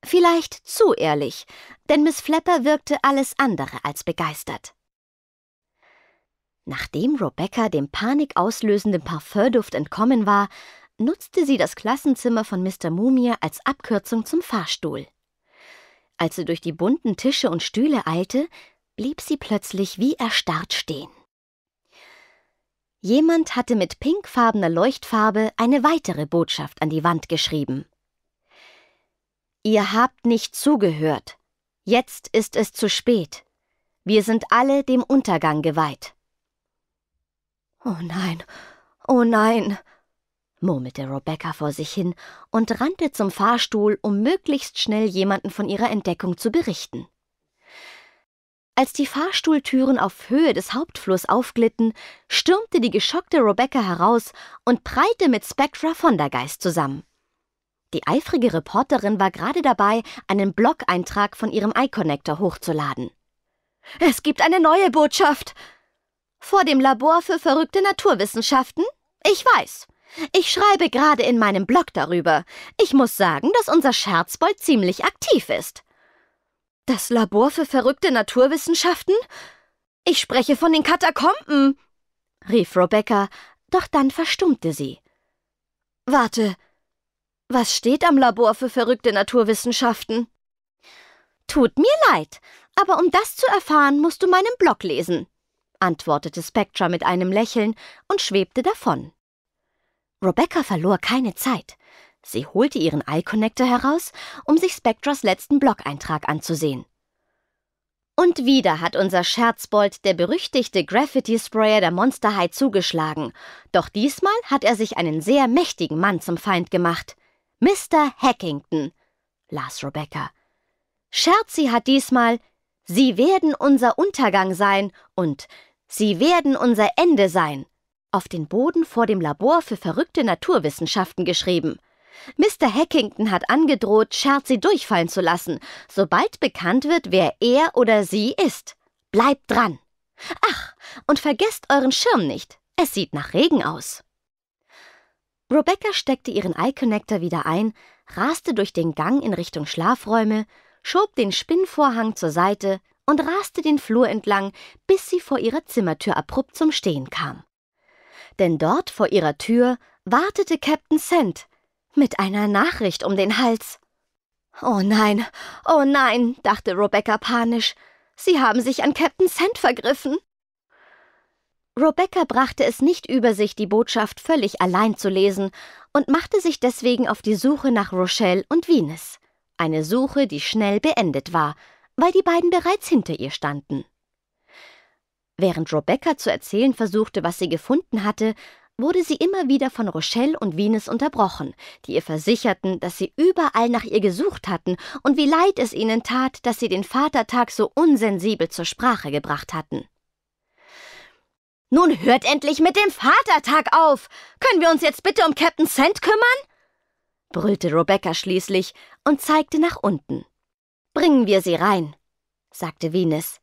Vielleicht zu ehrlich, denn Miss Flapper wirkte alles andere als begeistert. Nachdem Rebecca dem panikauslösenden Parfümduft entkommen war, nutzte sie das Klassenzimmer von Mr. Mumia als Abkürzung zum Fahrstuhl. Als sie durch die bunten Tische und Stühle eilte, blieb sie plötzlich wie erstarrt stehen. Jemand hatte mit pinkfarbener Leuchtfarbe eine weitere Botschaft an die Wand geschrieben. Ihr habt nicht zugehört. Jetzt ist es zu spät. Wir sind alle dem Untergang geweiht. Oh nein, oh nein, murmelte Rebecca vor sich hin und rannte zum Fahrstuhl, um möglichst schnell jemanden von ihrer Entdeckung zu berichten. Als die Fahrstuhltüren auf Höhe des Hauptflusses aufglitten, stürmte die geschockte Rebecca heraus und prallte mit Spectra von der Geist zusammen. Die eifrige Reporterin war gerade dabei, einen Blog-Eintrag von ihrem iConnector hochzuladen. Es gibt eine neue Botschaft, vor dem Labor für verrückte Naturwissenschaften? Ich weiß. Ich schreibe gerade in meinem Blog darüber. Ich muss sagen, dass unser Scherzbold ziemlich aktiv ist. Das Labor für verrückte Naturwissenschaften? Ich spreche von den Katakomben, rief Rebecca, doch dann verstummte sie. Warte, was steht am Labor für verrückte Naturwissenschaften? Tut mir leid, aber um das zu erfahren, musst du meinen Blog lesen antwortete Spectra mit einem Lächeln und schwebte davon. Rebecca verlor keine Zeit. Sie holte ihren Eye-Connector heraus, um sich Spectras letzten Blog-Eintrag anzusehen. Und wieder hat unser Scherzbold, der berüchtigte Graffiti-Sprayer der Monster zugeschlagen. Doch diesmal hat er sich einen sehr mächtigen Mann zum Feind gemacht. Mr. Hackington, las Rebecca. Scherzi hat diesmal Sie werden unser Untergang sein und Sie werden unser Ende sein, auf den Boden vor dem Labor für verrückte Naturwissenschaften geschrieben. Mr. Hackington hat angedroht, Scherzi durchfallen zu lassen, sobald bekannt wird, wer er oder sie ist. Bleibt dran! Ach, und vergesst euren Schirm nicht. Es sieht nach Regen aus. Rebecca steckte ihren Eye-Connector wieder ein, raste durch den Gang in Richtung Schlafräume, schob den Spinnvorhang zur Seite, und raste den Flur entlang, bis sie vor ihrer Zimmertür abrupt zum Stehen kam. Denn dort vor ihrer Tür wartete Captain Sand mit einer Nachricht um den Hals. Oh nein, oh nein, dachte Rebecca panisch. Sie haben sich an Captain Sand vergriffen. Rebecca brachte es nicht über sich, die Botschaft völlig allein zu lesen und machte sich deswegen auf die Suche nach Rochelle und Venus. Eine Suche, die schnell beendet war, weil die beiden bereits hinter ihr standen. Während Rebecca zu erzählen versuchte, was sie gefunden hatte, wurde sie immer wieder von Rochelle und Venus unterbrochen, die ihr versicherten, dass sie überall nach ihr gesucht hatten und wie leid es ihnen tat, dass sie den Vatertag so unsensibel zur Sprache gebracht hatten. Nun hört endlich mit dem Vatertag auf! Können wir uns jetzt bitte um Captain Sand kümmern? brüllte Rebecca schließlich und zeigte nach unten. Bringen wir sie rein, sagte Venus.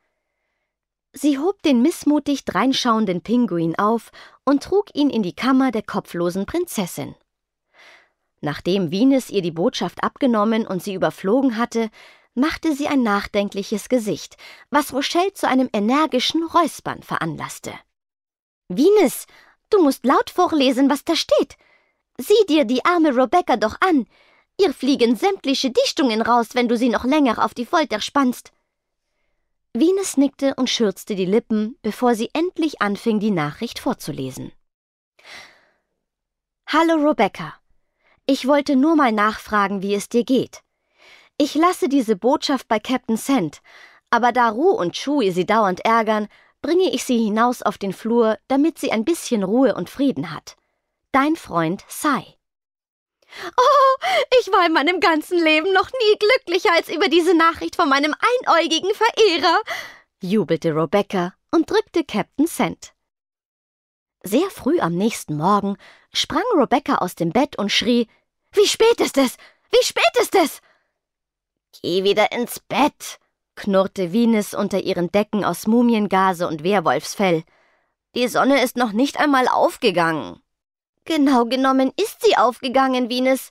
Sie hob den missmutig dreinschauenden Pinguin auf und trug ihn in die Kammer der kopflosen Prinzessin. Nachdem Venus ihr die Botschaft abgenommen und sie überflogen hatte, machte sie ein nachdenkliches Gesicht, was Rochelle zu einem energischen Räuspern veranlasste. Venus, du musst laut vorlesen, was da steht. Sieh dir die arme Rebecca doch an. Ihr fliegen sämtliche Dichtungen raus, wenn du sie noch länger auf die Folter spannst. Wienes nickte und schürzte die Lippen, bevor sie endlich anfing, die Nachricht vorzulesen. Hallo Rebecca. Ich wollte nur mal nachfragen, wie es dir geht. Ich lasse diese Botschaft bei Captain Sand, aber da Ru und Chewie sie dauernd ärgern, bringe ich sie hinaus auf den Flur, damit sie ein bisschen Ruhe und Frieden hat. Dein Freund Sai. Oh, ich war in meinem ganzen Leben noch nie glücklicher als über diese Nachricht von meinem einäugigen Verehrer, jubelte Rebecca und drückte Captain Sand. Sehr früh am nächsten Morgen sprang Rebecca aus dem Bett und schrie Wie spät ist es? Wie spät ist es? Geh wieder ins Bett, knurrte Venus unter ihren Decken aus Mumiengase und Werwolfsfell. Die Sonne ist noch nicht einmal aufgegangen. Genau genommen ist sie aufgegangen, Venus.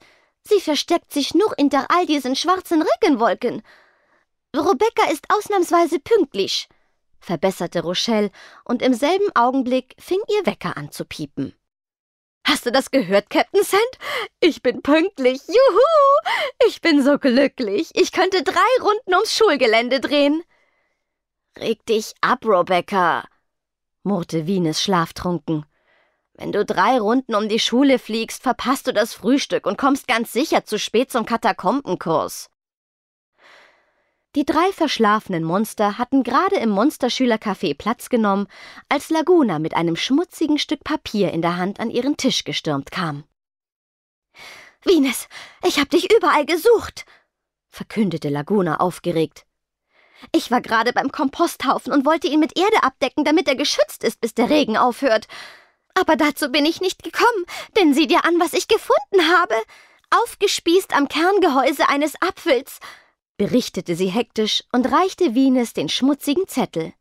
Sie versteckt sich nur hinter all diesen schwarzen Regenwolken. Rebecca ist ausnahmsweise pünktlich, verbesserte Rochelle, und im selben Augenblick fing ihr Wecker an zu piepen. Hast du das gehört, Captain Sand? Ich bin pünktlich. Juhu! Ich bin so glücklich. Ich könnte drei Runden ums Schulgelände drehen. Reg dich ab, Rebecca, murrte Venus schlaftrunken. Wenn du drei Runden um die Schule fliegst, verpasst du das Frühstück und kommst ganz sicher zu spät zum Katakombenkurs. Die drei verschlafenen Monster hatten gerade im Monsterschülercafé Platz genommen, als Laguna mit einem schmutzigen Stück Papier in der Hand an ihren Tisch gestürmt kam. Venus, ich hab dich überall gesucht, verkündete Laguna aufgeregt. Ich war gerade beim Komposthaufen und wollte ihn mit Erde abdecken, damit er geschützt ist, bis der Regen aufhört. Aber dazu bin ich nicht gekommen, denn sieh dir an, was ich gefunden habe. Aufgespießt am Kerngehäuse eines Apfels, berichtete sie hektisch und reichte Wienes den schmutzigen Zettel.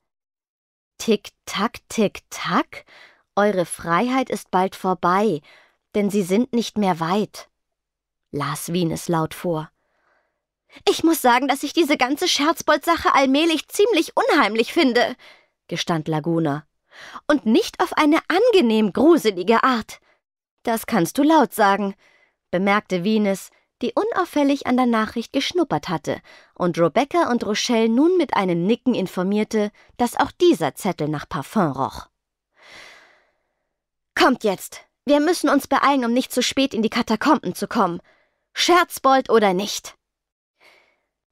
Tick, tack, tick, tack, eure Freiheit ist bald vorbei, denn sie sind nicht mehr weit, las Wienes laut vor. Ich muss sagen, dass ich diese ganze Scherzbold-Sache allmählich ziemlich unheimlich finde, gestand Laguna und nicht auf eine angenehm gruselige Art. Das kannst du laut sagen, bemerkte Venus, die unauffällig an der Nachricht geschnuppert hatte und Rebecca und Rochelle nun mit einem Nicken informierte, dass auch dieser Zettel nach Parfum roch. Kommt jetzt, wir müssen uns beeilen, um nicht zu spät in die Katakomben zu kommen. Scherzbold oder nicht.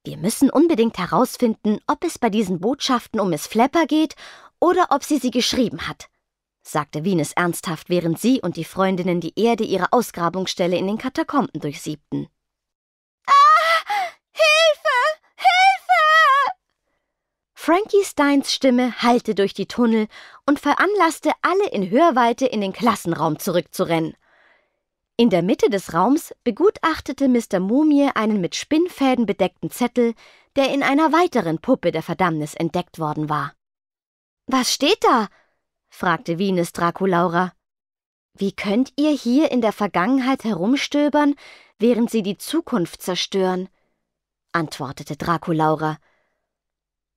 Wir müssen unbedingt herausfinden, ob es bei diesen Botschaften um Miss Flapper geht oder ob sie sie geschrieben hat, sagte Wienes ernsthaft, während sie und die Freundinnen die Erde ihrer Ausgrabungsstelle in den Katakomben durchsiebten. Ah! Hilfe! Hilfe! Frankie Steins Stimme hallte durch die Tunnel und veranlasste alle in Hörweite in den Klassenraum zurückzurennen. In der Mitte des Raums begutachtete Mr. Mumie einen mit Spinnfäden bedeckten Zettel, der in einer weiteren Puppe der Verdammnis entdeckt worden war. Was steht da? fragte Venus Draculaura. Wie könnt ihr hier in der Vergangenheit herumstöbern, während sie die Zukunft zerstören? antwortete Draculaura.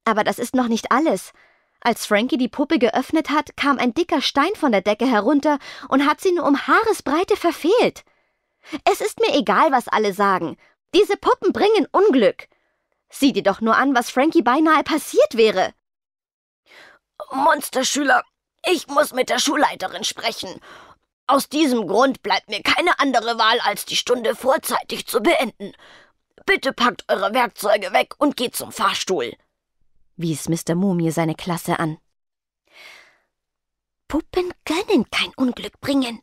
Aber das ist noch nicht alles. Als Frankie die Puppe geöffnet hat, kam ein dicker Stein von der Decke herunter und hat sie nur um Haaresbreite verfehlt. Es ist mir egal, was alle sagen. Diese Puppen bringen Unglück. Sieh dir doch nur an, was Frankie beinahe passiert wäre. Monsterschüler. Ich muss mit der Schulleiterin sprechen. Aus diesem Grund bleibt mir keine andere Wahl, als die Stunde vorzeitig zu beenden. Bitte packt eure Werkzeuge weg und geht zum Fahrstuhl, wies Mr. Mumie seine Klasse an. Puppen können kein Unglück bringen,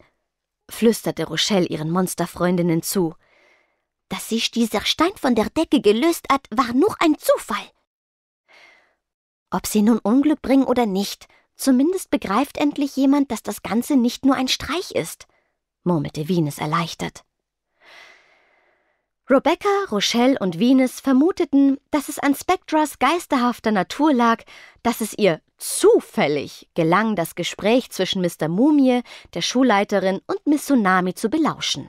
flüsterte Rochelle ihren Monsterfreundinnen zu. Dass sich dieser Stein von der Decke gelöst hat, war nur ein Zufall. Ob sie nun Unglück bringen oder nicht, zumindest begreift endlich jemand, dass das Ganze nicht nur ein Streich ist, murmelte Venus erleichtert. Rebecca, Rochelle und Venus vermuteten, dass es an Spectras geisterhafter Natur lag, dass es ihr zufällig gelang, das Gespräch zwischen Mr. Mumie, der Schulleiterin und Miss Tsunami zu belauschen.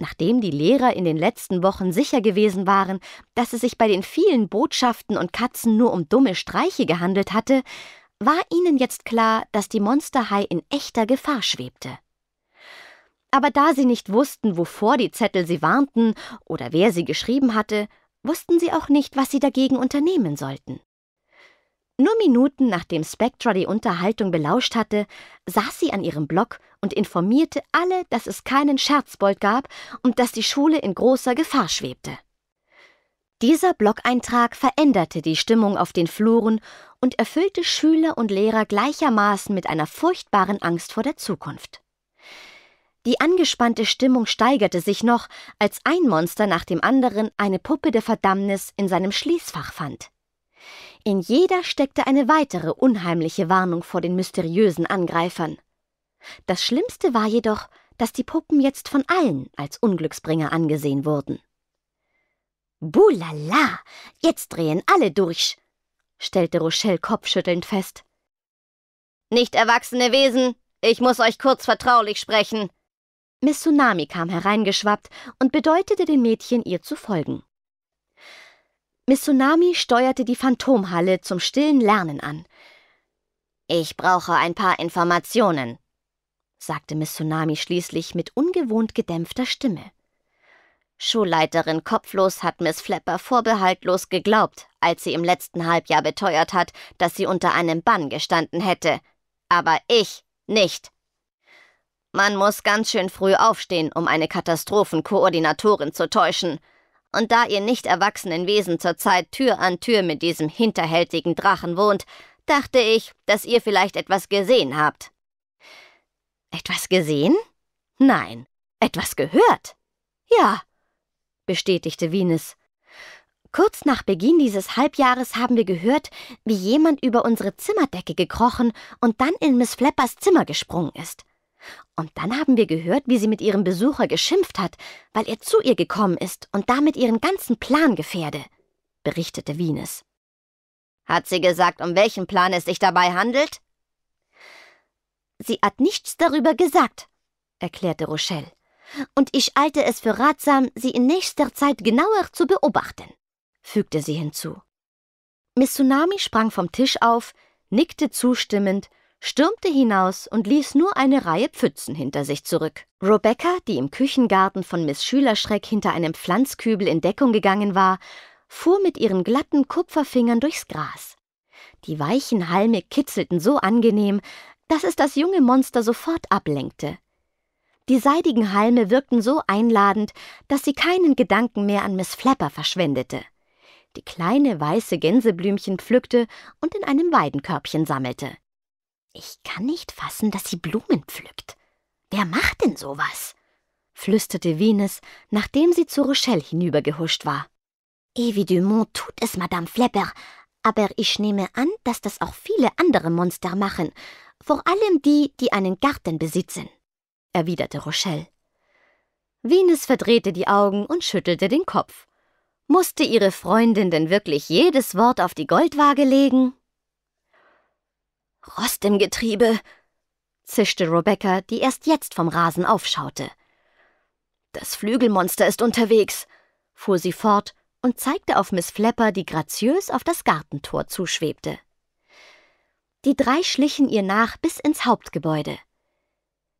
Nachdem die Lehrer in den letzten Wochen sicher gewesen waren, dass es sich bei den vielen Botschaften und Katzen nur um dumme Streiche gehandelt hatte, war ihnen jetzt klar, dass die Monsterhai in echter Gefahr schwebte. Aber da sie nicht wussten, wovor die Zettel sie warnten oder wer sie geschrieben hatte, wussten sie auch nicht, was sie dagegen unternehmen sollten. Nur Minuten nachdem Spectra die Unterhaltung belauscht hatte, saß sie an ihrem Block und informierte alle, dass es keinen Scherzbold gab und dass die Schule in großer Gefahr schwebte. Dieser Blog-Eintrag veränderte die Stimmung auf den Fluren und erfüllte Schüler und Lehrer gleichermaßen mit einer furchtbaren Angst vor der Zukunft. Die angespannte Stimmung steigerte sich noch, als ein Monster nach dem anderen eine Puppe der Verdammnis in seinem Schließfach fand. In jeder steckte eine weitere unheimliche Warnung vor den mysteriösen Angreifern. Das Schlimmste war jedoch, dass die Puppen jetzt von allen als Unglücksbringer angesehen wurden. Bulala, jetzt drehen alle durch, stellte Rochelle kopfschüttelnd fest. Nicht erwachsene Wesen, ich muss euch kurz vertraulich sprechen. Miss Tsunami kam hereingeschwappt und bedeutete den Mädchen, ihr zu folgen. Miss Tsunami steuerte die Phantomhalle zum stillen Lernen an. Ich brauche ein paar Informationen, sagte Miss Tsunami schließlich mit ungewohnt gedämpfter Stimme. Schulleiterin Kopflos hat Miss Flapper vorbehaltlos geglaubt, als sie im letzten Halbjahr beteuert hat, dass sie unter einem Bann gestanden hätte. Aber ich nicht. Man muss ganz schön früh aufstehen, um eine Katastrophenkoordinatorin zu täuschen. Und da ihr nicht erwachsenen Wesen zurzeit Tür an Tür mit diesem hinterhältigen Drachen wohnt, dachte ich, dass ihr vielleicht etwas gesehen habt. Etwas gesehen? Nein, etwas gehört. Ja, bestätigte Venus. Kurz nach Beginn dieses Halbjahres haben wir gehört, wie jemand über unsere Zimmerdecke gekrochen und dann in Miss Flappers Zimmer gesprungen ist. Und dann haben wir gehört, wie sie mit ihrem Besucher geschimpft hat, weil er zu ihr gekommen ist und damit ihren ganzen Plan gefährde, berichtete Wienes. Hat sie gesagt, um welchen Plan es sich dabei handelt? Sie hat nichts darüber gesagt, erklärte Rochelle. Und ich halte es für ratsam, sie in nächster Zeit genauer zu beobachten, fügte sie hinzu. Miss Tsunami sprang vom Tisch auf, nickte zustimmend stürmte hinaus und ließ nur eine Reihe Pfützen hinter sich zurück. Rebecca, die im Küchengarten von Miss Schülerschreck hinter einem Pflanzkübel in Deckung gegangen war, fuhr mit ihren glatten Kupferfingern durchs Gras. Die weichen Halme kitzelten so angenehm, dass es das junge Monster sofort ablenkte. Die seidigen Halme wirkten so einladend, dass sie keinen Gedanken mehr an Miss Flapper verschwendete. Die kleine weiße Gänseblümchen pflückte und in einem Weidenkörbchen sammelte. Ich kann nicht fassen, dass sie Blumen pflückt. Wer macht denn sowas? flüsterte Venus, nachdem sie zu Rochelle hinübergehuscht war. Evie Evidemment tut es Madame Flepper, aber ich nehme an, dass das auch viele andere Monster machen, vor allem die, die einen Garten besitzen, erwiderte Rochelle. Venus verdrehte die Augen und schüttelte den Kopf. Musste ihre Freundin denn wirklich jedes Wort auf die Goldwaage legen? Rost im Getriebe, zischte Rebecca, die erst jetzt vom Rasen aufschaute. Das Flügelmonster ist unterwegs, fuhr sie fort und zeigte auf Miss Flapper, die graziös auf das Gartentor zuschwebte. Die drei schlichen ihr nach bis ins Hauptgebäude.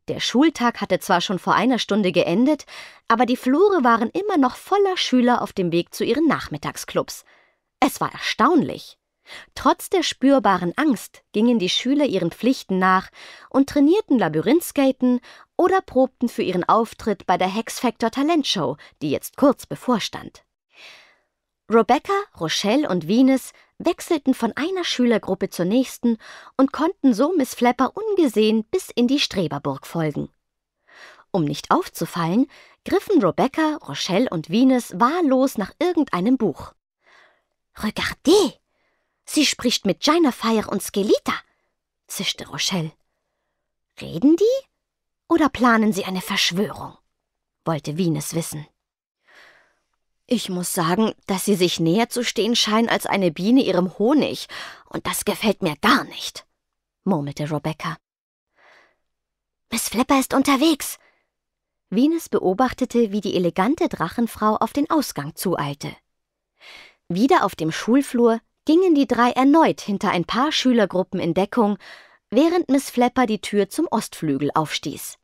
Der Schultag hatte zwar schon vor einer Stunde geendet, aber die Flure waren immer noch voller Schüler auf dem Weg zu ihren Nachmittagsclubs. Es war erstaunlich. Trotz der spürbaren Angst gingen die Schüler ihren Pflichten nach und trainierten Labyrinthskaten oder probten für ihren Auftritt bei der Hex Factor Talentshow, die jetzt kurz bevorstand. Rebecca, Rochelle und Venus wechselten von einer Schülergruppe zur nächsten und konnten so Miss Flapper ungesehen bis in die Streberburg folgen. Um nicht aufzufallen, griffen Rebecca, Rochelle und Venus wahllos nach irgendeinem Buch. Regardez, Sie spricht mit Gina Fire und Skelita, zischte Rochelle. Reden die? Oder planen sie eine Verschwörung? wollte Venus wissen. Ich muss sagen, dass sie sich näher zu stehen scheinen als eine Biene ihrem Honig, und das gefällt mir gar nicht, murmelte Rebecca. Miss Flipper ist unterwegs. Venus beobachtete, wie die elegante Drachenfrau auf den Ausgang zueilte. Wieder auf dem Schulflur gingen die drei erneut hinter ein paar Schülergruppen in Deckung, während Miss Flapper die Tür zum Ostflügel aufstieß.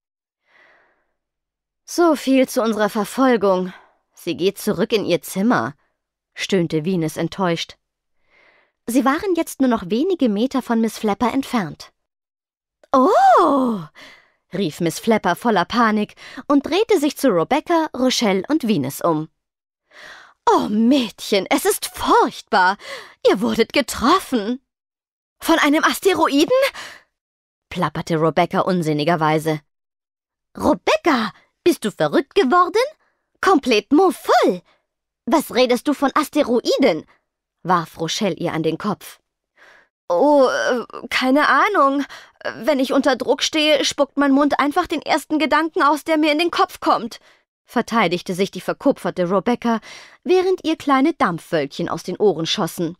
So viel zu unserer Verfolgung. Sie geht zurück in ihr Zimmer, stöhnte Venus enttäuscht. Sie waren jetzt nur noch wenige Meter von Miss Flapper entfernt. Oh! rief Miss Flapper voller Panik und drehte sich zu Rebecca, Rochelle und Venus um. Oh Mädchen, es ist furchtbar. Ihr wurdet getroffen. Von einem Asteroiden? plapperte Rebecca unsinnigerweise. Rebecca, bist du verrückt geworden? Komplett voll. Was redest du von Asteroiden? warf Rochelle ihr an den Kopf. Oh, äh, keine Ahnung. Wenn ich unter Druck stehe, spuckt mein Mund einfach den ersten Gedanken aus, der mir in den Kopf kommt verteidigte sich die verkupferte Rebecca, während ihr kleine Dampfwölkchen aus den Ohren schossen.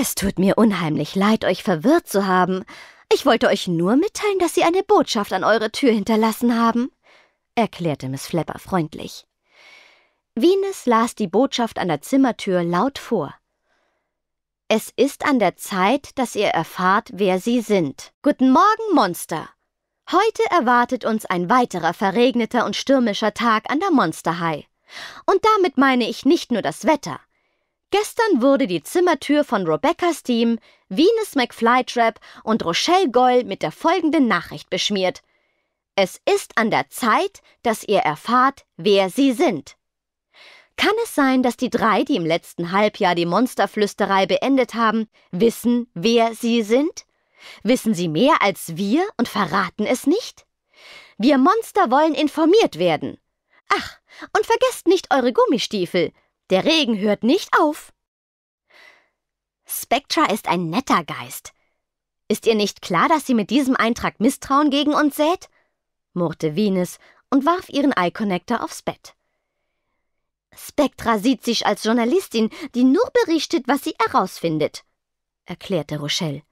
Es tut mir unheimlich leid, euch verwirrt zu haben. Ich wollte euch nur mitteilen, dass Sie eine Botschaft an eure Tür hinterlassen haben, erklärte Miss Flapper freundlich. Venus las die Botschaft an der Zimmertür laut vor. Es ist an der Zeit, dass ihr erfahrt, wer Sie sind. Guten Morgen, Monster. Heute erwartet uns ein weiterer verregneter und stürmischer Tag an der Monster High. Und damit meine ich nicht nur das Wetter. Gestern wurde die Zimmertür von Rebecca's Team, Venus McFlytrap und Rochelle Goll mit der folgenden Nachricht beschmiert. Es ist an der Zeit, dass ihr erfahrt, wer sie sind. Kann es sein, dass die drei, die im letzten Halbjahr die Monsterflüsterei beendet haben, wissen, wer sie sind? Wissen Sie mehr als wir und verraten es nicht? Wir Monster wollen informiert werden. Ach, und vergesst nicht eure Gummistiefel. Der Regen hört nicht auf. Spectra ist ein netter Geist. Ist ihr nicht klar, dass sie mit diesem Eintrag Misstrauen gegen uns sät? murrte Venus und warf ihren Eye-Connector aufs Bett. Spectra sieht sich als Journalistin, die nur berichtet, was sie herausfindet, erklärte Rochelle.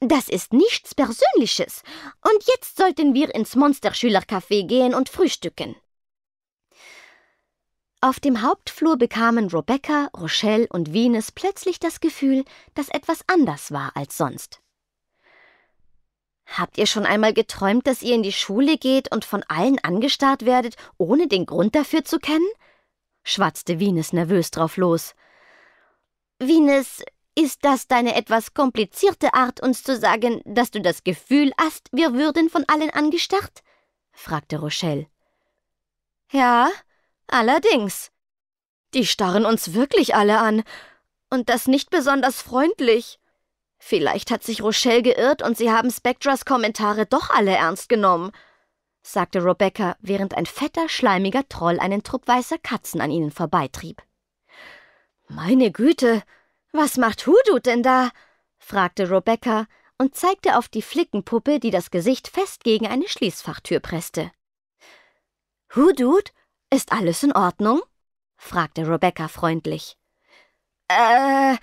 Das ist nichts Persönliches. Und jetzt sollten wir ins Monsterschülercafé gehen und frühstücken. Auf dem Hauptflur bekamen Rebecca, Rochelle und Venus plötzlich das Gefühl, dass etwas anders war als sonst. Habt ihr schon einmal geträumt, dass ihr in die Schule geht und von allen angestarrt werdet, ohne den Grund dafür zu kennen? schwatzte Venus nervös drauf los. Venus, ist das deine etwas komplizierte Art, uns zu sagen, dass du das Gefühl hast, wir würden von allen angestarrt? fragte Rochelle. Ja, allerdings. Die starren uns wirklich alle an, und das nicht besonders freundlich. Vielleicht hat sich Rochelle geirrt und sie haben Spectras Kommentare doch alle ernst genommen, sagte Rebecca, während ein fetter, schleimiger Troll einen Trupp weißer Katzen an ihnen vorbeitrieb. Meine Güte, was macht Hudut denn da? fragte Rebecca und zeigte auf die Flickenpuppe, die das Gesicht fest gegen eine Schließfachtür presste. Hudut, ist alles in Ordnung? fragte Rebecca freundlich. Äh,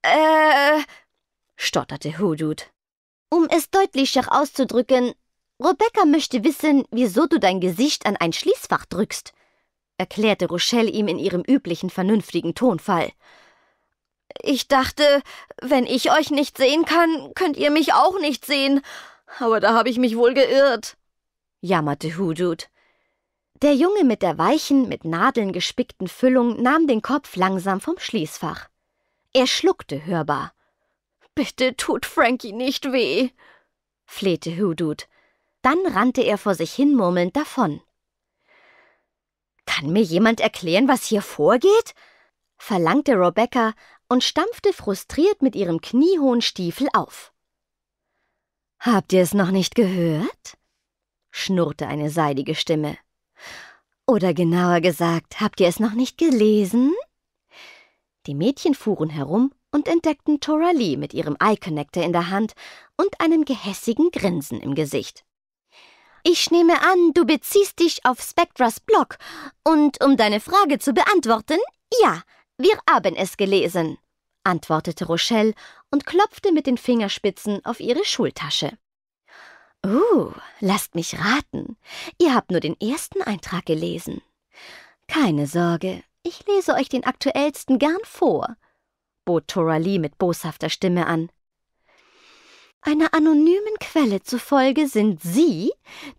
äh, stotterte Hudut. Um es deutlicher auszudrücken, Rebecca möchte wissen, wieso du dein Gesicht an ein Schließfach drückst, erklärte Rochelle ihm in ihrem üblichen vernünftigen Tonfall. Ich dachte, wenn ich euch nicht sehen kann, könnt ihr mich auch nicht sehen. Aber da habe ich mich wohl geirrt, jammerte Hudud. Der Junge mit der weichen, mit Nadeln gespickten Füllung nahm den Kopf langsam vom Schließfach. Er schluckte hörbar. Bitte tut Frankie nicht weh, flehte Hudud. Dann rannte er vor sich hin murmelnd davon. Kann mir jemand erklären, was hier vorgeht? verlangte Rebecca, und stampfte frustriert mit ihrem kniehohen Stiefel auf. Habt ihr es noch nicht gehört? schnurrte eine seidige Stimme. Oder genauer gesagt, habt ihr es noch nicht gelesen? Die Mädchen fuhren herum und entdeckten Tora Lee mit ihrem Eye-Connector in der Hand und einem gehässigen Grinsen im Gesicht. Ich nehme an, du beziehst dich auf Spectras Blog. Und um deine Frage zu beantworten, ja, wir haben es gelesen antwortete Rochelle und klopfte mit den Fingerspitzen auf ihre Schultasche. Uh, lasst mich raten. Ihr habt nur den ersten Eintrag gelesen. Keine Sorge, ich lese euch den aktuellsten gern vor, bot Toralie mit boshafter Stimme an. Einer anonymen Quelle zufolge sind Sie,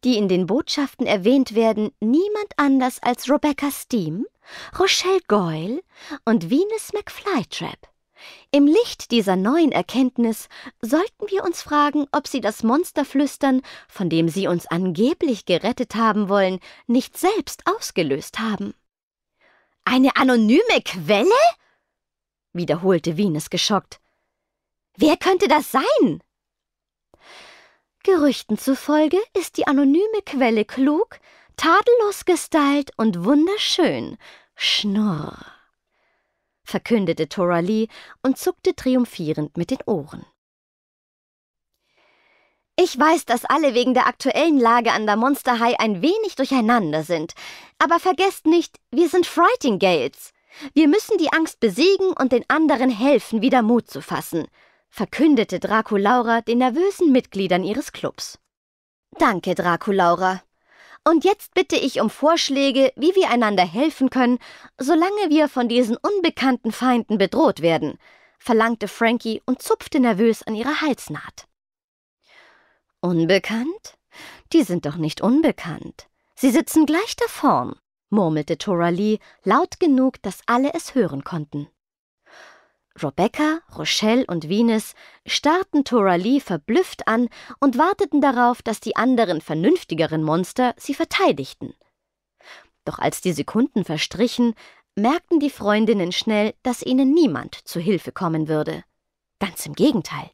die in den Botschaften erwähnt werden, niemand anders als Rebecca Steam, Rochelle Goyle und Venus McFlytrap. Im Licht dieser neuen Erkenntnis sollten wir uns fragen, ob sie das Monsterflüstern, von dem sie uns angeblich gerettet haben wollen, nicht selbst ausgelöst haben. Eine anonyme Quelle? wiederholte Venus geschockt. Wer könnte das sein? Gerüchten zufolge ist die anonyme Quelle klug, tadellos gestylt und wunderschön. Schnurr verkündete Lee und zuckte triumphierend mit den Ohren. Ich weiß, dass alle wegen der aktuellen Lage an der Monster High ein wenig durcheinander sind, aber vergesst nicht, wir sind Frightingales. Wir müssen die Angst besiegen und den anderen helfen, wieder Mut zu fassen, verkündete Draculaura den nervösen Mitgliedern ihres Clubs. Danke, Draculaura, und jetzt bitte ich um Vorschläge, wie wir einander helfen können, solange wir von diesen unbekannten Feinden bedroht werden, verlangte Frankie und zupfte nervös an ihrer Halsnaht. Unbekannt? Die sind doch nicht unbekannt. Sie sitzen gleich da vorn, murmelte Tora Lee, laut genug, dass alle es hören konnten. Rebecca, Rochelle und Venus starrten Tora verblüfft an und warteten darauf, dass die anderen vernünftigeren Monster sie verteidigten. Doch als die Sekunden verstrichen, merkten die Freundinnen schnell, dass ihnen niemand zu Hilfe kommen würde. Ganz im Gegenteil.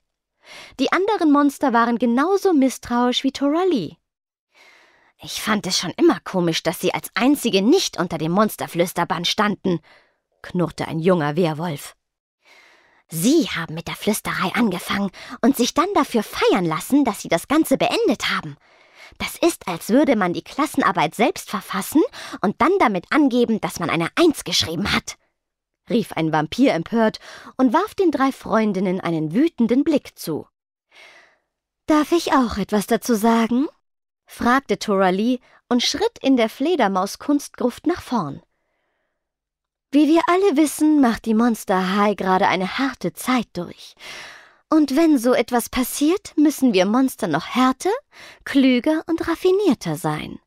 Die anderen Monster waren genauso misstrauisch wie Tora Ich fand es schon immer komisch, dass sie als einzige nicht unter dem Monsterflüsterband standen, knurrte ein junger Wehrwolf. Sie haben mit der Flüsterei angefangen und sich dann dafür feiern lassen, dass Sie das Ganze beendet haben. Das ist, als würde man die Klassenarbeit selbst verfassen und dann damit angeben, dass man eine Eins geschrieben hat, rief ein Vampir empört und warf den drei Freundinnen einen wütenden Blick zu. Darf ich auch etwas dazu sagen? fragte Toralie und schritt in der Fledermaus-Kunstgruft nach vorn. Wie wir alle wissen, macht die Monster High gerade eine harte Zeit durch. Und wenn so etwas passiert, müssen wir Monster noch härter, klüger und raffinierter sein.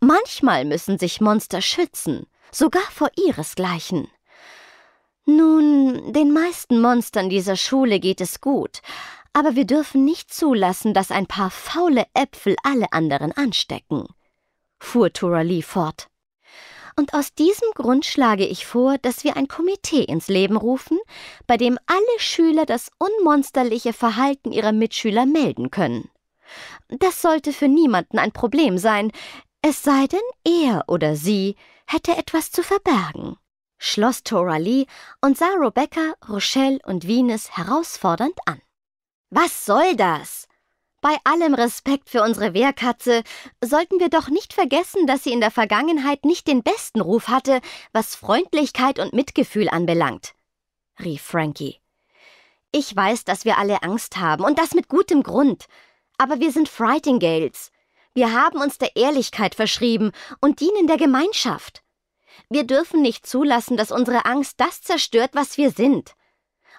Manchmal müssen sich Monster schützen, sogar vor ihresgleichen. Nun, den meisten Monstern dieser Schule geht es gut, aber wir dürfen nicht zulassen, dass ein paar faule Äpfel alle anderen anstecken, fuhr Turali fort. Und aus diesem Grund schlage ich vor, dass wir ein Komitee ins Leben rufen, bei dem alle Schüler das unmonsterliche Verhalten ihrer Mitschüler melden können. Das sollte für niemanden ein Problem sein, es sei denn, er oder sie hätte etwas zu verbergen. Schloss Lee und sah Rebecca, Rochelle und Venus herausfordernd an. Was soll das? Bei allem Respekt für unsere Wehrkatze sollten wir doch nicht vergessen, dass sie in der Vergangenheit nicht den besten Ruf hatte, was Freundlichkeit und Mitgefühl anbelangt, rief Frankie. Ich weiß, dass wir alle Angst haben und das mit gutem Grund, aber wir sind Frightingales. Wir haben uns der Ehrlichkeit verschrieben und dienen der Gemeinschaft. Wir dürfen nicht zulassen, dass unsere Angst das zerstört, was wir sind.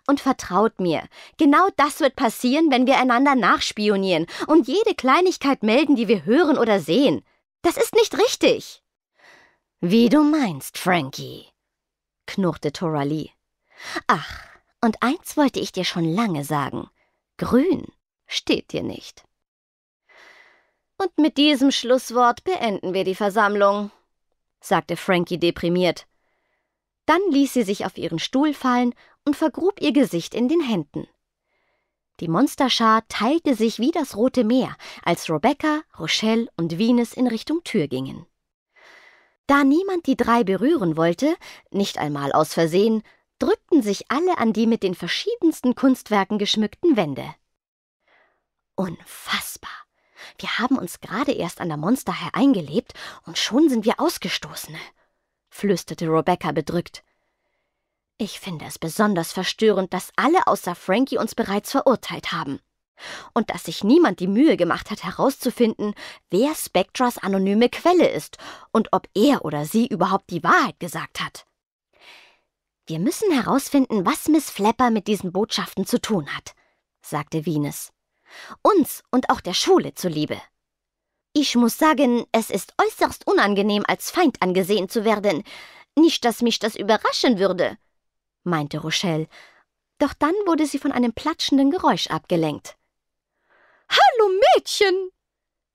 Und vertraut mir, genau das wird passieren, wenn wir einander nachspionieren und jede Kleinigkeit melden, die wir hören oder sehen. Das ist nicht richtig. Wie du meinst, Frankie, knurrte Toralie. Ach, und eins wollte ich dir schon lange sagen. Grün steht dir nicht. Und mit diesem Schlusswort beenden wir die Versammlung, sagte Frankie deprimiert. Dann ließ sie sich auf ihren Stuhl fallen und vergrub ihr Gesicht in den Händen. Die Monsterschar teilte sich wie das Rote Meer, als Rebecca, Rochelle und Venus in Richtung Tür gingen. Da niemand die drei berühren wollte, nicht einmal aus Versehen, drückten sich alle an die mit den verschiedensten Kunstwerken geschmückten Wände. Unfassbar. Wir haben uns gerade erst an der Monster hereingelebt und schon sind wir Ausgestoßene, flüsterte Rebecca bedrückt. Ich finde es besonders verstörend, dass alle außer Frankie uns bereits verurteilt haben. Und dass sich niemand die Mühe gemacht hat, herauszufinden, wer Spectras anonyme Quelle ist und ob er oder sie überhaupt die Wahrheit gesagt hat. Wir müssen herausfinden, was Miss Flapper mit diesen Botschaften zu tun hat, sagte Venus. Uns und auch der Schule zuliebe. Ich muss sagen, es ist äußerst unangenehm, als Feind angesehen zu werden. Nicht, dass mich das überraschen würde meinte Rochelle, doch dann wurde sie von einem platschenden Geräusch abgelenkt. Hallo Mädchen!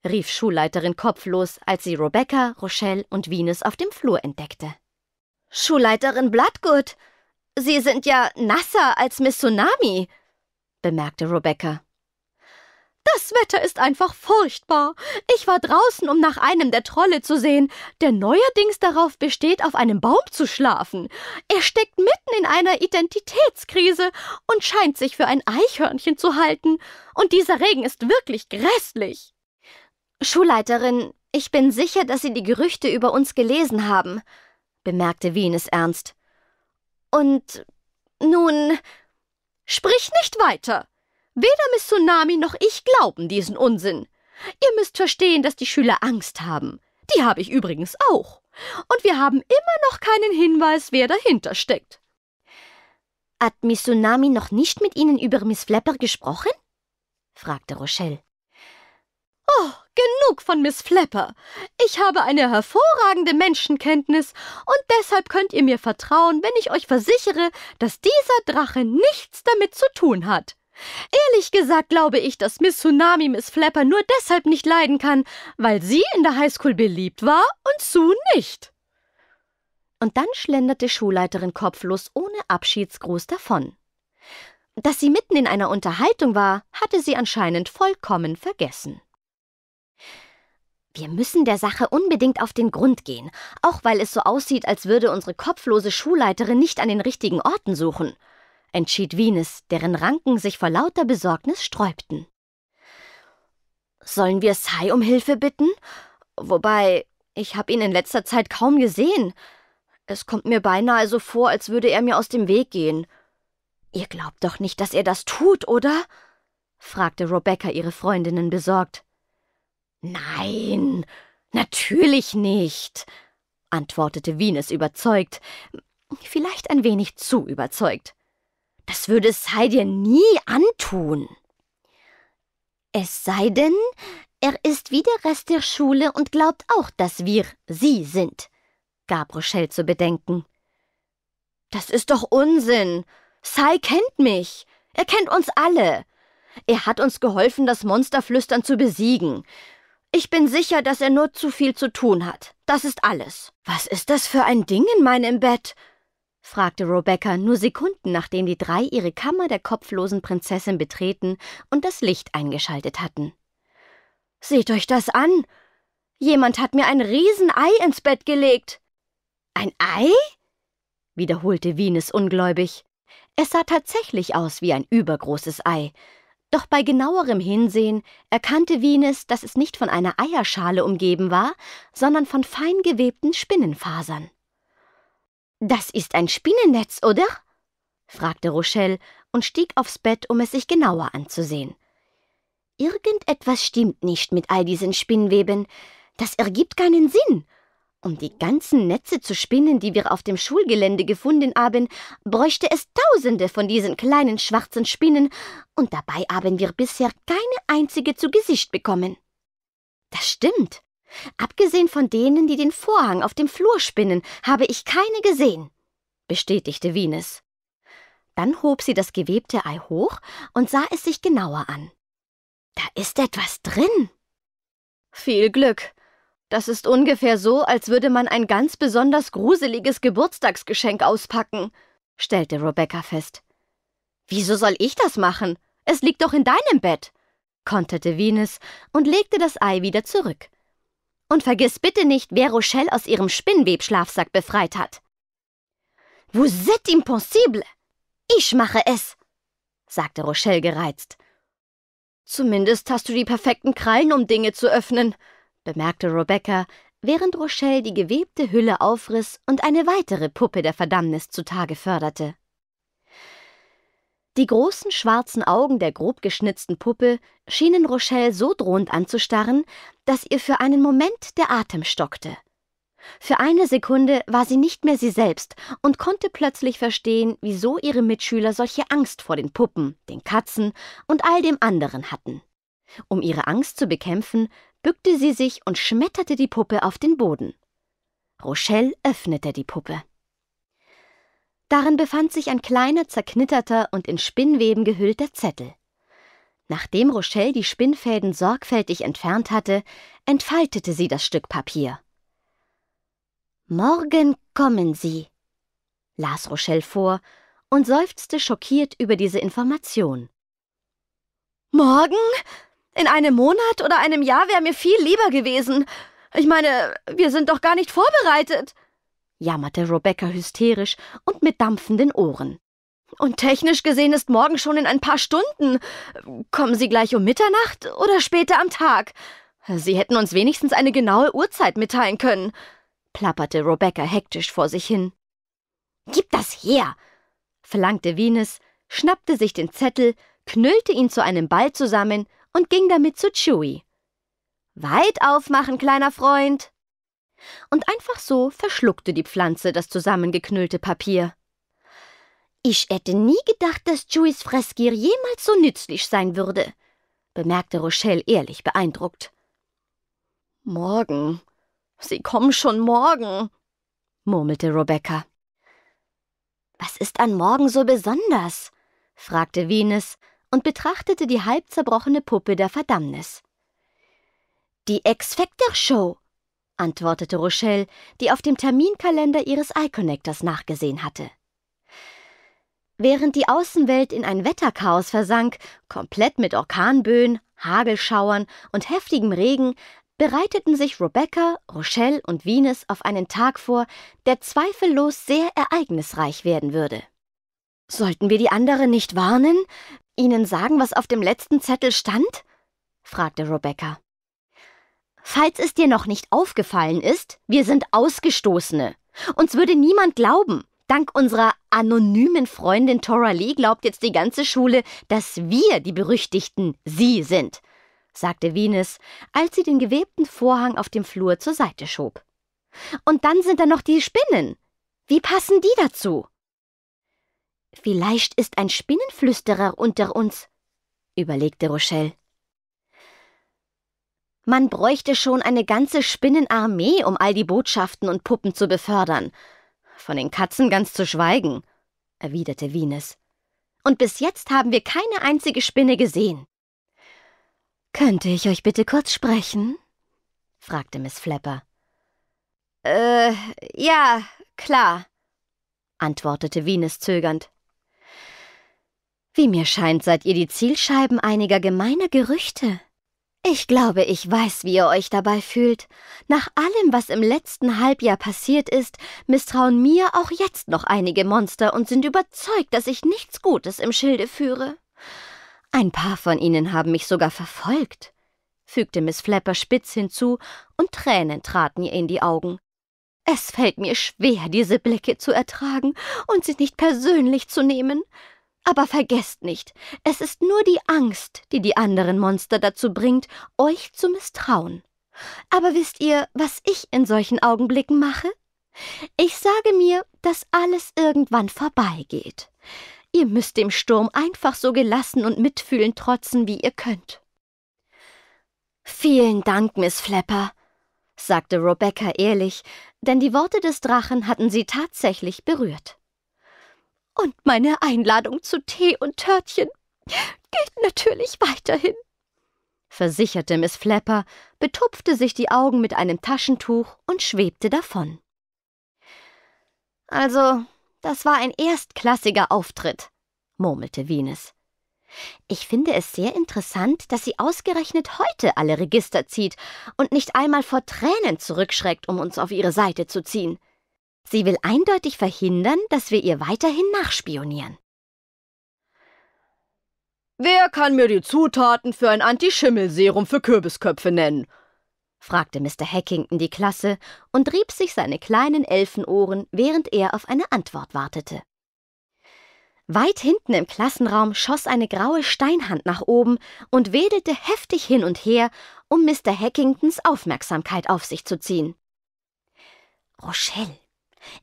rief Schulleiterin kopflos, als sie Rebecca, Rochelle und Venus auf dem Flur entdeckte. Schulleiterin Blattgut, Sie sind ja nasser als Miss Tsunami, bemerkte Rebecca. Das Wetter ist einfach furchtbar. Ich war draußen, um nach einem der Trolle zu sehen, der neuerdings darauf besteht, auf einem Baum zu schlafen. Er steckt mitten in einer Identitätskrise und scheint sich für ein Eichhörnchen zu halten. Und dieser Regen ist wirklich grässlich. Schulleiterin, ich bin sicher, dass Sie die Gerüchte über uns gelesen haben, bemerkte Venus ernst. Und nun, sprich nicht weiter, Weder Miss Tsunami noch ich glauben diesen Unsinn. Ihr müsst verstehen, dass die Schüler Angst haben. Die habe ich übrigens auch. Und wir haben immer noch keinen Hinweis, wer dahinter steckt. Hat Miss Tsunami noch nicht mit Ihnen über Miss Flapper gesprochen? fragte Rochelle. Oh, genug von Miss Flapper. Ich habe eine hervorragende Menschenkenntnis und deshalb könnt ihr mir vertrauen, wenn ich euch versichere, dass dieser Drache nichts damit zu tun hat. Ehrlich gesagt glaube ich, dass Miss Tsunami Miss Flapper nur deshalb nicht leiden kann, weil sie in der Highschool beliebt war und Sue nicht. Und dann schlenderte Schulleiterin kopflos ohne Abschiedsgruß davon. Dass sie mitten in einer Unterhaltung war, hatte sie anscheinend vollkommen vergessen. Wir müssen der Sache unbedingt auf den Grund gehen, auch weil es so aussieht, als würde unsere kopflose Schulleiterin nicht an den richtigen Orten suchen, entschied Venus, deren Ranken sich vor lauter Besorgnis sträubten. Sollen wir Sai um Hilfe bitten? Wobei, ich habe ihn in letzter Zeit kaum gesehen. Es kommt mir beinahe so vor, als würde er mir aus dem Weg gehen. Ihr glaubt doch nicht, dass er das tut, oder? fragte Rebecca ihre Freundinnen besorgt. Nein, natürlich nicht, antwortete Venus überzeugt, vielleicht ein wenig zu überzeugt. Das würde Sai dir nie antun. Es sei denn, er ist wie der Rest der Schule und glaubt auch, dass wir sie sind, gab Rochelle zu bedenken. Das ist doch Unsinn. Sai kennt mich. Er kennt uns alle. Er hat uns geholfen, das Monsterflüstern zu besiegen. Ich bin sicher, dass er nur zu viel zu tun hat. Das ist alles. Was ist das für ein Ding in meinem Bett? fragte Rebecca nur Sekunden, nachdem die drei ihre Kammer der kopflosen Prinzessin betreten und das Licht eingeschaltet hatten. Seht euch das an! Jemand hat mir ein Riesenei ins Bett gelegt! Ein Ei? wiederholte Venus ungläubig. Es sah tatsächlich aus wie ein übergroßes Ei. Doch bei genauerem Hinsehen erkannte Venus, dass es nicht von einer Eierschale umgeben war, sondern von fein gewebten Spinnenfasern. Das ist ein Spinnennetz, oder? fragte Rochelle und stieg aufs Bett, um es sich genauer anzusehen. Irgendetwas stimmt nicht mit all diesen Spinnweben. Das ergibt keinen Sinn. Um die ganzen Netze zu spinnen, die wir auf dem Schulgelände gefunden haben, bräuchte es tausende von diesen kleinen schwarzen Spinnen, und dabei haben wir bisher keine einzige zu Gesicht bekommen. Das stimmt. Abgesehen von denen, die den Vorhang auf dem Flur spinnen, habe ich keine gesehen, bestätigte Venus. Dann hob sie das gewebte Ei hoch und sah es sich genauer an. Da ist etwas drin. Viel Glück. Das ist ungefähr so, als würde man ein ganz besonders gruseliges Geburtstagsgeschenk auspacken, stellte Rebecca fest. Wieso soll ich das machen? Es liegt doch in deinem Bett, konterte Venus und legte das Ei wieder zurück, und vergiss bitte nicht, wer Rochelle aus ihrem Spinnwebschlafsack befreit hat. Vous êtes impossible! Ich mache es! sagte Rochelle gereizt. Zumindest hast du die perfekten Krallen, um Dinge zu öffnen, bemerkte Rebecca, während Rochelle die gewebte Hülle aufriss und eine weitere Puppe der Verdammnis zutage förderte. Die großen schwarzen Augen der grob geschnitzten Puppe schienen Rochelle so drohend anzustarren, dass ihr für einen Moment der Atem stockte. Für eine Sekunde war sie nicht mehr sie selbst und konnte plötzlich verstehen, wieso ihre Mitschüler solche Angst vor den Puppen, den Katzen und all dem anderen hatten. Um ihre Angst zu bekämpfen, bückte sie sich und schmetterte die Puppe auf den Boden. Rochelle öffnete die Puppe. Darin befand sich ein kleiner, zerknitterter und in Spinnweben gehüllter Zettel. Nachdem Rochelle die Spinnfäden sorgfältig entfernt hatte, entfaltete sie das Stück Papier. Morgen kommen Sie, las Rochelle vor und seufzte schockiert über diese Information. Morgen? In einem Monat oder einem Jahr wäre mir viel lieber gewesen. Ich meine, wir sind doch gar nicht vorbereitet jammerte Rebecca hysterisch und mit dampfenden Ohren. Und technisch gesehen ist morgen schon in ein paar Stunden. Kommen Sie gleich um Mitternacht oder später am Tag? Sie hätten uns wenigstens eine genaue Uhrzeit mitteilen können, plapperte Rebecca hektisch vor sich hin. Gib das her! verlangte Venus, schnappte sich den Zettel, knüllte ihn zu einem Ball zusammen und ging damit zu Chewie. Weit aufmachen, kleiner Freund! und einfach so verschluckte die Pflanze das zusammengeknüllte Papier. Ich hätte nie gedacht, dass Juice Fresquier jemals so nützlich sein würde, bemerkte Rochelle ehrlich beeindruckt. Morgen. Sie kommen schon morgen, murmelte Rebecca. Was ist an morgen so besonders? fragte Venus und betrachtete die halb zerbrochene Puppe der Verdammnis. Die X-Factor-Show, antwortete Rochelle, die auf dem Terminkalender ihres iConnectors nachgesehen hatte. Während die Außenwelt in ein Wetterchaos versank, komplett mit Orkanböen, Hagelschauern und heftigem Regen, bereiteten sich Rebecca, Rochelle und Venus auf einen Tag vor, der zweifellos sehr ereignisreich werden würde. Sollten wir die anderen nicht warnen? Ihnen sagen, was auf dem letzten Zettel stand? fragte Rebecca. Falls es dir noch nicht aufgefallen ist, wir sind Ausgestoßene. Uns würde niemand glauben. Dank unserer anonymen Freundin Tora Lee glaubt jetzt die ganze Schule, dass wir die berüchtigten Sie sind, sagte Venus, als sie den gewebten Vorhang auf dem Flur zur Seite schob. Und dann sind da noch die Spinnen. Wie passen die dazu? Vielleicht ist ein Spinnenflüsterer unter uns, überlegte Rochelle. Man bräuchte schon eine ganze Spinnenarmee, um all die Botschaften und Puppen zu befördern. Von den Katzen ganz zu schweigen, erwiderte Venus. Und bis jetzt haben wir keine einzige Spinne gesehen. Könnte ich euch bitte kurz sprechen? fragte Miss Flapper. Äh, ja, klar, antwortete Venus zögernd. Wie mir scheint, seid ihr die Zielscheiben einiger gemeiner Gerüchte, ich glaube, ich weiß, wie ihr euch dabei fühlt. Nach allem, was im letzten Halbjahr passiert ist, misstrauen mir auch jetzt noch einige Monster und sind überzeugt, dass ich nichts Gutes im Schilde führe. Ein paar von ihnen haben mich sogar verfolgt, fügte Miss Flapper spitz hinzu, und Tränen traten ihr in die Augen. Es fällt mir schwer, diese Blicke zu ertragen und sie nicht persönlich zu nehmen. Aber vergesst nicht, es ist nur die Angst, die die anderen Monster dazu bringt, euch zu misstrauen. Aber wisst ihr, was ich in solchen Augenblicken mache? Ich sage mir, dass alles irgendwann vorbeigeht. Ihr müsst dem Sturm einfach so gelassen und mitfühlend trotzen, wie ihr könnt. Vielen Dank, Miss Flapper, sagte Rebecca ehrlich, denn die Worte des Drachen hatten sie tatsächlich berührt. Und meine Einladung zu Tee und Törtchen gilt natürlich weiterhin, versicherte Miss Flapper, betupfte sich die Augen mit einem Taschentuch und schwebte davon. Also, das war ein erstklassiger Auftritt, murmelte Venus. Ich finde es sehr interessant, dass sie ausgerechnet heute alle Register zieht und nicht einmal vor Tränen zurückschreckt, um uns auf ihre Seite zu ziehen. Sie will eindeutig verhindern, dass wir ihr weiterhin nachspionieren. Wer kann mir die Zutaten für ein Antischimmelserum für Kürbisköpfe nennen? fragte Mr. Hackington die Klasse und rieb sich seine kleinen Elfenohren, während er auf eine Antwort wartete. Weit hinten im Klassenraum schoss eine graue Steinhand nach oben und wedelte heftig hin und her, um Mr. Hackingtons Aufmerksamkeit auf sich zu ziehen. Rochelle,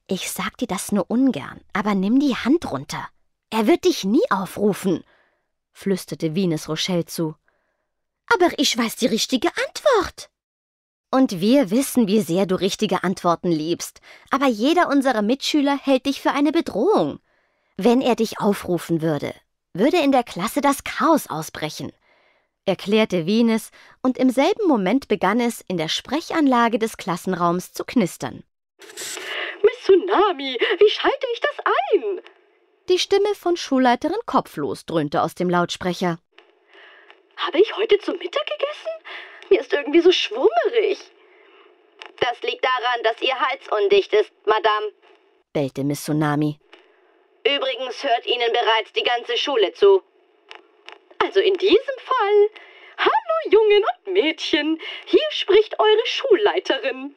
ich sag dir das nur ungern, aber nimm die Hand runter. Er wird dich nie aufrufen, flüsterte Venus Rochelle zu. Aber ich weiß die richtige Antwort. Und wir wissen, wie sehr du richtige Antworten liebst, aber jeder unserer Mitschüler hält dich für eine Bedrohung. Wenn er dich aufrufen würde, würde in der Klasse das Chaos ausbrechen, erklärte Venus, und im selben Moment begann es in der Sprechanlage des Klassenraums zu knistern. Tsunami, wie schalte ich das ein? Die Stimme von Schulleiterin Kopflos dröhnte aus dem Lautsprecher. Habe ich heute zum Mittag gegessen? Mir ist irgendwie so schwummerig. Das liegt daran, dass Ihr Hals undicht ist, Madame, bellte Miss Tsunami. Übrigens hört Ihnen bereits die ganze Schule zu. Also in diesem Fall Hallo Jungen und Mädchen, hier spricht eure Schulleiterin.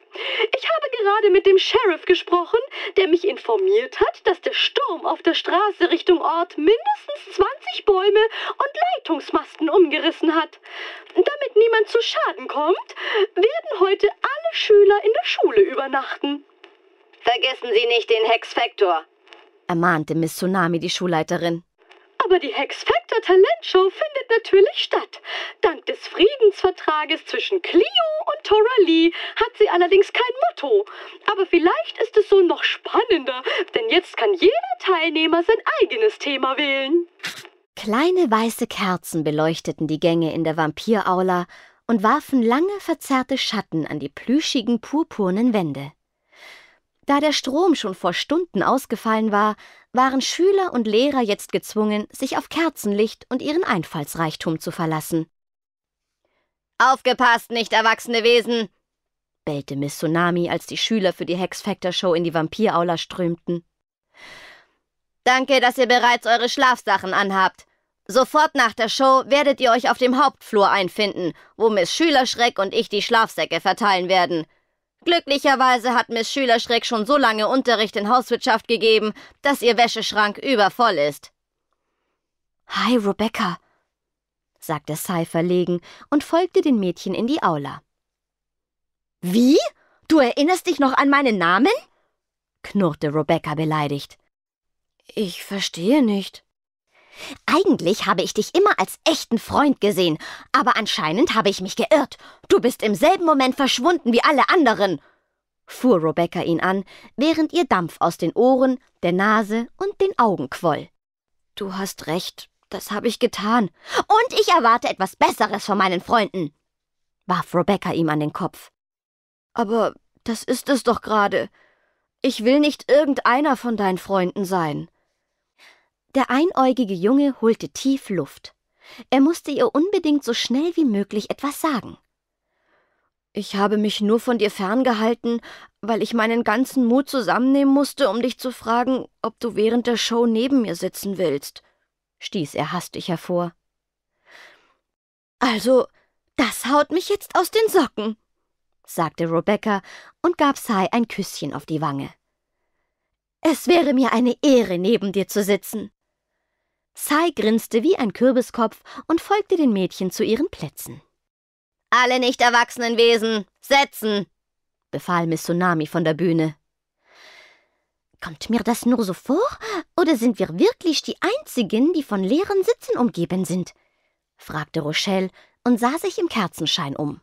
Ich habe gerade mit dem Sheriff gesprochen, der mich informiert hat, dass der Sturm auf der Straße Richtung Ort mindestens 20 Bäume und Leitungsmasten umgerissen hat. Damit niemand zu Schaden kommt, werden heute alle Schüler in der Schule übernachten. Vergessen Sie nicht den Hex-Faktor, ermahnte Miss Tsunami die Schulleiterin. Aber die Hex Factor Talentshow findet natürlich statt. Dank des Friedensvertrages zwischen Clio und Tora Lee hat sie allerdings kein Motto. Aber vielleicht ist es so noch spannender, denn jetzt kann jeder Teilnehmer sein eigenes Thema wählen. Kleine weiße Kerzen beleuchteten die Gänge in der Vampiraula und warfen lange verzerrte Schatten an die plüschigen purpurnen Wände. Da der Strom schon vor Stunden ausgefallen war, waren Schüler und Lehrer jetzt gezwungen, sich auf Kerzenlicht und ihren Einfallsreichtum zu verlassen. Aufgepasst, nicht erwachsene Wesen! bellte Miss Tsunami, als die Schüler für die Hex Factor Show in die Vampiraula strömten. Danke, dass ihr bereits eure Schlafsachen anhabt. Sofort nach der Show werdet ihr euch auf dem Hauptflur einfinden, wo Miss Schülerschreck und ich die Schlafsäcke verteilen werden. Glücklicherweise hat Miss Schülerschreck schon so lange Unterricht in Hauswirtschaft gegeben, dass ihr Wäscheschrank übervoll ist. Hi, Rebecca, sagte Sai verlegen und folgte den Mädchen in die Aula. Wie? Du erinnerst dich noch an meinen Namen? knurrte Rebecca beleidigt. Ich verstehe nicht, eigentlich habe ich dich immer als echten Freund gesehen, aber anscheinend habe ich mich geirrt. Du bist im selben Moment verschwunden wie alle anderen, fuhr Rebecca ihn an, während ihr Dampf aus den Ohren, der Nase und den Augen quoll. Du hast recht, das habe ich getan. Und ich erwarte etwas Besseres von meinen Freunden, warf Rebecca ihm an den Kopf. Aber das ist es doch gerade. Ich will nicht irgendeiner von deinen Freunden sein. Der einäugige Junge holte tief Luft. Er musste ihr unbedingt so schnell wie möglich etwas sagen. Ich habe mich nur von dir ferngehalten, weil ich meinen ganzen Mut zusammennehmen musste, um dich zu fragen, ob du während der Show neben mir sitzen willst, stieß er hastig hervor. Also, das haut mich jetzt aus den Socken, sagte Rebecca und gab Sai ein Küsschen auf die Wange. Es wäre mir eine Ehre, neben dir zu sitzen. Sai grinste wie ein Kürbiskopf und folgte den Mädchen zu ihren Plätzen. Alle nicht erwachsenen Wesen, setzen! befahl Miss Tsunami von der Bühne. Kommt mir das nur so vor, oder sind wir wirklich die Einzigen, die von leeren Sitzen umgeben sind? fragte Rochelle und sah sich im Kerzenschein um.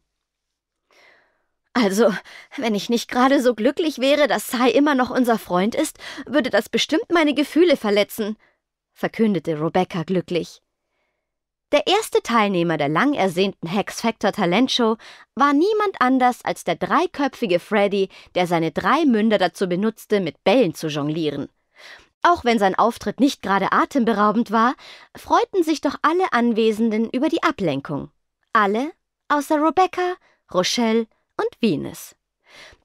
Also, wenn ich nicht gerade so glücklich wäre, dass Sai immer noch unser Freund ist, würde das bestimmt meine Gefühle verletzen, verkündete Rebecca glücklich. Der erste Teilnehmer der lang ersehnten Hex Factor Talentshow war niemand anders als der dreiköpfige Freddy, der seine drei Münder dazu benutzte, mit Bällen zu jonglieren. Auch wenn sein Auftritt nicht gerade atemberaubend war, freuten sich doch alle Anwesenden über die Ablenkung. Alle außer Rebecca, Rochelle und Venus.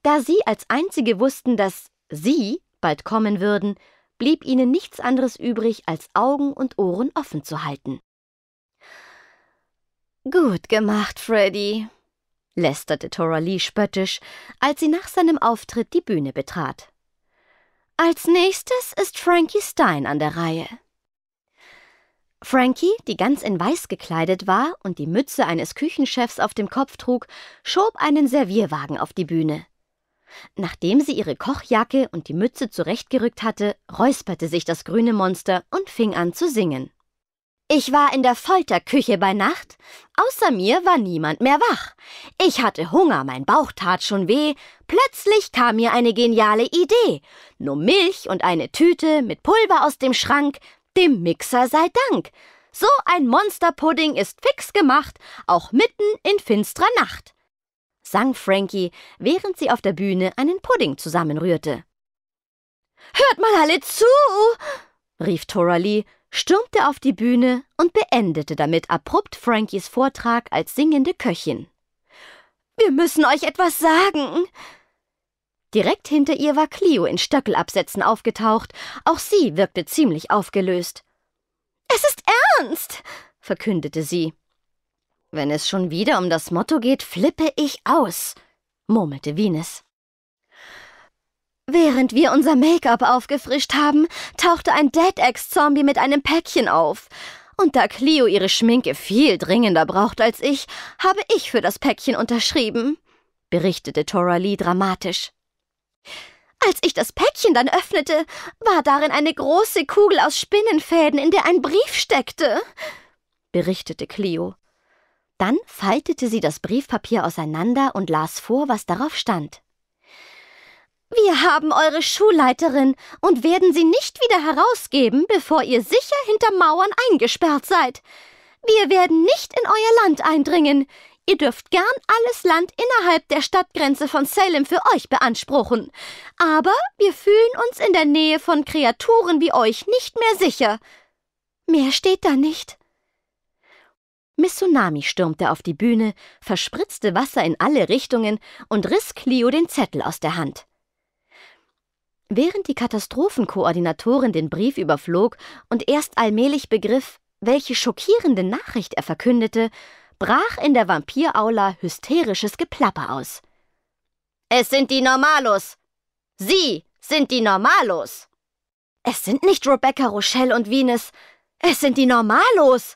Da sie als einzige wussten, dass sie bald kommen würden, blieb ihnen nichts anderes übrig, als Augen und Ohren offen zu halten. Gut gemacht, Freddy, lästerte Tora Lee spöttisch, als sie nach seinem Auftritt die Bühne betrat. Als nächstes ist Frankie Stein an der Reihe. Frankie, die ganz in weiß gekleidet war und die Mütze eines Küchenchefs auf dem Kopf trug, schob einen Servierwagen auf die Bühne. Nachdem sie ihre Kochjacke und die Mütze zurechtgerückt hatte, räusperte sich das grüne Monster und fing an zu singen. Ich war in der Folterküche bei Nacht, außer mir war niemand mehr wach. Ich hatte Hunger, mein Bauch tat schon weh, plötzlich kam mir eine geniale Idee. Nur Milch und eine Tüte mit Pulver aus dem Schrank, dem Mixer sei Dank. So ein Monsterpudding ist fix gemacht, auch mitten in finstrer Nacht sang Frankie, während sie auf der Bühne einen Pudding zusammenrührte. Hört mal alle zu! rief Toralee, stürmte auf die Bühne und beendete damit abrupt Frankies Vortrag als singende Köchin. Wir müssen euch etwas sagen! Direkt hinter ihr war Clio in Stöckelabsätzen aufgetaucht. Auch sie wirkte ziemlich aufgelöst. Es ist ernst, verkündete sie. Wenn es schon wieder um das Motto geht, flippe ich aus, murmelte Venus. Während wir unser Make-up aufgefrischt haben, tauchte ein Dead-Ex-Zombie mit einem Päckchen auf. Und da Clio ihre Schminke viel dringender braucht als ich, habe ich für das Päckchen unterschrieben, berichtete Lee dramatisch. Als ich das Päckchen dann öffnete, war darin eine große Kugel aus Spinnenfäden, in der ein Brief steckte, berichtete Clio. Dann faltete sie das Briefpapier auseinander und las vor, was darauf stand. Wir haben eure Schulleiterin und werden sie nicht wieder herausgeben, bevor ihr sicher hinter Mauern eingesperrt seid. Wir werden nicht in euer Land eindringen. Ihr dürft gern alles Land innerhalb der Stadtgrenze von Salem für euch beanspruchen. Aber wir fühlen uns in der Nähe von Kreaturen wie euch nicht mehr sicher. Mehr steht da nicht. Missunami stürmte auf die Bühne, verspritzte Wasser in alle Richtungen und riss Clio den Zettel aus der Hand. Während die Katastrophenkoordinatorin den Brief überflog und erst allmählich begriff, welche schockierende Nachricht er verkündete, brach in der Vampiraula hysterisches Geplapper aus. Es sind die Normalos! Sie sind die Normalos! Es sind nicht Rebecca, Rochelle und Venus! Es sind die Normalos!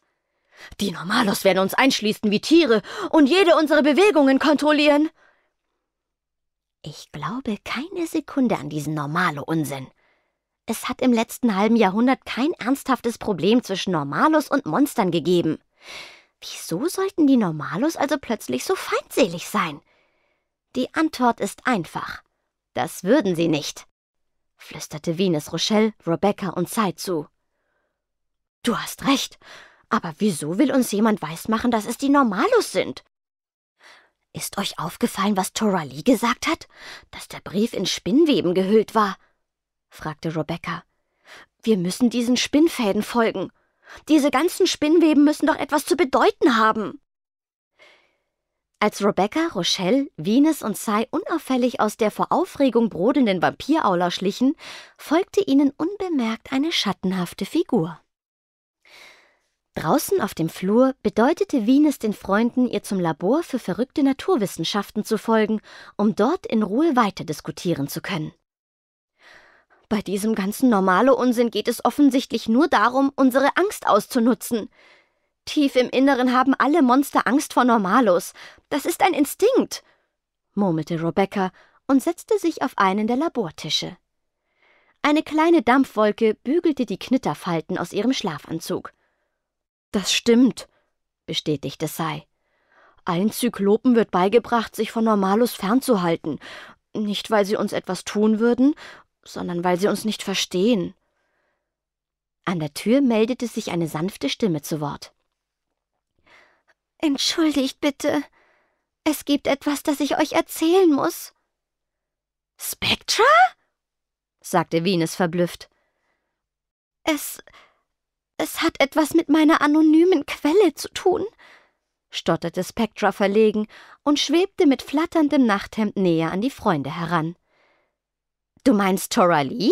Die Normalos werden uns einschließen wie Tiere und jede unserer Bewegungen kontrollieren. Ich glaube keine Sekunde an diesen normale Unsinn. Es hat im letzten halben Jahrhundert kein ernsthaftes Problem zwischen Normalos und Monstern gegeben. Wieso sollten die Normalos also plötzlich so feindselig sein? Die Antwort ist einfach. Das würden sie nicht, flüsterte Venus Rochelle, Rebecca und Zeit zu. Du hast recht. Aber wieso will uns jemand weismachen, dass es die Normalus sind? Ist euch aufgefallen, was Tora Lee gesagt hat? Dass der Brief in Spinnweben gehüllt war? fragte Rebecca. Wir müssen diesen Spinnfäden folgen. Diese ganzen Spinnweben müssen doch etwas zu bedeuten haben. Als Rebecca, Rochelle, Venus und Sai unauffällig aus der vor Aufregung brodelnden Vampiraula schlichen, folgte ihnen unbemerkt eine schattenhafte Figur. Draußen auf dem Flur bedeutete Wienes den Freunden, ihr zum Labor für verrückte Naturwissenschaften zu folgen, um dort in Ruhe weiter diskutieren zu können. Bei diesem ganzen normale Unsinn geht es offensichtlich nur darum, unsere Angst auszunutzen. Tief im Inneren haben alle Monster Angst vor Normalos. Das ist ein Instinkt, murmelte Rebecca und setzte sich auf einen der Labortische. Eine kleine Dampfwolke bügelte die Knitterfalten aus ihrem Schlafanzug. Das stimmt, bestätigte Sai. Allen Zyklopen wird beigebracht, sich von Normalus fernzuhalten. Nicht, weil sie uns etwas tun würden, sondern weil sie uns nicht verstehen. An der Tür meldete sich eine sanfte Stimme zu Wort. Entschuldigt bitte. Es gibt etwas, das ich euch erzählen muss. Spectra? sagte Venus verblüfft. Es es hat etwas mit meiner anonymen Quelle zu tun, stotterte Spectra verlegen und schwebte mit flatterndem Nachthemd näher an die Freunde heran. Du meinst Toralie?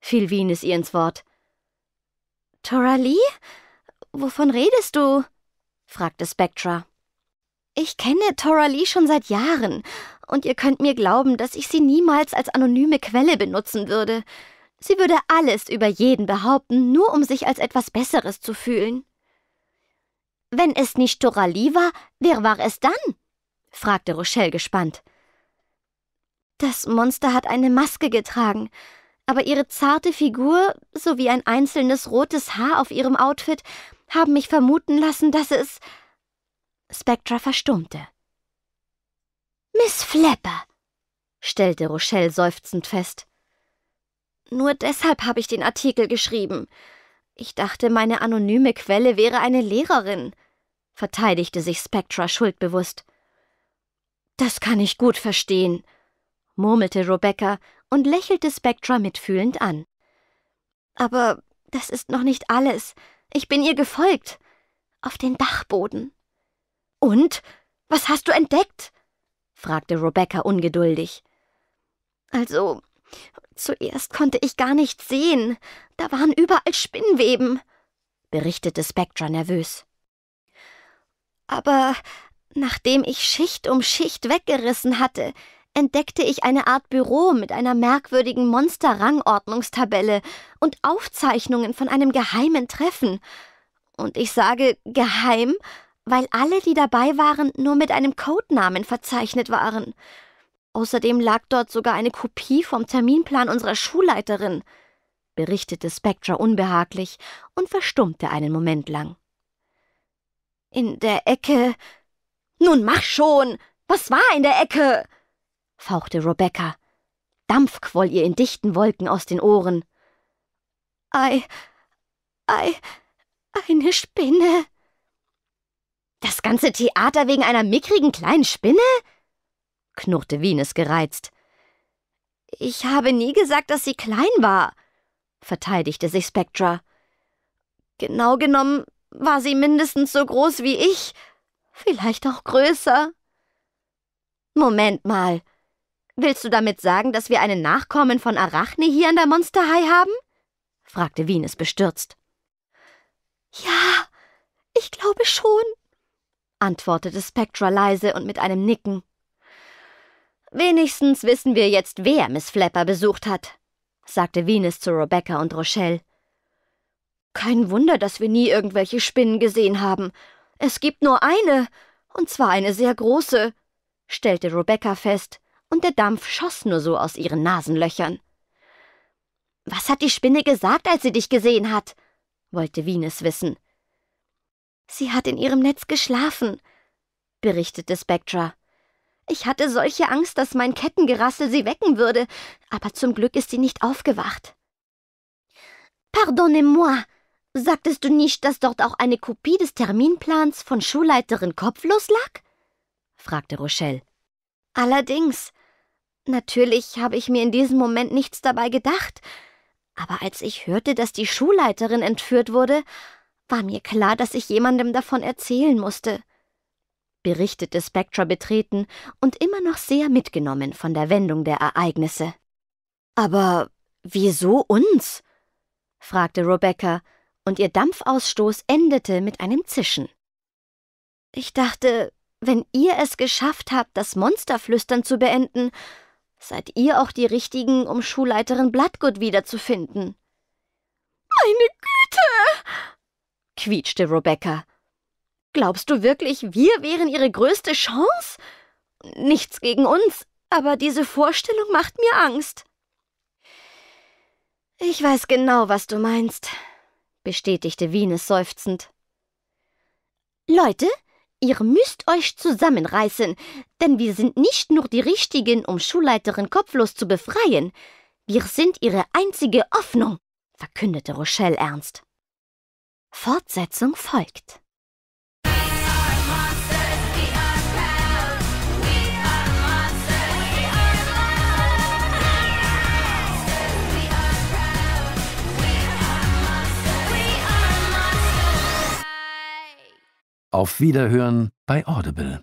fiel Venus ihr ins Wort. Toralie? Wovon redest du? fragte Spectra. Ich kenne Toralie schon seit Jahren, und ihr könnt mir glauben, dass ich sie niemals als anonyme Quelle benutzen würde. Sie würde alles über jeden behaupten, nur um sich als etwas Besseres zu fühlen. Wenn es nicht Torali war, wer war es dann? fragte Rochelle gespannt. Das Monster hat eine Maske getragen, aber ihre zarte Figur sowie ein einzelnes rotes Haar auf ihrem Outfit haben mich vermuten lassen, dass es. Spectra verstummte. Miss Flapper, stellte Rochelle seufzend fest. Nur deshalb habe ich den Artikel geschrieben. Ich dachte, meine anonyme Quelle wäre eine Lehrerin, verteidigte sich Spectra schuldbewusst. Das kann ich gut verstehen, murmelte Rebecca und lächelte Spectra mitfühlend an. Aber das ist noch nicht alles. Ich bin ihr gefolgt. Auf den Dachboden. Und? Was hast du entdeckt? fragte Rebecca ungeduldig. Also, Zuerst konnte ich gar nichts sehen. Da waren überall Spinnweben, berichtete Spectra nervös. Aber nachdem ich Schicht um Schicht weggerissen hatte, entdeckte ich eine Art Büro mit einer merkwürdigen Monster-Rangordnungstabelle und Aufzeichnungen von einem geheimen Treffen. Und ich sage geheim, weil alle, die dabei waren, nur mit einem Codenamen verzeichnet waren. Außerdem lag dort sogar eine Kopie vom Terminplan unserer Schulleiterin, berichtete Spectra unbehaglich und verstummte einen Moment lang. In der Ecke. Nun mach schon! Was war in der Ecke? fauchte Rebecca. Dampf quoll ihr in dichten Wolken aus den Ohren. Ei, ei, eine Spinne. Das ganze Theater wegen einer mickrigen kleinen Spinne? knurrte Venus gereizt. Ich habe nie gesagt, dass sie klein war, verteidigte sich Spectra. Genau genommen war sie mindestens so groß wie ich, vielleicht auch größer. Moment mal. Willst du damit sagen, dass wir einen Nachkommen von Arachne hier an der Monsterhai haben? fragte Venus bestürzt. Ja, ich glaube schon, antwortete Spectra leise und mit einem Nicken. Wenigstens wissen wir jetzt, wer Miss Flapper besucht hat, sagte Venus zu Rebecca und Rochelle. Kein Wunder, dass wir nie irgendwelche Spinnen gesehen haben. Es gibt nur eine, und zwar eine sehr große, stellte Rebecca fest, und der Dampf schoss nur so aus ihren Nasenlöchern. Was hat die Spinne gesagt, als sie dich gesehen hat? wollte Venus wissen. Sie hat in ihrem Netz geschlafen, berichtete Spectra. Ich hatte solche Angst, dass mein Kettengerassel sie wecken würde, aber zum Glück ist sie nicht aufgewacht. Pardonnez-moi, sagtest du nicht, dass dort auch eine Kopie des Terminplans von Schulleiterin Kopflos lag? fragte Rochelle. Allerdings. Natürlich habe ich mir in diesem Moment nichts dabei gedacht, aber als ich hörte, dass die Schulleiterin entführt wurde, war mir klar, dass ich jemandem davon erzählen musste berichtete Spectra betreten und immer noch sehr mitgenommen von der Wendung der Ereignisse. Aber wieso uns? fragte Rebecca, und ihr Dampfausstoß endete mit einem Zischen. Ich dachte, wenn ihr es geschafft habt, das Monsterflüstern zu beenden, seid ihr auch die Richtigen, um Schulleiterin Blattgut wiederzufinden. Meine Güte! quietschte Rebecca. Glaubst du wirklich, wir wären ihre größte Chance? Nichts gegen uns, aber diese Vorstellung macht mir Angst. Ich weiß genau, was du meinst, bestätigte Venus seufzend. Leute, ihr müsst euch zusammenreißen, denn wir sind nicht nur die Richtigen, um Schulleiterin kopflos zu befreien, wir sind ihre einzige Hoffnung, verkündete Rochelle ernst. Fortsetzung folgt. Auf Wiederhören bei Audible.